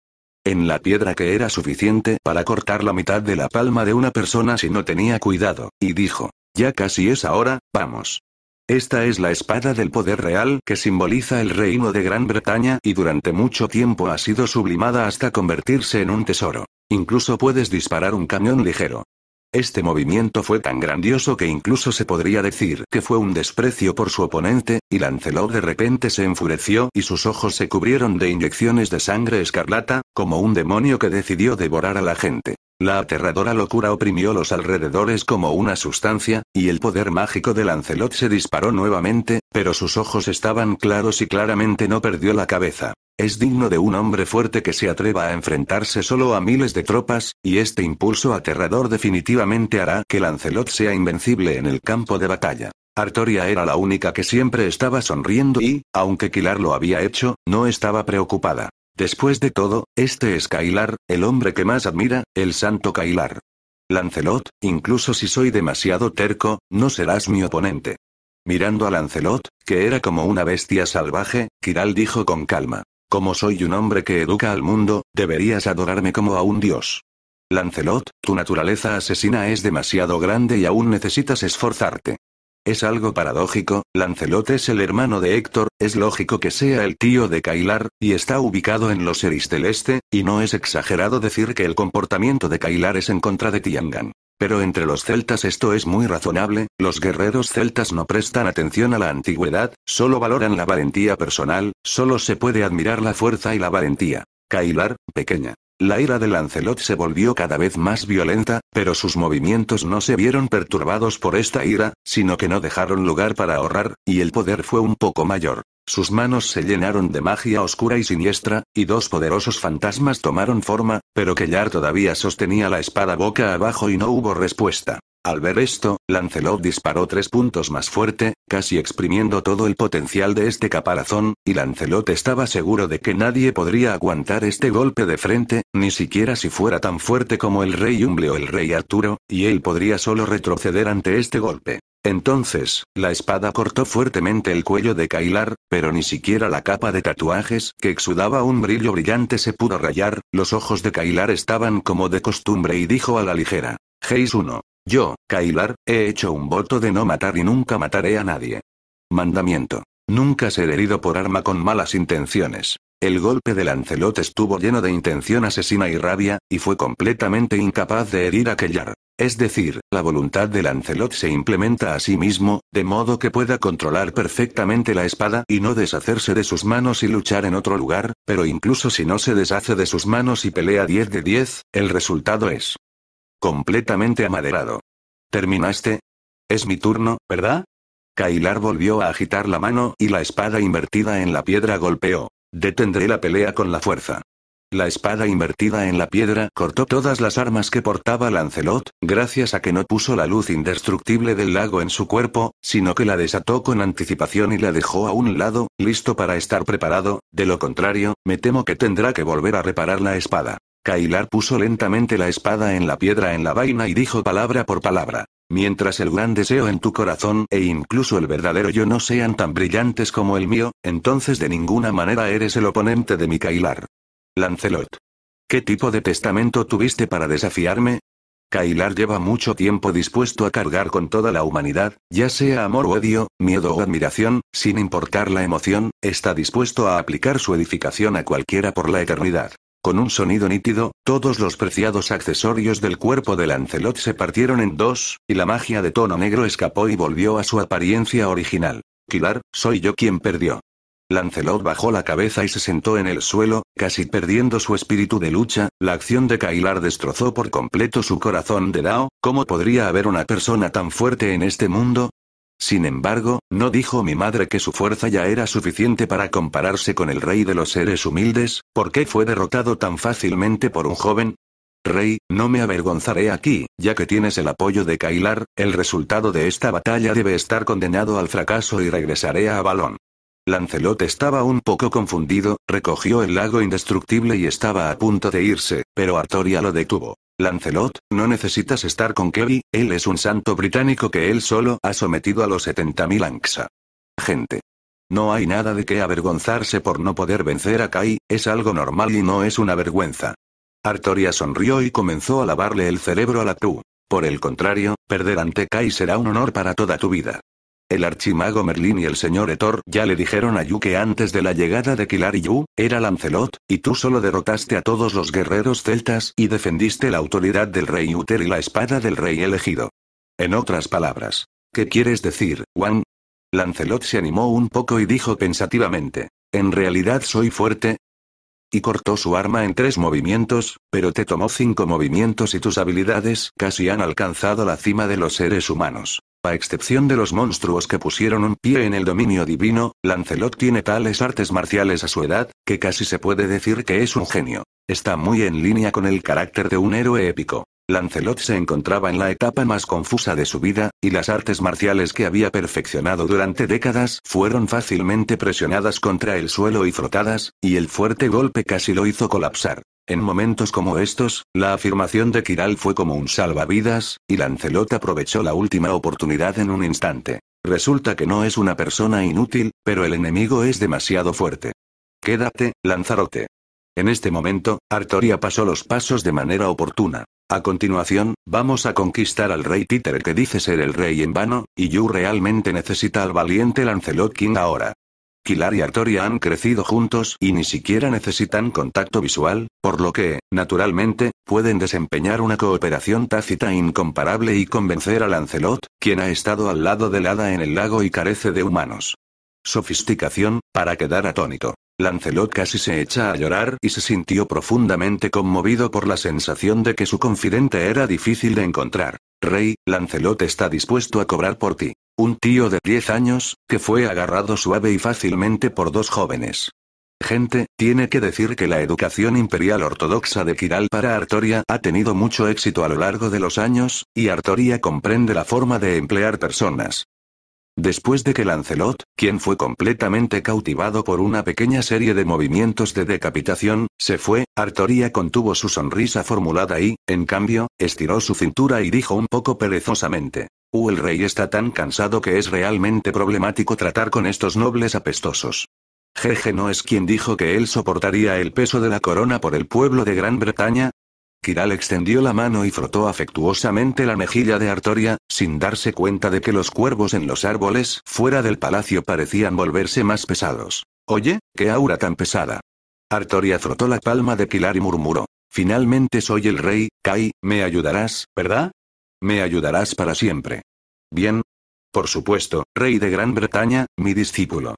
S1: en la piedra que era suficiente para cortar la mitad de la palma de una persona si no tenía cuidado, y dijo, ya casi es ahora, vamos. Esta es la espada del poder real que simboliza el reino de Gran Bretaña y durante mucho tiempo ha sido sublimada hasta convertirse en un tesoro. Incluso puedes disparar un cañón ligero. Este movimiento fue tan grandioso que incluso se podría decir que fue un desprecio por su oponente, y Lancelot de repente se enfureció y sus ojos se cubrieron de inyecciones de sangre escarlata, como un demonio que decidió devorar a la gente. La aterradora locura oprimió los alrededores como una sustancia, y el poder mágico de Lancelot se disparó nuevamente, pero sus ojos estaban claros y claramente no perdió la cabeza. Es digno de un hombre fuerte que se atreva a enfrentarse solo a miles de tropas, y este impulso aterrador definitivamente hará que Lancelot sea invencible en el campo de batalla. Artoria era la única que siempre estaba sonriendo y, aunque Kilar lo había hecho, no estaba preocupada. Después de todo, este es Kailar, el hombre que más admira, el santo Kailar. Lancelot, incluso si soy demasiado terco, no serás mi oponente. Mirando a Lancelot, que era como una bestia salvaje, Kiral dijo con calma. Como soy un hombre que educa al mundo, deberías adorarme como a un dios. Lancelot, tu naturaleza asesina es demasiado grande y aún necesitas esforzarte. Es algo paradójico, Lancelot es el hermano de Héctor, es lógico que sea el tío de Kailar, y está ubicado en los Eris este, y no es exagerado decir que el comportamiento de Kailar es en contra de Tiangan. Pero entre los celtas esto es muy razonable, los guerreros celtas no prestan atención a la antigüedad, solo valoran la valentía personal, solo se puede admirar la fuerza y la valentía. Kailar, pequeña. La ira de Lancelot se volvió cada vez más violenta, pero sus movimientos no se vieron perturbados por esta ira, sino que no dejaron lugar para ahorrar, y el poder fue un poco mayor. Sus manos se llenaron de magia oscura y siniestra, y dos poderosos fantasmas tomaron forma, pero Kellar todavía sostenía la espada boca abajo y no hubo respuesta. Al ver esto, Lancelot disparó tres puntos más fuerte, casi exprimiendo todo el potencial de este caparazón, y Lancelot estaba seguro de que nadie podría aguantar este golpe de frente, ni siquiera si fuera tan fuerte como el rey Humble o el rey Arturo, y él podría solo retroceder ante este golpe. Entonces, la espada cortó fuertemente el cuello de Kailar, pero ni siquiera la capa de tatuajes que exudaba un brillo brillante se pudo rayar, los ojos de Kailar estaban como de costumbre y dijo a la ligera, Geis 1. Yo, Kailar, he hecho un voto de no matar y nunca mataré a nadie. Mandamiento. Nunca ser herido por arma con malas intenciones. El golpe de Lancelot estuvo lleno de intención asesina y rabia, y fue completamente incapaz de herir a Kellar. Es decir, la voluntad de Lancelot se implementa a sí mismo, de modo que pueda controlar perfectamente la espada y no deshacerse de sus manos y luchar en otro lugar, pero incluso si no se deshace de sus manos y pelea 10 de 10, el resultado es Completamente amaderado. ¿Terminaste? Es mi turno, ¿verdad? Kailar volvió a agitar la mano y la espada invertida en la piedra golpeó. Detendré la pelea con la fuerza. La espada invertida en la piedra cortó todas las armas que portaba Lancelot, gracias a que no puso la luz indestructible del lago en su cuerpo, sino que la desató con anticipación y la dejó a un lado, listo para estar preparado, de lo contrario, me temo que tendrá que volver a reparar la espada. Kailar puso lentamente la espada en la piedra en la vaina y dijo palabra por palabra. Mientras el gran deseo en tu corazón e incluso el verdadero yo no sean tan brillantes como el mío, entonces de ninguna manera eres el oponente de mi Kailar. Lancelot. ¿Qué tipo de testamento tuviste para desafiarme? Kailar lleva mucho tiempo dispuesto a cargar con toda la humanidad, ya sea amor o odio, miedo o admiración, sin importar la emoción, está dispuesto a aplicar su edificación a cualquiera por la eternidad. Con un sonido nítido, todos los preciados accesorios del cuerpo de Lancelot se partieron en dos, y la magia de tono negro escapó y volvió a su apariencia original. Kilar, soy yo quien perdió. Lancelot bajó la cabeza y se sentó en el suelo, casi perdiendo su espíritu de lucha, la acción de Kailar destrozó por completo su corazón de Dao, ¿cómo podría haber una persona tan fuerte en este mundo? Sin embargo, ¿no dijo mi madre que su fuerza ya era suficiente para compararse con el rey de los seres humildes? ¿Por qué fue derrotado tan fácilmente por un joven? Rey, no me avergonzaré aquí, ya que tienes el apoyo de Kailar, el resultado de esta batalla debe estar condenado al fracaso y regresaré a Avalon. Lancelot estaba un poco confundido, recogió el lago indestructible y estaba a punto de irse, pero Artoria lo detuvo. Lancelot, no necesitas estar con Kevin, él es un santo británico que él solo ha sometido a los 70.000 Anxa. Gente. No hay nada de qué avergonzarse por no poder vencer a Kai, es algo normal y no es una vergüenza. Artoria sonrió y comenzó a lavarle el cerebro a la Q. Por el contrario, perder ante Kai será un honor para toda tu vida. El archimago Merlín y el señor Etor ya le dijeron a Yu que antes de la llegada de Kilar Yu, era Lancelot, y tú solo derrotaste a todos los guerreros celtas y defendiste la autoridad del rey Uter y la espada del rey elegido. En otras palabras, ¿qué quieres decir, Juan? Lancelot se animó un poco y dijo pensativamente, ¿en realidad soy fuerte? Y cortó su arma en tres movimientos, pero te tomó cinco movimientos y tus habilidades casi han alcanzado la cima de los seres humanos. A excepción de los monstruos que pusieron un pie en el dominio divino, Lancelot tiene tales artes marciales a su edad, que casi se puede decir que es un genio. Está muy en línea con el carácter de un héroe épico. Lancelot se encontraba en la etapa más confusa de su vida, y las artes marciales que había perfeccionado durante décadas fueron fácilmente presionadas contra el suelo y frotadas, y el fuerte golpe casi lo hizo colapsar. En momentos como estos, la afirmación de Kiral fue como un salvavidas, y Lancelot aprovechó la última oportunidad en un instante. Resulta que no es una persona inútil, pero el enemigo es demasiado fuerte. Quédate, Lanzarote. En este momento, Artoria pasó los pasos de manera oportuna. A continuación, vamos a conquistar al rey Títer que dice ser el rey en vano, y Yu realmente necesita al valiente Lancelot King ahora. Kilar y Artoria han crecido juntos y ni siquiera necesitan contacto visual, por lo que, naturalmente, pueden desempeñar una cooperación tácita incomparable y convencer a Lancelot, quien ha estado al lado del hada en el lago y carece de humanos. Sofisticación, para quedar atónito. Lancelot casi se echa a llorar y se sintió profundamente conmovido por la sensación de que su confidente era difícil de encontrar. Rey, Lancelot está dispuesto a cobrar por ti. Un tío de 10 años, que fue agarrado suave y fácilmente por dos jóvenes. Gente, tiene que decir que la educación imperial ortodoxa de Kiral para Artoria ha tenido mucho éxito a lo largo de los años, y Artoria comprende la forma de emplear personas, Después de que Lancelot, quien fue completamente cautivado por una pequeña serie de movimientos de decapitación, se fue, Artoria contuvo su sonrisa formulada y, en cambio, estiró su cintura y dijo un poco perezosamente. Uh, el rey está tan cansado que es realmente problemático tratar con estos nobles apestosos. Jeje no es quien dijo que él soportaría el peso de la corona por el pueblo de Gran Bretaña, Kiral extendió la mano y frotó afectuosamente la mejilla de Artoria, sin darse cuenta de que los cuervos en los árboles fuera del palacio parecían volverse más pesados. Oye, qué aura tan pesada. Artoria frotó la palma de Kilar y murmuró. Finalmente soy el rey, Kai, me ayudarás, ¿verdad? Me ayudarás para siempre. Bien. Por supuesto, rey de Gran Bretaña, mi discípulo.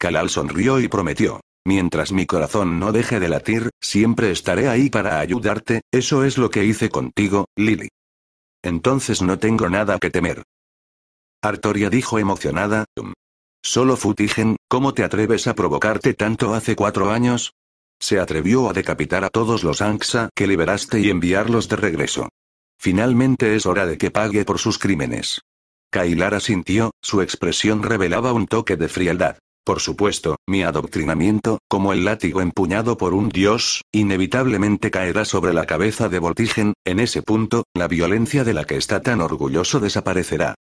S1: Kalal sonrió y prometió. Mientras mi corazón no deje de latir, siempre estaré ahí para ayudarte, eso es lo que hice contigo, Lily. Entonces no tengo nada que temer. Artoria dijo emocionada, mm. Solo Futigen, ¿cómo te atreves a provocarte tanto hace cuatro años? Se atrevió a decapitar a todos los Anxa que liberaste y enviarlos de regreso. Finalmente es hora de que pague por sus crímenes. Kailara sintió, su expresión revelaba un toque de frialdad. Por supuesto, mi adoctrinamiento, como el látigo empuñado por un dios, inevitablemente caerá sobre la cabeza de Voltigen, en ese punto, la violencia de la que está tan orgulloso desaparecerá.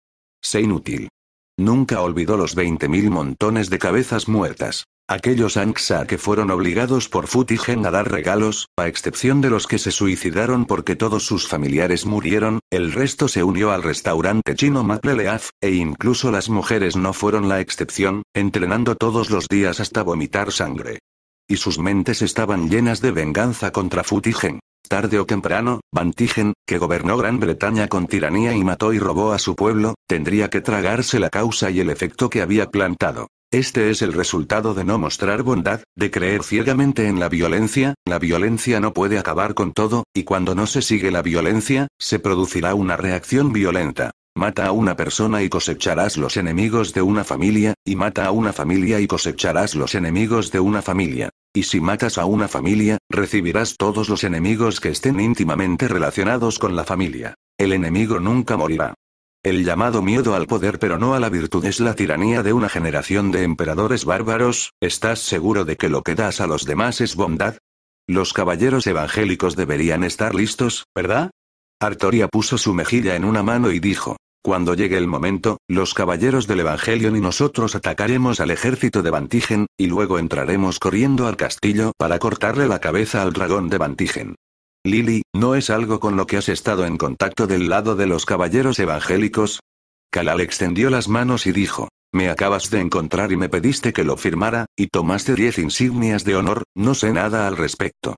S1: Sé inútil. Nunca olvidó los 20.000 montones de cabezas muertas. Aquellos Anxa que fueron obligados por Futigen a dar regalos, a excepción de los que se suicidaron porque todos sus familiares murieron, el resto se unió al restaurante chino Leaf e incluso las mujeres no fueron la excepción, entrenando todos los días hasta vomitar sangre. Y sus mentes estaban llenas de venganza contra Futigen. Tarde o temprano, Bantigen, que gobernó Gran Bretaña con tiranía y mató y robó a su pueblo, tendría que tragarse la causa y el efecto que había plantado. Este es el resultado de no mostrar bondad, de creer ciegamente en la violencia, la violencia no puede acabar con todo, y cuando no se sigue la violencia, se producirá una reacción violenta. Mata a una persona y cosecharás los enemigos de una familia, y mata a una familia y cosecharás los enemigos de una familia. Y si matas a una familia, recibirás todos los enemigos que estén íntimamente relacionados con la familia. El enemigo nunca morirá. El llamado miedo al poder pero no a la virtud es la tiranía de una generación de emperadores bárbaros, ¿estás seguro de que lo que das a los demás es bondad? Los caballeros evangélicos deberían estar listos, ¿verdad? Artoria puso su mejilla en una mano y dijo, cuando llegue el momento, los caballeros del Evangelio y nosotros atacaremos al ejército de Vantigen, y luego entraremos corriendo al castillo para cortarle la cabeza al dragón de Vantigen. Lily, ¿no es algo con lo que has estado en contacto del lado de los caballeros evangélicos? Kalal extendió las manos y dijo, me acabas de encontrar y me pediste que lo firmara, y tomaste diez insignias de honor, no sé nada al respecto.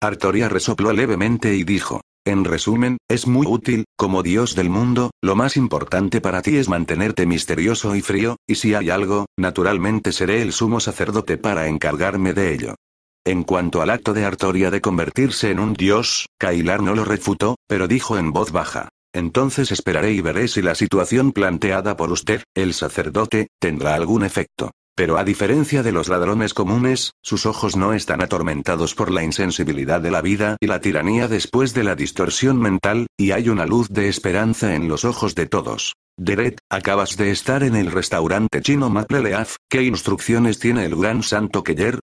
S1: Artoria resopló levemente y dijo, en resumen, es muy útil, como dios del mundo, lo más importante para ti es mantenerte misterioso y frío, y si hay algo, naturalmente seré el sumo sacerdote para encargarme de ello. En cuanto al acto de Artoria de convertirse en un dios, Kailar no lo refutó, pero dijo en voz baja. Entonces esperaré y veré si la situación planteada por usted, el sacerdote, tendrá algún efecto. Pero a diferencia de los ladrones comunes, sus ojos no están atormentados por la insensibilidad de la vida y la tiranía después de la distorsión mental, y hay una luz de esperanza en los ojos de todos. Derek, acabas de estar en el restaurante chino Mapleleaf, ¿qué instrucciones tiene el gran santo Keller?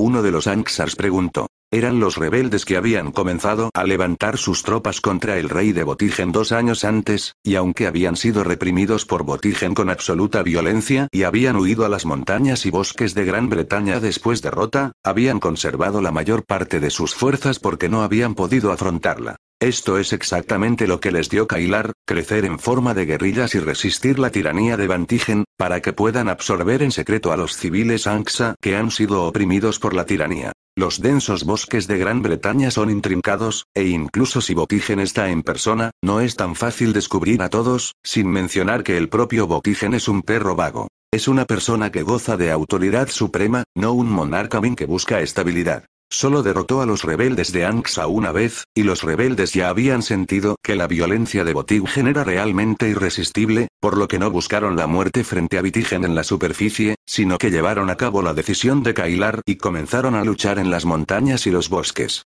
S1: Uno de los Anxars preguntó. Eran los rebeldes que habían comenzado a levantar sus tropas contra el rey de Botigen dos años antes, y aunque habían sido reprimidos por Botigen con absoluta violencia y habían huido a las montañas y bosques de Gran Bretaña después de Rota, habían conservado la mayor parte de sus fuerzas porque no habían podido afrontarla. Esto es exactamente lo que les dio Kailar, crecer en forma de guerrillas y resistir la tiranía de Bantigen, para que puedan absorber en secreto a los civiles Anxa que han sido oprimidos por la tiranía. Los densos bosques de Gran Bretaña son intrincados, e incluso si Botigen está en persona, no es tan fácil descubrir a todos, sin mencionar que el propio Botigen es un perro vago. Es una persona que goza de autoridad suprema, no un monarca min que busca estabilidad. Solo derrotó a los rebeldes de Anxa una vez, y los rebeldes ya habían sentido que la violencia de Botigen era realmente irresistible, por lo que no buscaron la muerte frente a Vitigen en la superficie, sino que llevaron a cabo la decisión de Kailar y comenzaron a luchar en las montañas y los bosques.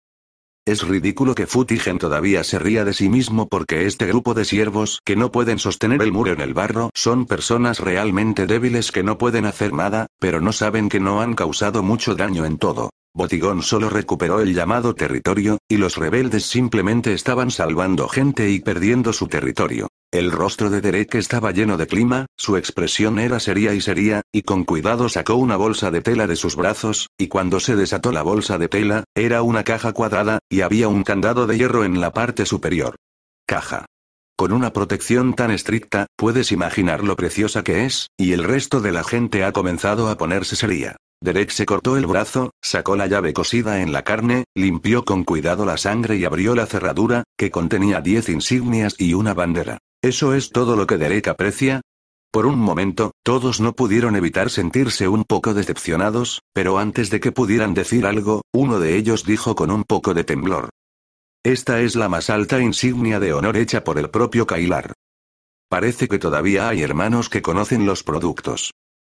S1: Es ridículo que Futigen todavía se ría de sí mismo porque este grupo de siervos que no pueden sostener el muro en el barro son personas realmente débiles que no pueden hacer nada, pero no saben que no han causado mucho daño en todo. Botigón solo recuperó el llamado territorio, y los rebeldes simplemente estaban salvando gente y perdiendo su territorio. El rostro de Derek estaba lleno de clima, su expresión era seria y seria, y con cuidado sacó una bolsa de tela de sus brazos, y cuando se desató la bolsa de tela, era una caja cuadrada, y había un candado de hierro en la parte superior. Caja. Con una protección tan estricta, puedes imaginar lo preciosa que es, y el resto de la gente ha comenzado a ponerse seria. Derek se cortó el brazo, sacó la llave cosida en la carne, limpió con cuidado la sangre y abrió la cerradura, que contenía diez insignias y una bandera. ¿Eso es todo lo que Derek aprecia? Por un momento, todos no pudieron evitar sentirse un poco decepcionados, pero antes de que pudieran decir algo, uno de ellos dijo con un poco de temblor. Esta es la más alta insignia de honor hecha por el propio Kailar. Parece que todavía hay hermanos que conocen los productos.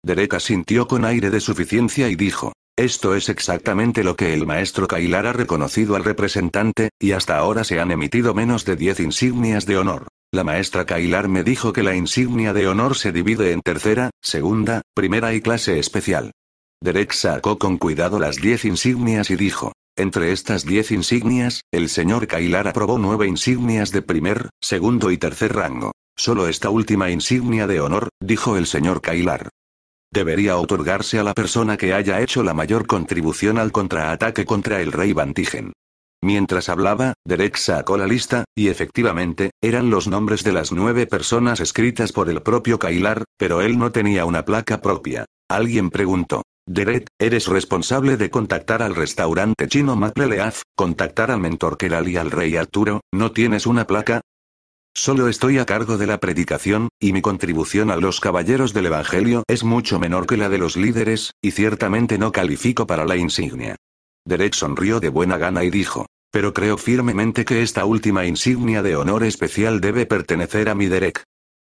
S1: Derek asintió con aire de suficiencia y dijo, esto es exactamente lo que el maestro Kailar ha reconocido al representante, y hasta ahora se han emitido menos de 10 insignias de honor. La maestra Kailar me dijo que la insignia de honor se divide en tercera, segunda, primera y clase especial. Derek sacó con cuidado las 10 insignias y dijo, entre estas diez insignias, el señor Kailar aprobó nueve insignias de primer, segundo y tercer rango. Solo esta última insignia de honor, dijo el señor Kailar. Debería otorgarse a la persona que haya hecho la mayor contribución al contraataque contra el rey Bantigen. Mientras hablaba, Derek sacó la lista, y efectivamente, eran los nombres de las nueve personas escritas por el propio Kailar, pero él no tenía una placa propia. Alguien preguntó. Derek, eres responsable de contactar al restaurante chino Leaf, contactar al mentor Keral y al rey Arturo, ¿no tienes una placa? Solo estoy a cargo de la predicación, y mi contribución a los caballeros del Evangelio es mucho menor que la de los líderes, y ciertamente no califico para la insignia. Derek sonrió de buena gana y dijo, pero creo firmemente que esta última insignia de honor especial debe pertenecer a mi Derek.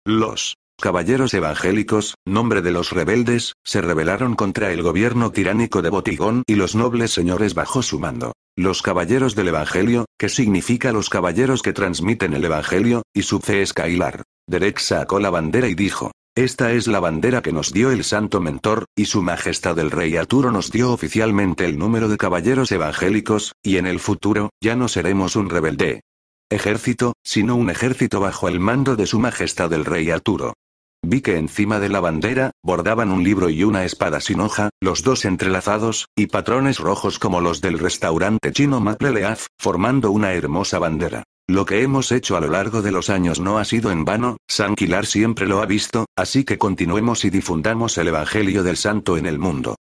S1: Los caballeros evangélicos, nombre de los rebeldes, se rebelaron contra el gobierno tiránico de Botigón y los nobles señores bajo su mando. Los caballeros del Evangelio, que significa los caballeros que transmiten el Evangelio, y su fe escailar. Derek sacó la bandera y dijo, esta es la bandera que nos dio el Santo Mentor, y Su Majestad el Rey Arturo nos dio oficialmente el número de caballeros evangélicos, y en el futuro, ya no seremos un rebelde ejército, sino un ejército bajo el mando de Su Majestad el Rey Arturo. Vi que encima de la bandera, bordaban un libro y una espada sin hoja, los dos entrelazados, y patrones rojos como los del restaurante chino Maple formando una hermosa bandera. Lo que hemos hecho a lo largo de los años no ha sido en vano, San Quilar siempre lo ha visto, así que continuemos y difundamos el Evangelio del Santo en el mundo.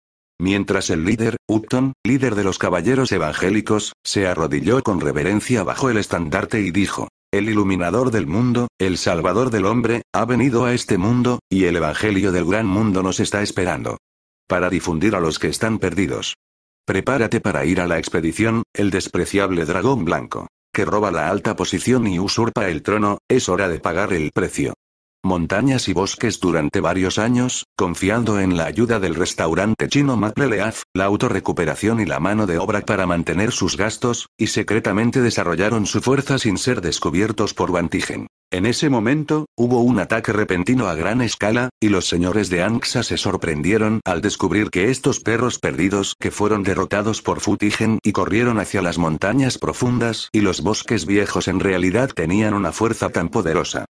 S1: Mientras el líder, Upton, líder de los caballeros evangélicos, se arrodilló con reverencia bajo el estandarte y dijo, el iluminador del mundo, el salvador del hombre, ha venido a este mundo, y el Evangelio del gran mundo nos está esperando. Para difundir a los que están perdidos. Prepárate para ir a la expedición, el despreciable dragón blanco, que roba la alta posición y usurpa el trono, es hora de pagar el precio montañas y bosques durante varios años, confiando en la ayuda del restaurante chino Mapleleaf, la autorrecuperación y la mano de obra para mantener sus gastos, y secretamente desarrollaron su fuerza sin ser descubiertos por Vantigen. En ese momento, hubo un ataque repentino a gran escala, y los señores de Anxa se sorprendieron al descubrir que estos perros perdidos que fueron derrotados por Futigen y corrieron hacia las montañas profundas y los bosques viejos en realidad tenían una fuerza tan poderosa.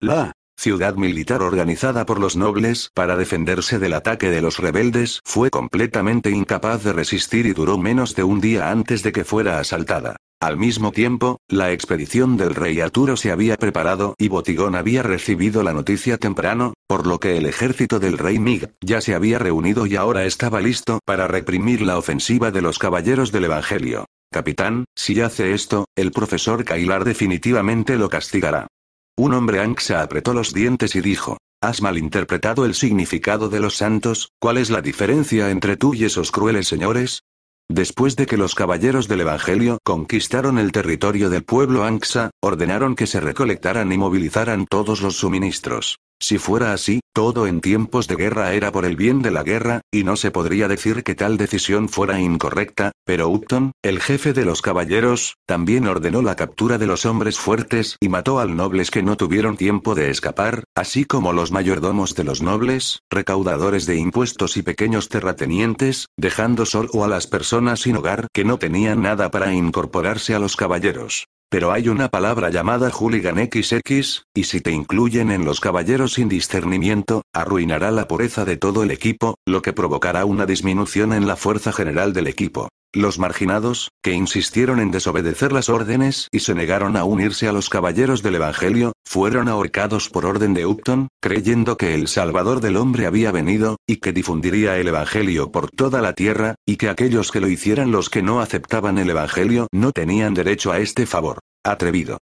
S1: La ciudad militar organizada por los nobles para defenderse del ataque de los rebeldes, fue completamente incapaz de resistir y duró menos de un día antes de que fuera asaltada. Al mismo tiempo, la expedición del rey Arturo se había preparado y Botigón había recibido la noticia temprano, por lo que el ejército del rey Mig ya se había reunido y ahora estaba listo para reprimir la ofensiva de los caballeros del Evangelio. Capitán, si hace esto, el profesor Kailar definitivamente lo castigará. Un hombre anxa apretó los dientes y dijo, Has malinterpretado el significado de los santos, ¿cuál es la diferencia entre tú y esos crueles señores? Después de que los caballeros del Evangelio conquistaron el territorio del pueblo Anxa, ordenaron que se recolectaran y movilizaran todos los suministros. Si fuera así, todo en tiempos de guerra era por el bien de la guerra, y no se podría decir que tal decisión fuera incorrecta, pero Upton, el jefe de los caballeros, también ordenó la captura de los hombres fuertes y mató al nobles que no tuvieron tiempo de escapar, así como los mayordomos de los nobles, recaudadores de impuestos y pequeños terratenientes, dejando solo a las personas sin hogar que no tenían nada para incorporarse a los caballeros. Pero hay una palabra llamada hooligan XX, y si te incluyen en los caballeros sin discernimiento, arruinará la pureza de todo el equipo, lo que provocará una disminución en la fuerza general del equipo. Los marginados, que insistieron en desobedecer las órdenes y se negaron a unirse a los caballeros del Evangelio, fueron ahorcados por orden de Upton, creyendo que el Salvador del hombre había venido, y que difundiría el Evangelio por toda la tierra, y que aquellos que lo hicieran los que no aceptaban el Evangelio no tenían derecho a este favor. Atrevido.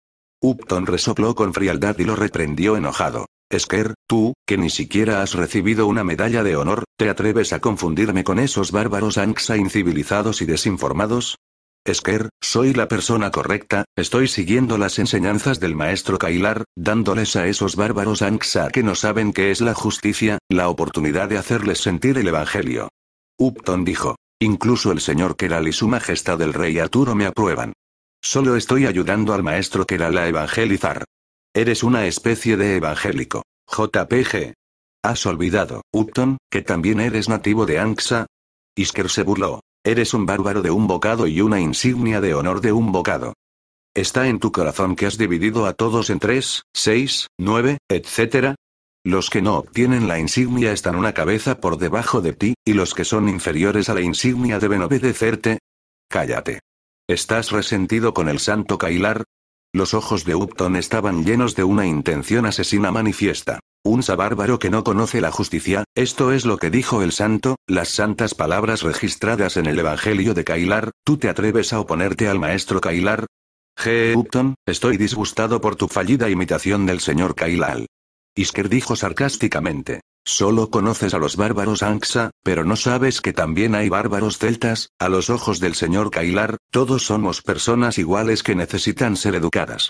S1: Upton resopló con frialdad y lo reprendió enojado. Esker, tú, que ni siquiera has recibido una medalla de honor, ¿te atreves a confundirme con esos bárbaros anxa incivilizados y desinformados? Esker, soy la persona correcta, estoy siguiendo las enseñanzas del maestro Kailar, dándoles a esos bárbaros anxa que no saben qué es la justicia, la oportunidad de hacerles sentir el Evangelio. Upton dijo. Incluso el señor Keral y su majestad el rey Arturo me aprueban. Solo estoy ayudando al maestro Keral a evangelizar. Eres una especie de evangélico. JPG. Has olvidado, Upton, que también eres nativo de Anxa. Isker se burló. Eres un bárbaro de un bocado y una insignia de honor de un bocado. ¿Está en tu corazón que has dividido a todos en tres, seis, nueve, etcétera? Los que no obtienen la insignia están una cabeza por debajo de ti, y los que son inferiores a la insignia deben obedecerte. Cállate. ¿Estás resentido con el santo Kailar? Los ojos de Upton estaban llenos de una intención asesina manifiesta. Un sabárbaro que no conoce la justicia, esto es lo que dijo el santo, las santas palabras registradas en el Evangelio de Kailar, ¿tú te atreves a oponerte al maestro Kailar? G. Upton, estoy disgustado por tu fallida imitación del señor Kailal. Isker dijo sarcásticamente. Solo conoces a los bárbaros Anxa, pero no sabes que también hay bárbaros celtas, a los ojos del señor Kailar, todos somos personas iguales que necesitan ser educadas.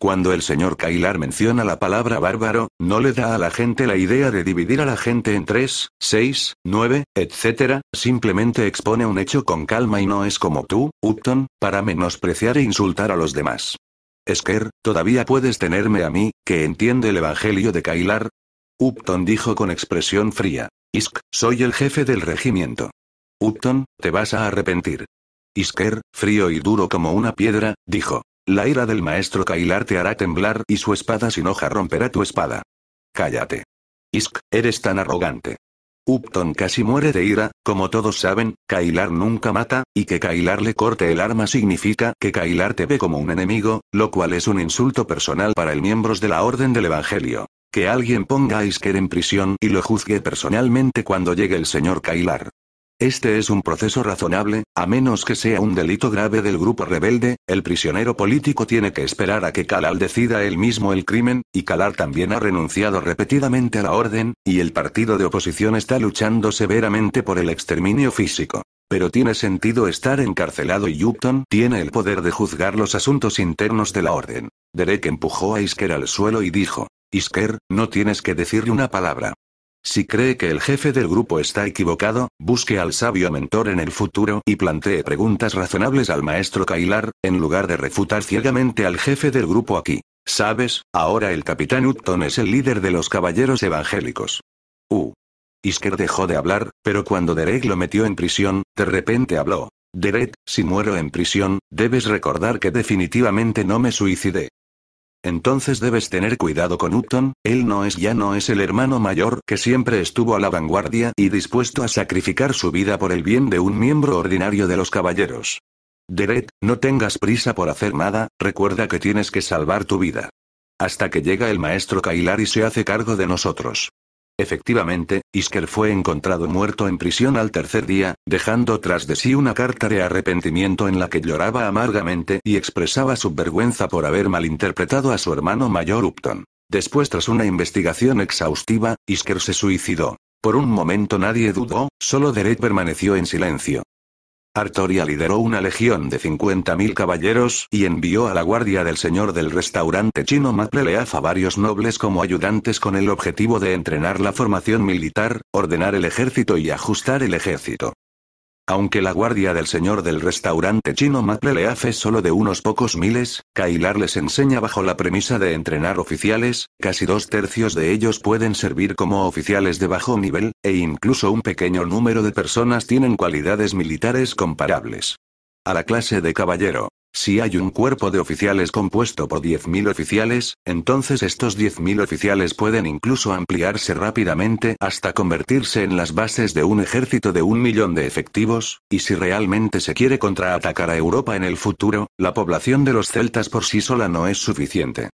S1: Cuando el señor Kailar menciona la palabra bárbaro, no le da a la gente la idea de dividir a la gente en tres, seis, nueve, etc., simplemente expone un hecho con calma y no es como tú, Upton, para menospreciar e insultar a los demás. Esker, todavía puedes tenerme a mí, que entiende el Evangelio de Kailar, Upton dijo con expresión fría. Isk, soy el jefe del regimiento. Upton, te vas a arrepentir. Isker, frío y duro como una piedra, dijo. La ira del maestro Kailar te hará temblar y su espada sin hoja romperá tu espada. Cállate. Isk, eres tan arrogante. Upton casi muere de ira, como todos saben, Kailar nunca mata, y que Kailar le corte el arma significa que Kailar te ve como un enemigo, lo cual es un insulto personal para el miembros de la Orden del Evangelio. Que alguien ponga a Isker en prisión y lo juzgue personalmente cuando llegue el señor Kailar. Este es un proceso razonable, a menos que sea un delito grave del grupo rebelde, el prisionero político tiene que esperar a que Kalal decida él mismo el crimen, y Kalal también ha renunciado repetidamente a la orden, y el partido de oposición está luchando severamente por el exterminio físico. Pero tiene sentido estar encarcelado y Upton tiene el poder de juzgar los asuntos internos de la orden. Derek empujó a Isker al suelo y dijo, Isker, no tienes que decirle una palabra. Si cree que el jefe del grupo está equivocado, busque al sabio mentor en el futuro y plantee preguntas razonables al maestro Kailar, en lugar de refutar ciegamente al jefe del grupo aquí. Sabes, ahora el capitán Upton es el líder de los caballeros evangélicos. U. Isker dejó de hablar, pero cuando Derek lo metió en prisión, de repente habló. Derek, si muero en prisión, debes recordar que definitivamente no me suicidé. Entonces debes tener cuidado con Upton, él no es ya no es el hermano mayor que siempre estuvo a la vanguardia y dispuesto a sacrificar su vida por el bien de un miembro ordinario de los caballeros. Deret, no tengas prisa por hacer nada, recuerda que tienes que salvar tu vida. Hasta que llega el maestro Kailar y se hace cargo de nosotros. Efectivamente, Isker fue encontrado muerto en prisión al tercer día, dejando tras de sí una carta de arrepentimiento en la que lloraba amargamente y expresaba su vergüenza por haber malinterpretado a su hermano mayor Upton. Después tras una investigación exhaustiva, Isker se suicidó. Por un momento nadie dudó, solo Derek permaneció en silencio. Artoria lideró una legión de 50.000 caballeros y envió a la guardia del señor del restaurante chino Maple Leaf a varios nobles como ayudantes con el objetivo de entrenar la formación militar, ordenar el ejército y ajustar el ejército. Aunque la guardia del señor del restaurante chino Maple le hace solo de unos pocos miles, Kailar les enseña bajo la premisa de entrenar oficiales, casi dos tercios de ellos pueden servir como oficiales de bajo nivel, e incluso un pequeño número de personas tienen cualidades militares comparables. A la clase de caballero, si hay un cuerpo de oficiales compuesto por 10.000 oficiales, entonces estos 10.000 oficiales pueden incluso ampliarse rápidamente hasta convertirse en las bases de un ejército de un millón de efectivos, y si realmente se quiere contraatacar a Europa en el futuro, la población de los celtas por sí sola no es suficiente.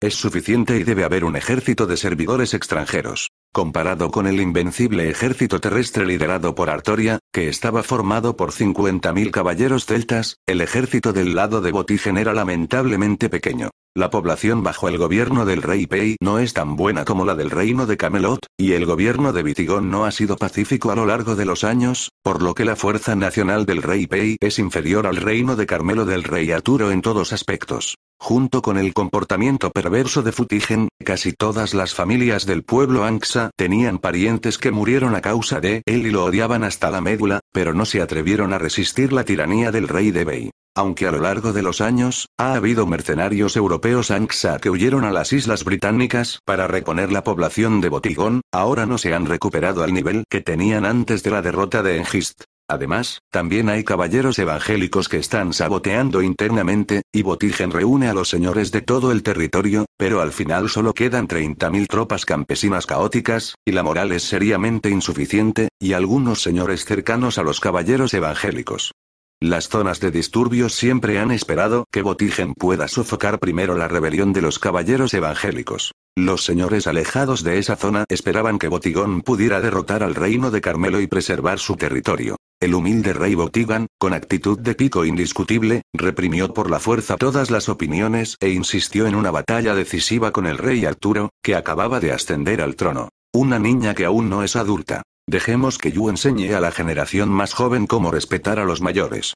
S1: Es suficiente y debe haber un ejército de servidores extranjeros comparado con el invencible ejército terrestre liderado por Artoria, que estaba formado por 50.000 caballeros celtas, el ejército del lado de Botigen era lamentablemente pequeño. La población bajo el gobierno del rey Pei no es tan buena como la del reino de Camelot, y el gobierno de Vitigón no ha sido pacífico a lo largo de los años, por lo que la fuerza nacional del rey Pei es inferior al reino de Carmelo del rey Arturo en todos aspectos. Junto con el comportamiento perverso de Futigen, casi todas las familias del pueblo Anxa tenían parientes que murieron a causa de él y lo odiaban hasta la médula, pero no se atrevieron a resistir la tiranía del rey de Bei. Aunque a lo largo de los años, ha habido mercenarios europeos Anxa que huyeron a las islas británicas para reponer la población de Botigón, ahora no se han recuperado al nivel que tenían antes de la derrota de Engist. Además, también hay caballeros evangélicos que están saboteando internamente, y Botigen reúne a los señores de todo el territorio, pero al final solo quedan 30.000 tropas campesinas caóticas, y la moral es seriamente insuficiente, y algunos señores cercanos a los caballeros evangélicos las zonas de disturbios siempre han esperado que Botigen pueda sofocar primero la rebelión de los caballeros evangélicos. Los señores alejados de esa zona esperaban que Botigón pudiera derrotar al reino de Carmelo y preservar su territorio. El humilde rey Botigan, con actitud de pico indiscutible, reprimió por la fuerza todas las opiniones e insistió en una batalla decisiva con el rey Arturo, que acababa de ascender al trono. Una niña que aún no es adulta. Dejemos que Yu enseñe a la generación más joven cómo respetar a los mayores.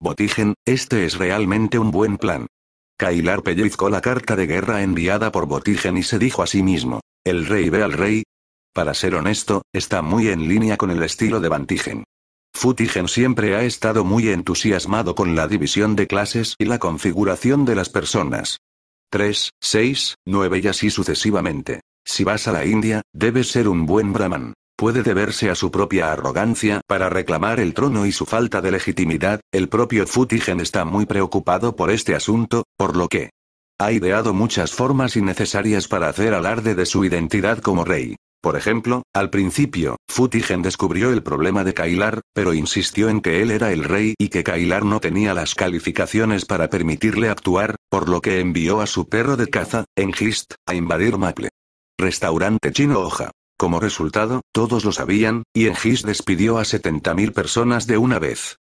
S1: Botigen, este es realmente un buen plan. Kailar pellizcó la carta de guerra enviada por Botigen y se dijo a sí mismo, el rey ve al rey. Para ser honesto, está muy en línea con el estilo de Bantigen. Futigen siempre ha estado muy entusiasmado con la división de clases y la configuración de las personas. 3, 6, 9 y así sucesivamente. Si vas a la India, debes ser un buen brahman puede deberse a su propia arrogancia para reclamar el trono y su falta de legitimidad, el propio Futigen está muy preocupado por este asunto, por lo que ha ideado muchas formas innecesarias para hacer alarde de su identidad como rey. Por ejemplo, al principio, Futigen descubrió el problema de Kailar, pero insistió en que él era el rey y que Kailar no tenía las calificaciones para permitirle actuar, por lo que envió a su perro de caza, Engist, a invadir Maple. Restaurante chino Hoja. Como resultado, todos lo sabían, y Engis despidió a 70.000 personas de una vez.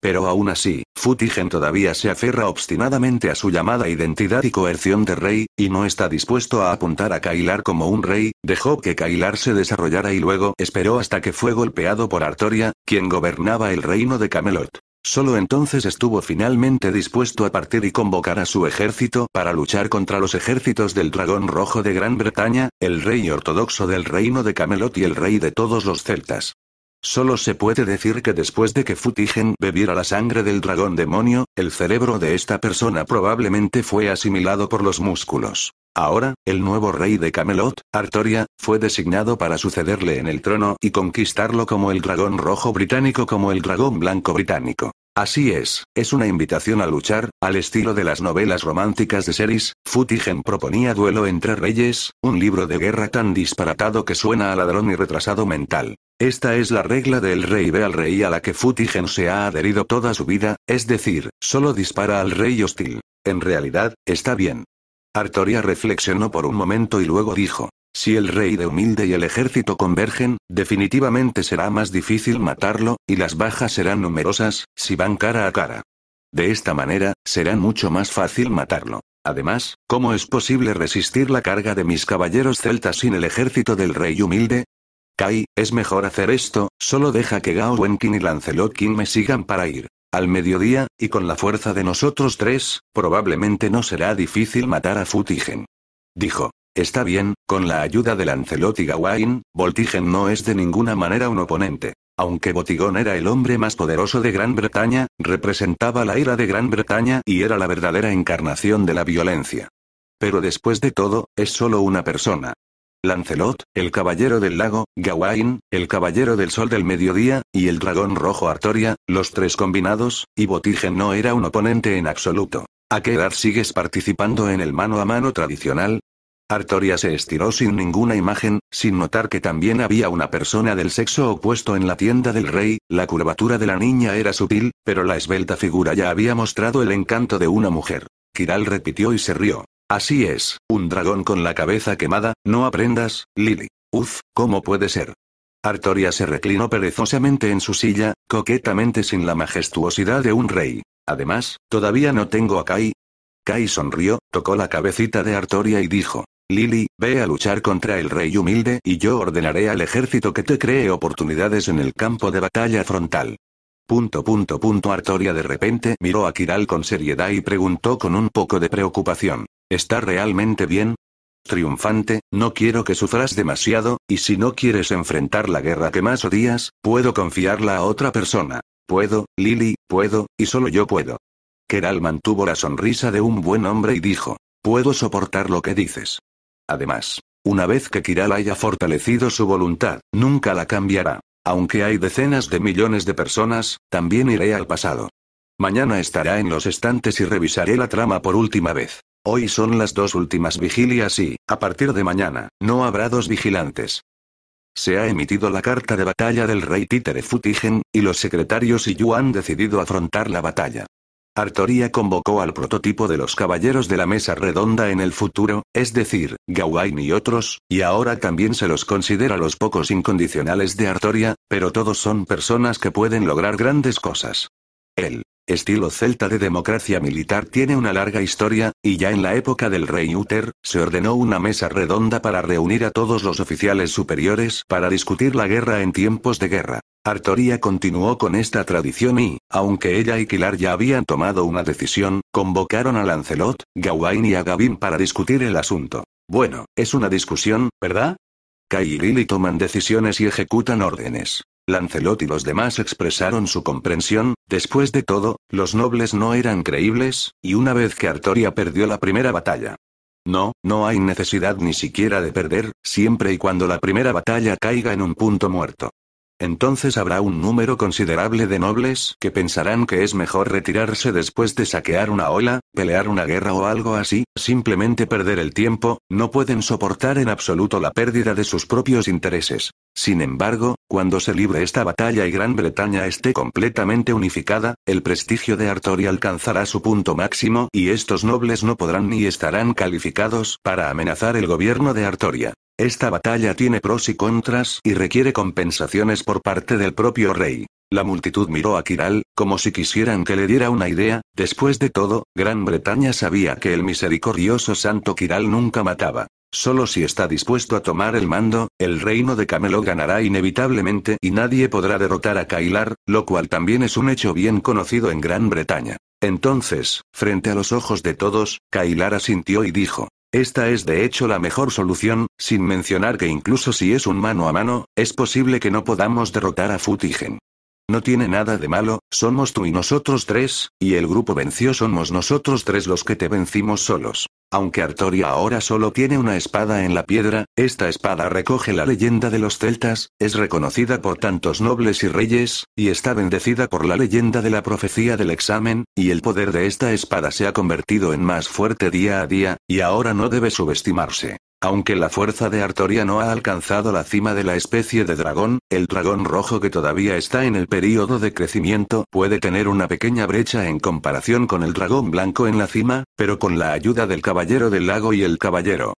S1: Pero aún así, Futigen todavía se aferra obstinadamente a su llamada identidad y coerción de rey, y no está dispuesto a apuntar a Kailar como un rey, dejó que Kailar se desarrollara y luego esperó hasta que fue golpeado por Artoria, quien gobernaba el reino de Camelot. Solo entonces estuvo finalmente dispuesto a partir y convocar a su ejército para luchar contra los ejércitos del dragón rojo de Gran Bretaña, el rey ortodoxo del reino de Camelot y el rey de todos los celtas. Solo se puede decir que después de que Futigen bebiera la sangre del dragón demonio, el cerebro de esta persona probablemente fue asimilado por los músculos. Ahora, el nuevo rey de Camelot, Artoria, fue designado para sucederle en el trono y conquistarlo como el dragón rojo británico como el dragón blanco británico. Así es, es una invitación a luchar, al estilo de las novelas románticas de series, Futigen proponía Duelo entre Reyes, un libro de guerra tan disparatado que suena a ladrón y retrasado mental. Esta es la regla del rey ve al rey a la que Futigen se ha adherido toda su vida, es decir, solo dispara al rey hostil. En realidad, está bien, Artoria reflexionó por un momento y luego dijo, si el rey de Humilde y el ejército convergen, definitivamente será más difícil matarlo, y las bajas serán numerosas, si van cara a cara. De esta manera, será mucho más fácil matarlo. Además, ¿cómo es posible resistir la carga de mis caballeros celtas sin el ejército del rey humilde? Kai, es mejor hacer esto, solo deja que Gao Wenkin y Lancelot King me sigan para ir. Al mediodía, y con la fuerza de nosotros tres, probablemente no será difícil matar a Futigen. Dijo. Está bien, con la ayuda de Lancelot y Gawain, Voltigen no es de ninguna manera un oponente. Aunque Botigón era el hombre más poderoso de Gran Bretaña, representaba la ira de Gran Bretaña y era la verdadera encarnación de la violencia. Pero después de todo, es solo una persona. Lancelot, el Caballero del Lago, Gawain, el Caballero del Sol del Mediodía, y el Dragón Rojo Artoria, los tres combinados, y Botigen no era un oponente en absoluto. ¿A qué edad sigues participando en el mano a mano tradicional? Artoria se estiró sin ninguna imagen, sin notar que también había una persona del sexo opuesto en la tienda del rey, la curvatura de la niña era sutil, pero la esbelta figura ya había mostrado el encanto de una mujer. Kiral repitió y se rió. Así es, un dragón con la cabeza quemada, no aprendas, Lily. Uf, ¿cómo puede ser? Artoria se reclinó perezosamente en su silla, coquetamente sin la majestuosidad de un rey. Además, todavía no tengo a Kai. Kai sonrió, tocó la cabecita de Artoria y dijo, Lily, ve a luchar contra el rey humilde y yo ordenaré al ejército que te cree oportunidades en el campo de batalla frontal. Punto punto punto Artoria de repente miró a Kiral con seriedad y preguntó con un poco de preocupación. ¿Está realmente bien? Triunfante, no quiero que sufras demasiado, y si no quieres enfrentar la guerra que más odias, puedo confiarla a otra persona. Puedo, Lily, puedo, y solo yo puedo. Keral mantuvo la sonrisa de un buen hombre y dijo, puedo soportar lo que dices. Además, una vez que Kiral haya fortalecido su voluntad, nunca la cambiará. Aunque hay decenas de millones de personas, también iré al pasado. Mañana estará en los estantes y revisaré la trama por última vez. Hoy son las dos últimas vigilias y, a partir de mañana, no habrá dos vigilantes. Se ha emitido la carta de batalla del rey títere Futigen, y los secretarios y Yu han decidido afrontar la batalla. Artoria convocó al prototipo de los caballeros de la mesa redonda en el futuro, es decir, Gawain y otros, y ahora también se los considera los pocos incondicionales de Artoria, pero todos son personas que pueden lograr grandes cosas. Él, estilo celta de democracia militar tiene una larga historia, y ya en la época del rey Uther, se ordenó una mesa redonda para reunir a todos los oficiales superiores para discutir la guerra en tiempos de guerra. Artoria continuó con esta tradición y, aunque ella y Kilar ya habían tomado una decisión, convocaron a Lancelot, Gawain y a Gavin para discutir el asunto. Bueno, es una discusión, ¿verdad? Kai y toman decisiones y ejecutan órdenes. Lancelot y los demás expresaron su comprensión, después de todo, los nobles no eran creíbles, y una vez que Artoria perdió la primera batalla. No, no hay necesidad ni siquiera de perder, siempre y cuando la primera batalla caiga en un punto muerto entonces habrá un número considerable de nobles que pensarán que es mejor retirarse después de saquear una ola, pelear una guerra o algo así, simplemente perder el tiempo, no pueden soportar en absoluto la pérdida de sus propios intereses. Sin embargo, cuando se libre esta batalla y Gran Bretaña esté completamente unificada, el prestigio de Artoria alcanzará su punto máximo y estos nobles no podrán ni estarán calificados para amenazar el gobierno de Artoria. Esta batalla tiene pros y contras y requiere compensaciones por parte del propio rey. La multitud miró a Kiral, como si quisieran que le diera una idea, después de todo, Gran Bretaña sabía que el misericordioso santo Kiral nunca mataba. Solo si está dispuesto a tomar el mando, el reino de Camelo ganará inevitablemente y nadie podrá derrotar a Kailar, lo cual también es un hecho bien conocido en Gran Bretaña. Entonces, frente a los ojos de todos, Kailar asintió y dijo, esta es de hecho la mejor solución, sin mencionar que incluso si es un mano a mano, es posible que no podamos derrotar a Futigen. No tiene nada de malo, somos tú y nosotros tres, y el grupo venció somos nosotros tres los que te vencimos solos. Aunque Artoria ahora solo tiene una espada en la piedra, esta espada recoge la leyenda de los celtas, es reconocida por tantos nobles y reyes, y está bendecida por la leyenda de la profecía del examen, y el poder de esta espada se ha convertido en más fuerte día a día, y ahora no debe subestimarse. Aunque la fuerza de Artoria no ha alcanzado la cima de la especie de dragón, el dragón rojo que todavía está en el período de crecimiento puede tener una pequeña brecha en comparación con el dragón blanco en la cima, pero con la ayuda del caballero del lago y el caballero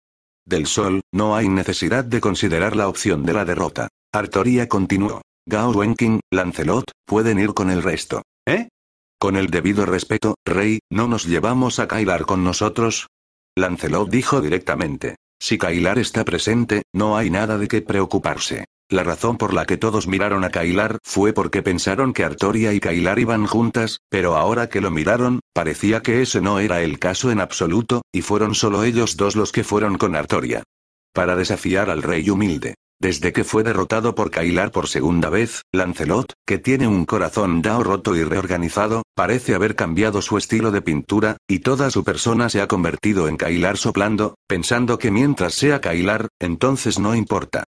S1: del sol, no hay necesidad de considerar la opción de la derrota. Artoria continuó. Gao Wenking, Lancelot, pueden ir con el resto. ¿Eh? Con el debido respeto, rey, ¿no nos llevamos a Kailar con nosotros? Lancelot dijo directamente. Si Kailar está presente, no hay nada de qué preocuparse. La razón por la que todos miraron a Kailar fue porque pensaron que Artoria y Kailar iban juntas, pero ahora que lo miraron, parecía que ese no era el caso en absoluto, y fueron solo ellos dos los que fueron con Artoria. Para desafiar al rey humilde. Desde que fue derrotado por Kailar por segunda vez, Lancelot, que tiene un corazón dao roto y reorganizado, parece haber cambiado su estilo de pintura, y toda su persona se ha convertido en Kailar soplando, pensando que mientras sea Kailar, entonces no importa.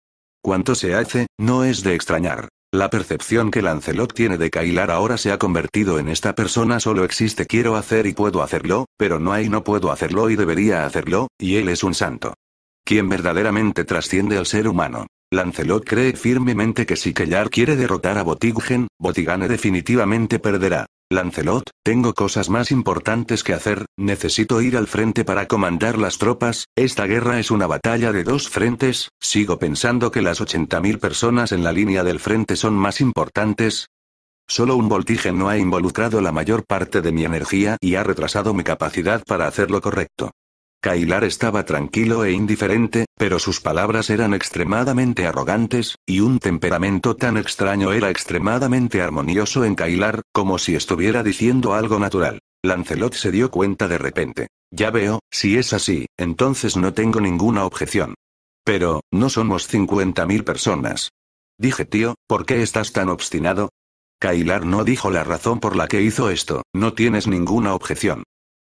S1: Cuanto se hace, no es de extrañar. La percepción que Lancelot tiene de Kailar ahora se ha convertido en esta persona solo existe quiero hacer y puedo hacerlo, pero no hay no puedo hacerlo y debería hacerlo, y él es un santo. Quien verdaderamente trasciende al ser humano. Lancelot cree firmemente que si Kellar quiere derrotar a Botigen, Botigane definitivamente perderá. Lancelot, tengo cosas más importantes que hacer, necesito ir al frente para comandar las tropas, esta guerra es una batalla de dos frentes, sigo pensando que las 80.000 personas en la línea del frente son más importantes. Solo un voltige no ha involucrado la mayor parte de mi energía y ha retrasado mi capacidad para hacer lo correcto. Kailar estaba tranquilo e indiferente, pero sus palabras eran extremadamente arrogantes, y un temperamento tan extraño era extremadamente armonioso en Kailar, como si estuviera diciendo algo natural. Lancelot se dio cuenta de repente. Ya veo, si es así, entonces no tengo ninguna objeción. Pero, no somos 50.000 personas. Dije tío, ¿por qué estás tan obstinado? Kailar no dijo la razón por la que hizo esto, no tienes ninguna objeción.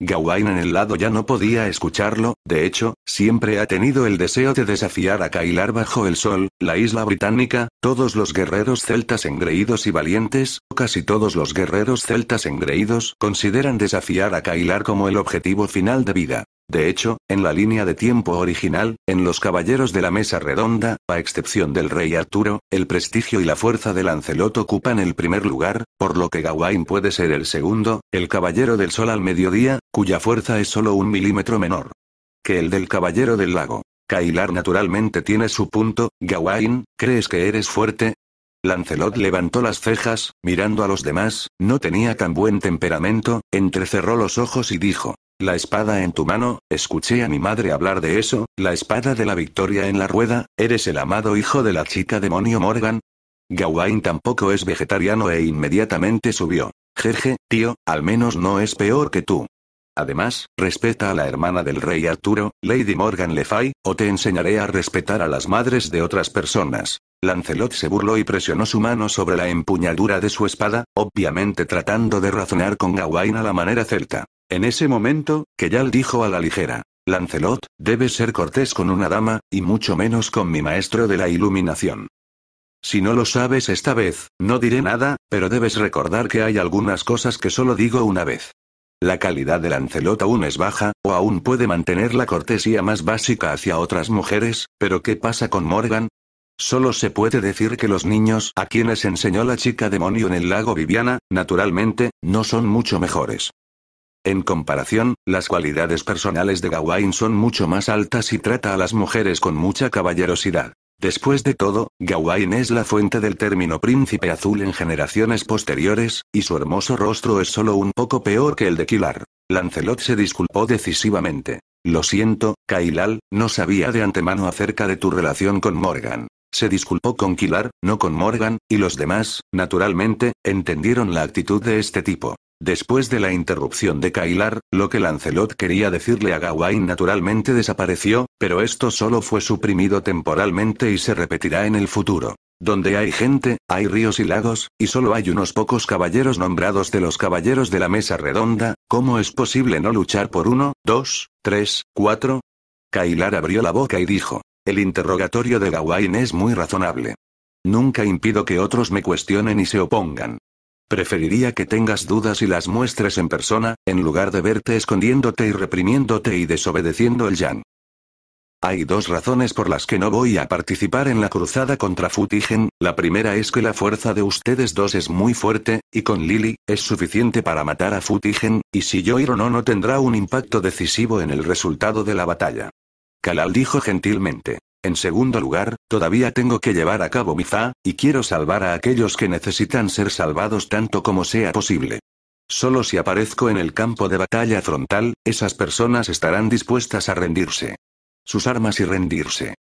S1: Gawain en el lado ya no podía escucharlo, de hecho, siempre ha tenido el deseo de desafiar a Kailar bajo el sol, la isla británica, todos los guerreros celtas engreídos y valientes, o casi todos los guerreros celtas engreídos, consideran desafiar a Kailar como el objetivo final de vida. De hecho, en la línea de tiempo original, en los Caballeros de la Mesa Redonda, a excepción del rey Arturo, el prestigio y la fuerza de Lancelot ocupan el primer lugar, por lo que Gawain puede ser el segundo, el Caballero del Sol al mediodía, cuya fuerza es solo un milímetro menor que el del Caballero del Lago. Kailar naturalmente tiene su punto, Gawain, ¿crees que eres fuerte? Lancelot levantó las cejas, mirando a los demás, no tenía tan buen temperamento, entrecerró los ojos y dijo, la espada en tu mano, escuché a mi madre hablar de eso, la espada de la victoria en la rueda, eres el amado hijo de la chica demonio Morgan. Gawain tampoco es vegetariano e inmediatamente subió. Jeje, tío, al menos no es peor que tú. Además, respeta a la hermana del rey Arturo, Lady Morgan Le Fay, o te enseñaré a respetar a las madres de otras personas. Lancelot se burló y presionó su mano sobre la empuñadura de su espada, obviamente tratando de razonar con Gawain a la manera celta. En ese momento, le dijo a la ligera, Lancelot, debes ser cortés con una dama, y mucho menos con mi maestro de la iluminación. Si no lo sabes esta vez, no diré nada, pero debes recordar que hay algunas cosas que solo digo una vez. La calidad de Lancelot aún es baja, o aún puede mantener la cortesía más básica hacia otras mujeres, pero ¿qué pasa con Morgan? Solo se puede decir que los niños a quienes enseñó la chica demonio en el lago Viviana, naturalmente, no son mucho mejores. En comparación, las cualidades personales de Gawain son mucho más altas y trata a las mujeres con mucha caballerosidad. Después de todo, Gawain es la fuente del término príncipe azul en generaciones posteriores, y su hermoso rostro es solo un poco peor que el de Kilar. Lancelot se disculpó decisivamente. Lo siento, Kailal, no sabía de antemano acerca de tu relación con Morgan. Se disculpó con Kilar, no con Morgan, y los demás, naturalmente, entendieron la actitud de este tipo. Después de la interrupción de Kailar, lo que Lancelot quería decirle a Gawain naturalmente desapareció, pero esto solo fue suprimido temporalmente y se repetirá en el futuro. Donde hay gente, hay ríos y lagos, y solo hay unos pocos caballeros nombrados de los caballeros de la mesa redonda, ¿cómo es posible no luchar por uno, dos, tres, cuatro? Kailar abrió la boca y dijo, el interrogatorio de Gawain es muy razonable. Nunca impido que otros me cuestionen y se opongan. Preferiría que tengas dudas y las muestres en persona, en lugar de verte escondiéndote y reprimiéndote y desobedeciendo el Yan. Hay dos razones por las que no voy a participar en la cruzada contra Futigen, la primera es que la fuerza de ustedes dos es muy fuerte, y con Lily, es suficiente para matar a Futigen, y si yo ir o no no tendrá un impacto decisivo en el resultado de la batalla. Kalal dijo gentilmente. En segundo lugar, todavía tengo que llevar a cabo mi FA, y quiero salvar a aquellos que necesitan ser salvados tanto como sea posible. Solo si aparezco en el campo de batalla frontal, esas personas estarán dispuestas a rendirse. Sus armas y rendirse.